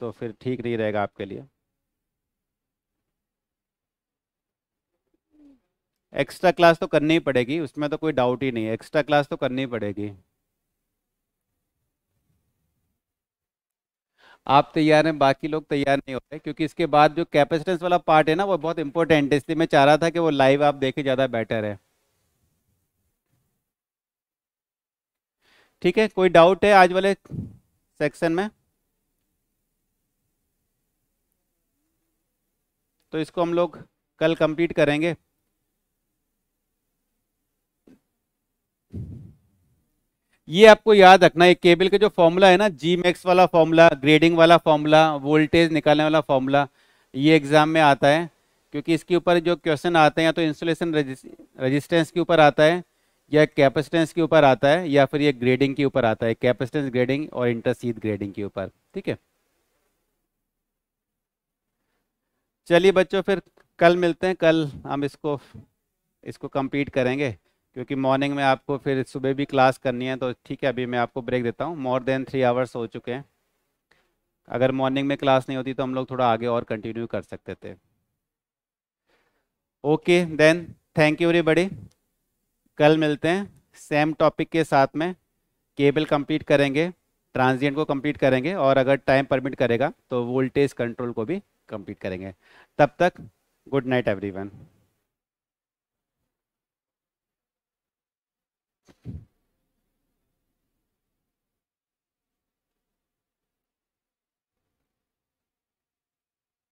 तो फिर ठीक नहीं रहेगा आपके लिए एक्स्ट्रा क्लास तो करनी ही पड़ेगी उसमें तो कोई डाउट ही नहीं है एक्स्ट्रा क्लास तो करनी ही पड़ेगी आप तैयार हैं बाकी लोग तैयार नहीं हो रहे क्योंकि इसके बाद जो कैपेसिटेंस वाला पार्ट है ना वो बहुत इंपॉर्टेंट है इसलिए मैं चाह रहा था कि वो लाइव आप देखे ज़्यादा बेटर है ठीक है कोई डाउट है आज वाले सेक्शन में तो इसको हम लोग कल कंप्लीट करेंगे ये आपको याद रखना है केबल का जो फॉर्मूला है ना जी मैक्स वाला फॉर्मूला ग्रेडिंग वाला फॉर्मूला वोल्टेज निकालने वाला फॉर्मूला ये एग्जाम में आता है क्योंकि इसके ऊपर जो क्वेश्चन आते हैं या तो इंसुलेशन रजिस्टेंस के ऊपर आता है या कैपेसिटेंस के ऊपर आता है या फिर ये ग्रेडिंग के ऊपर आता है कैपेसिटेंस ग्रेडिंग और इंटरसीड ग्रेडिंग के ऊपर ठीक है चलिए बच्चों फिर कल मिलते हैं कल हम इसको इसको कंप्लीट करेंगे क्योंकि मॉर्निंग में आपको फिर सुबह भी क्लास करनी है तो ठीक है अभी मैं आपको ब्रेक देता हूँ मोर देन थ्री आवर्स हो चुके हैं अगर मॉर्निंग में क्लास नहीं होती तो हम लोग थोड़ा आगे और कंटिन्यू कर सकते थे okay then thank you buddy कल मिलते हैं सेम टॉपिक के साथ में केबल कंप्लीट करेंगे ट्रांजिएंट को कंप्लीट करेंगे और अगर टाइम परमिट करेगा तो वोल्टेज कंट्रोल को भी कंप्लीट करेंगे तब तक गुड नाइट एवरीवन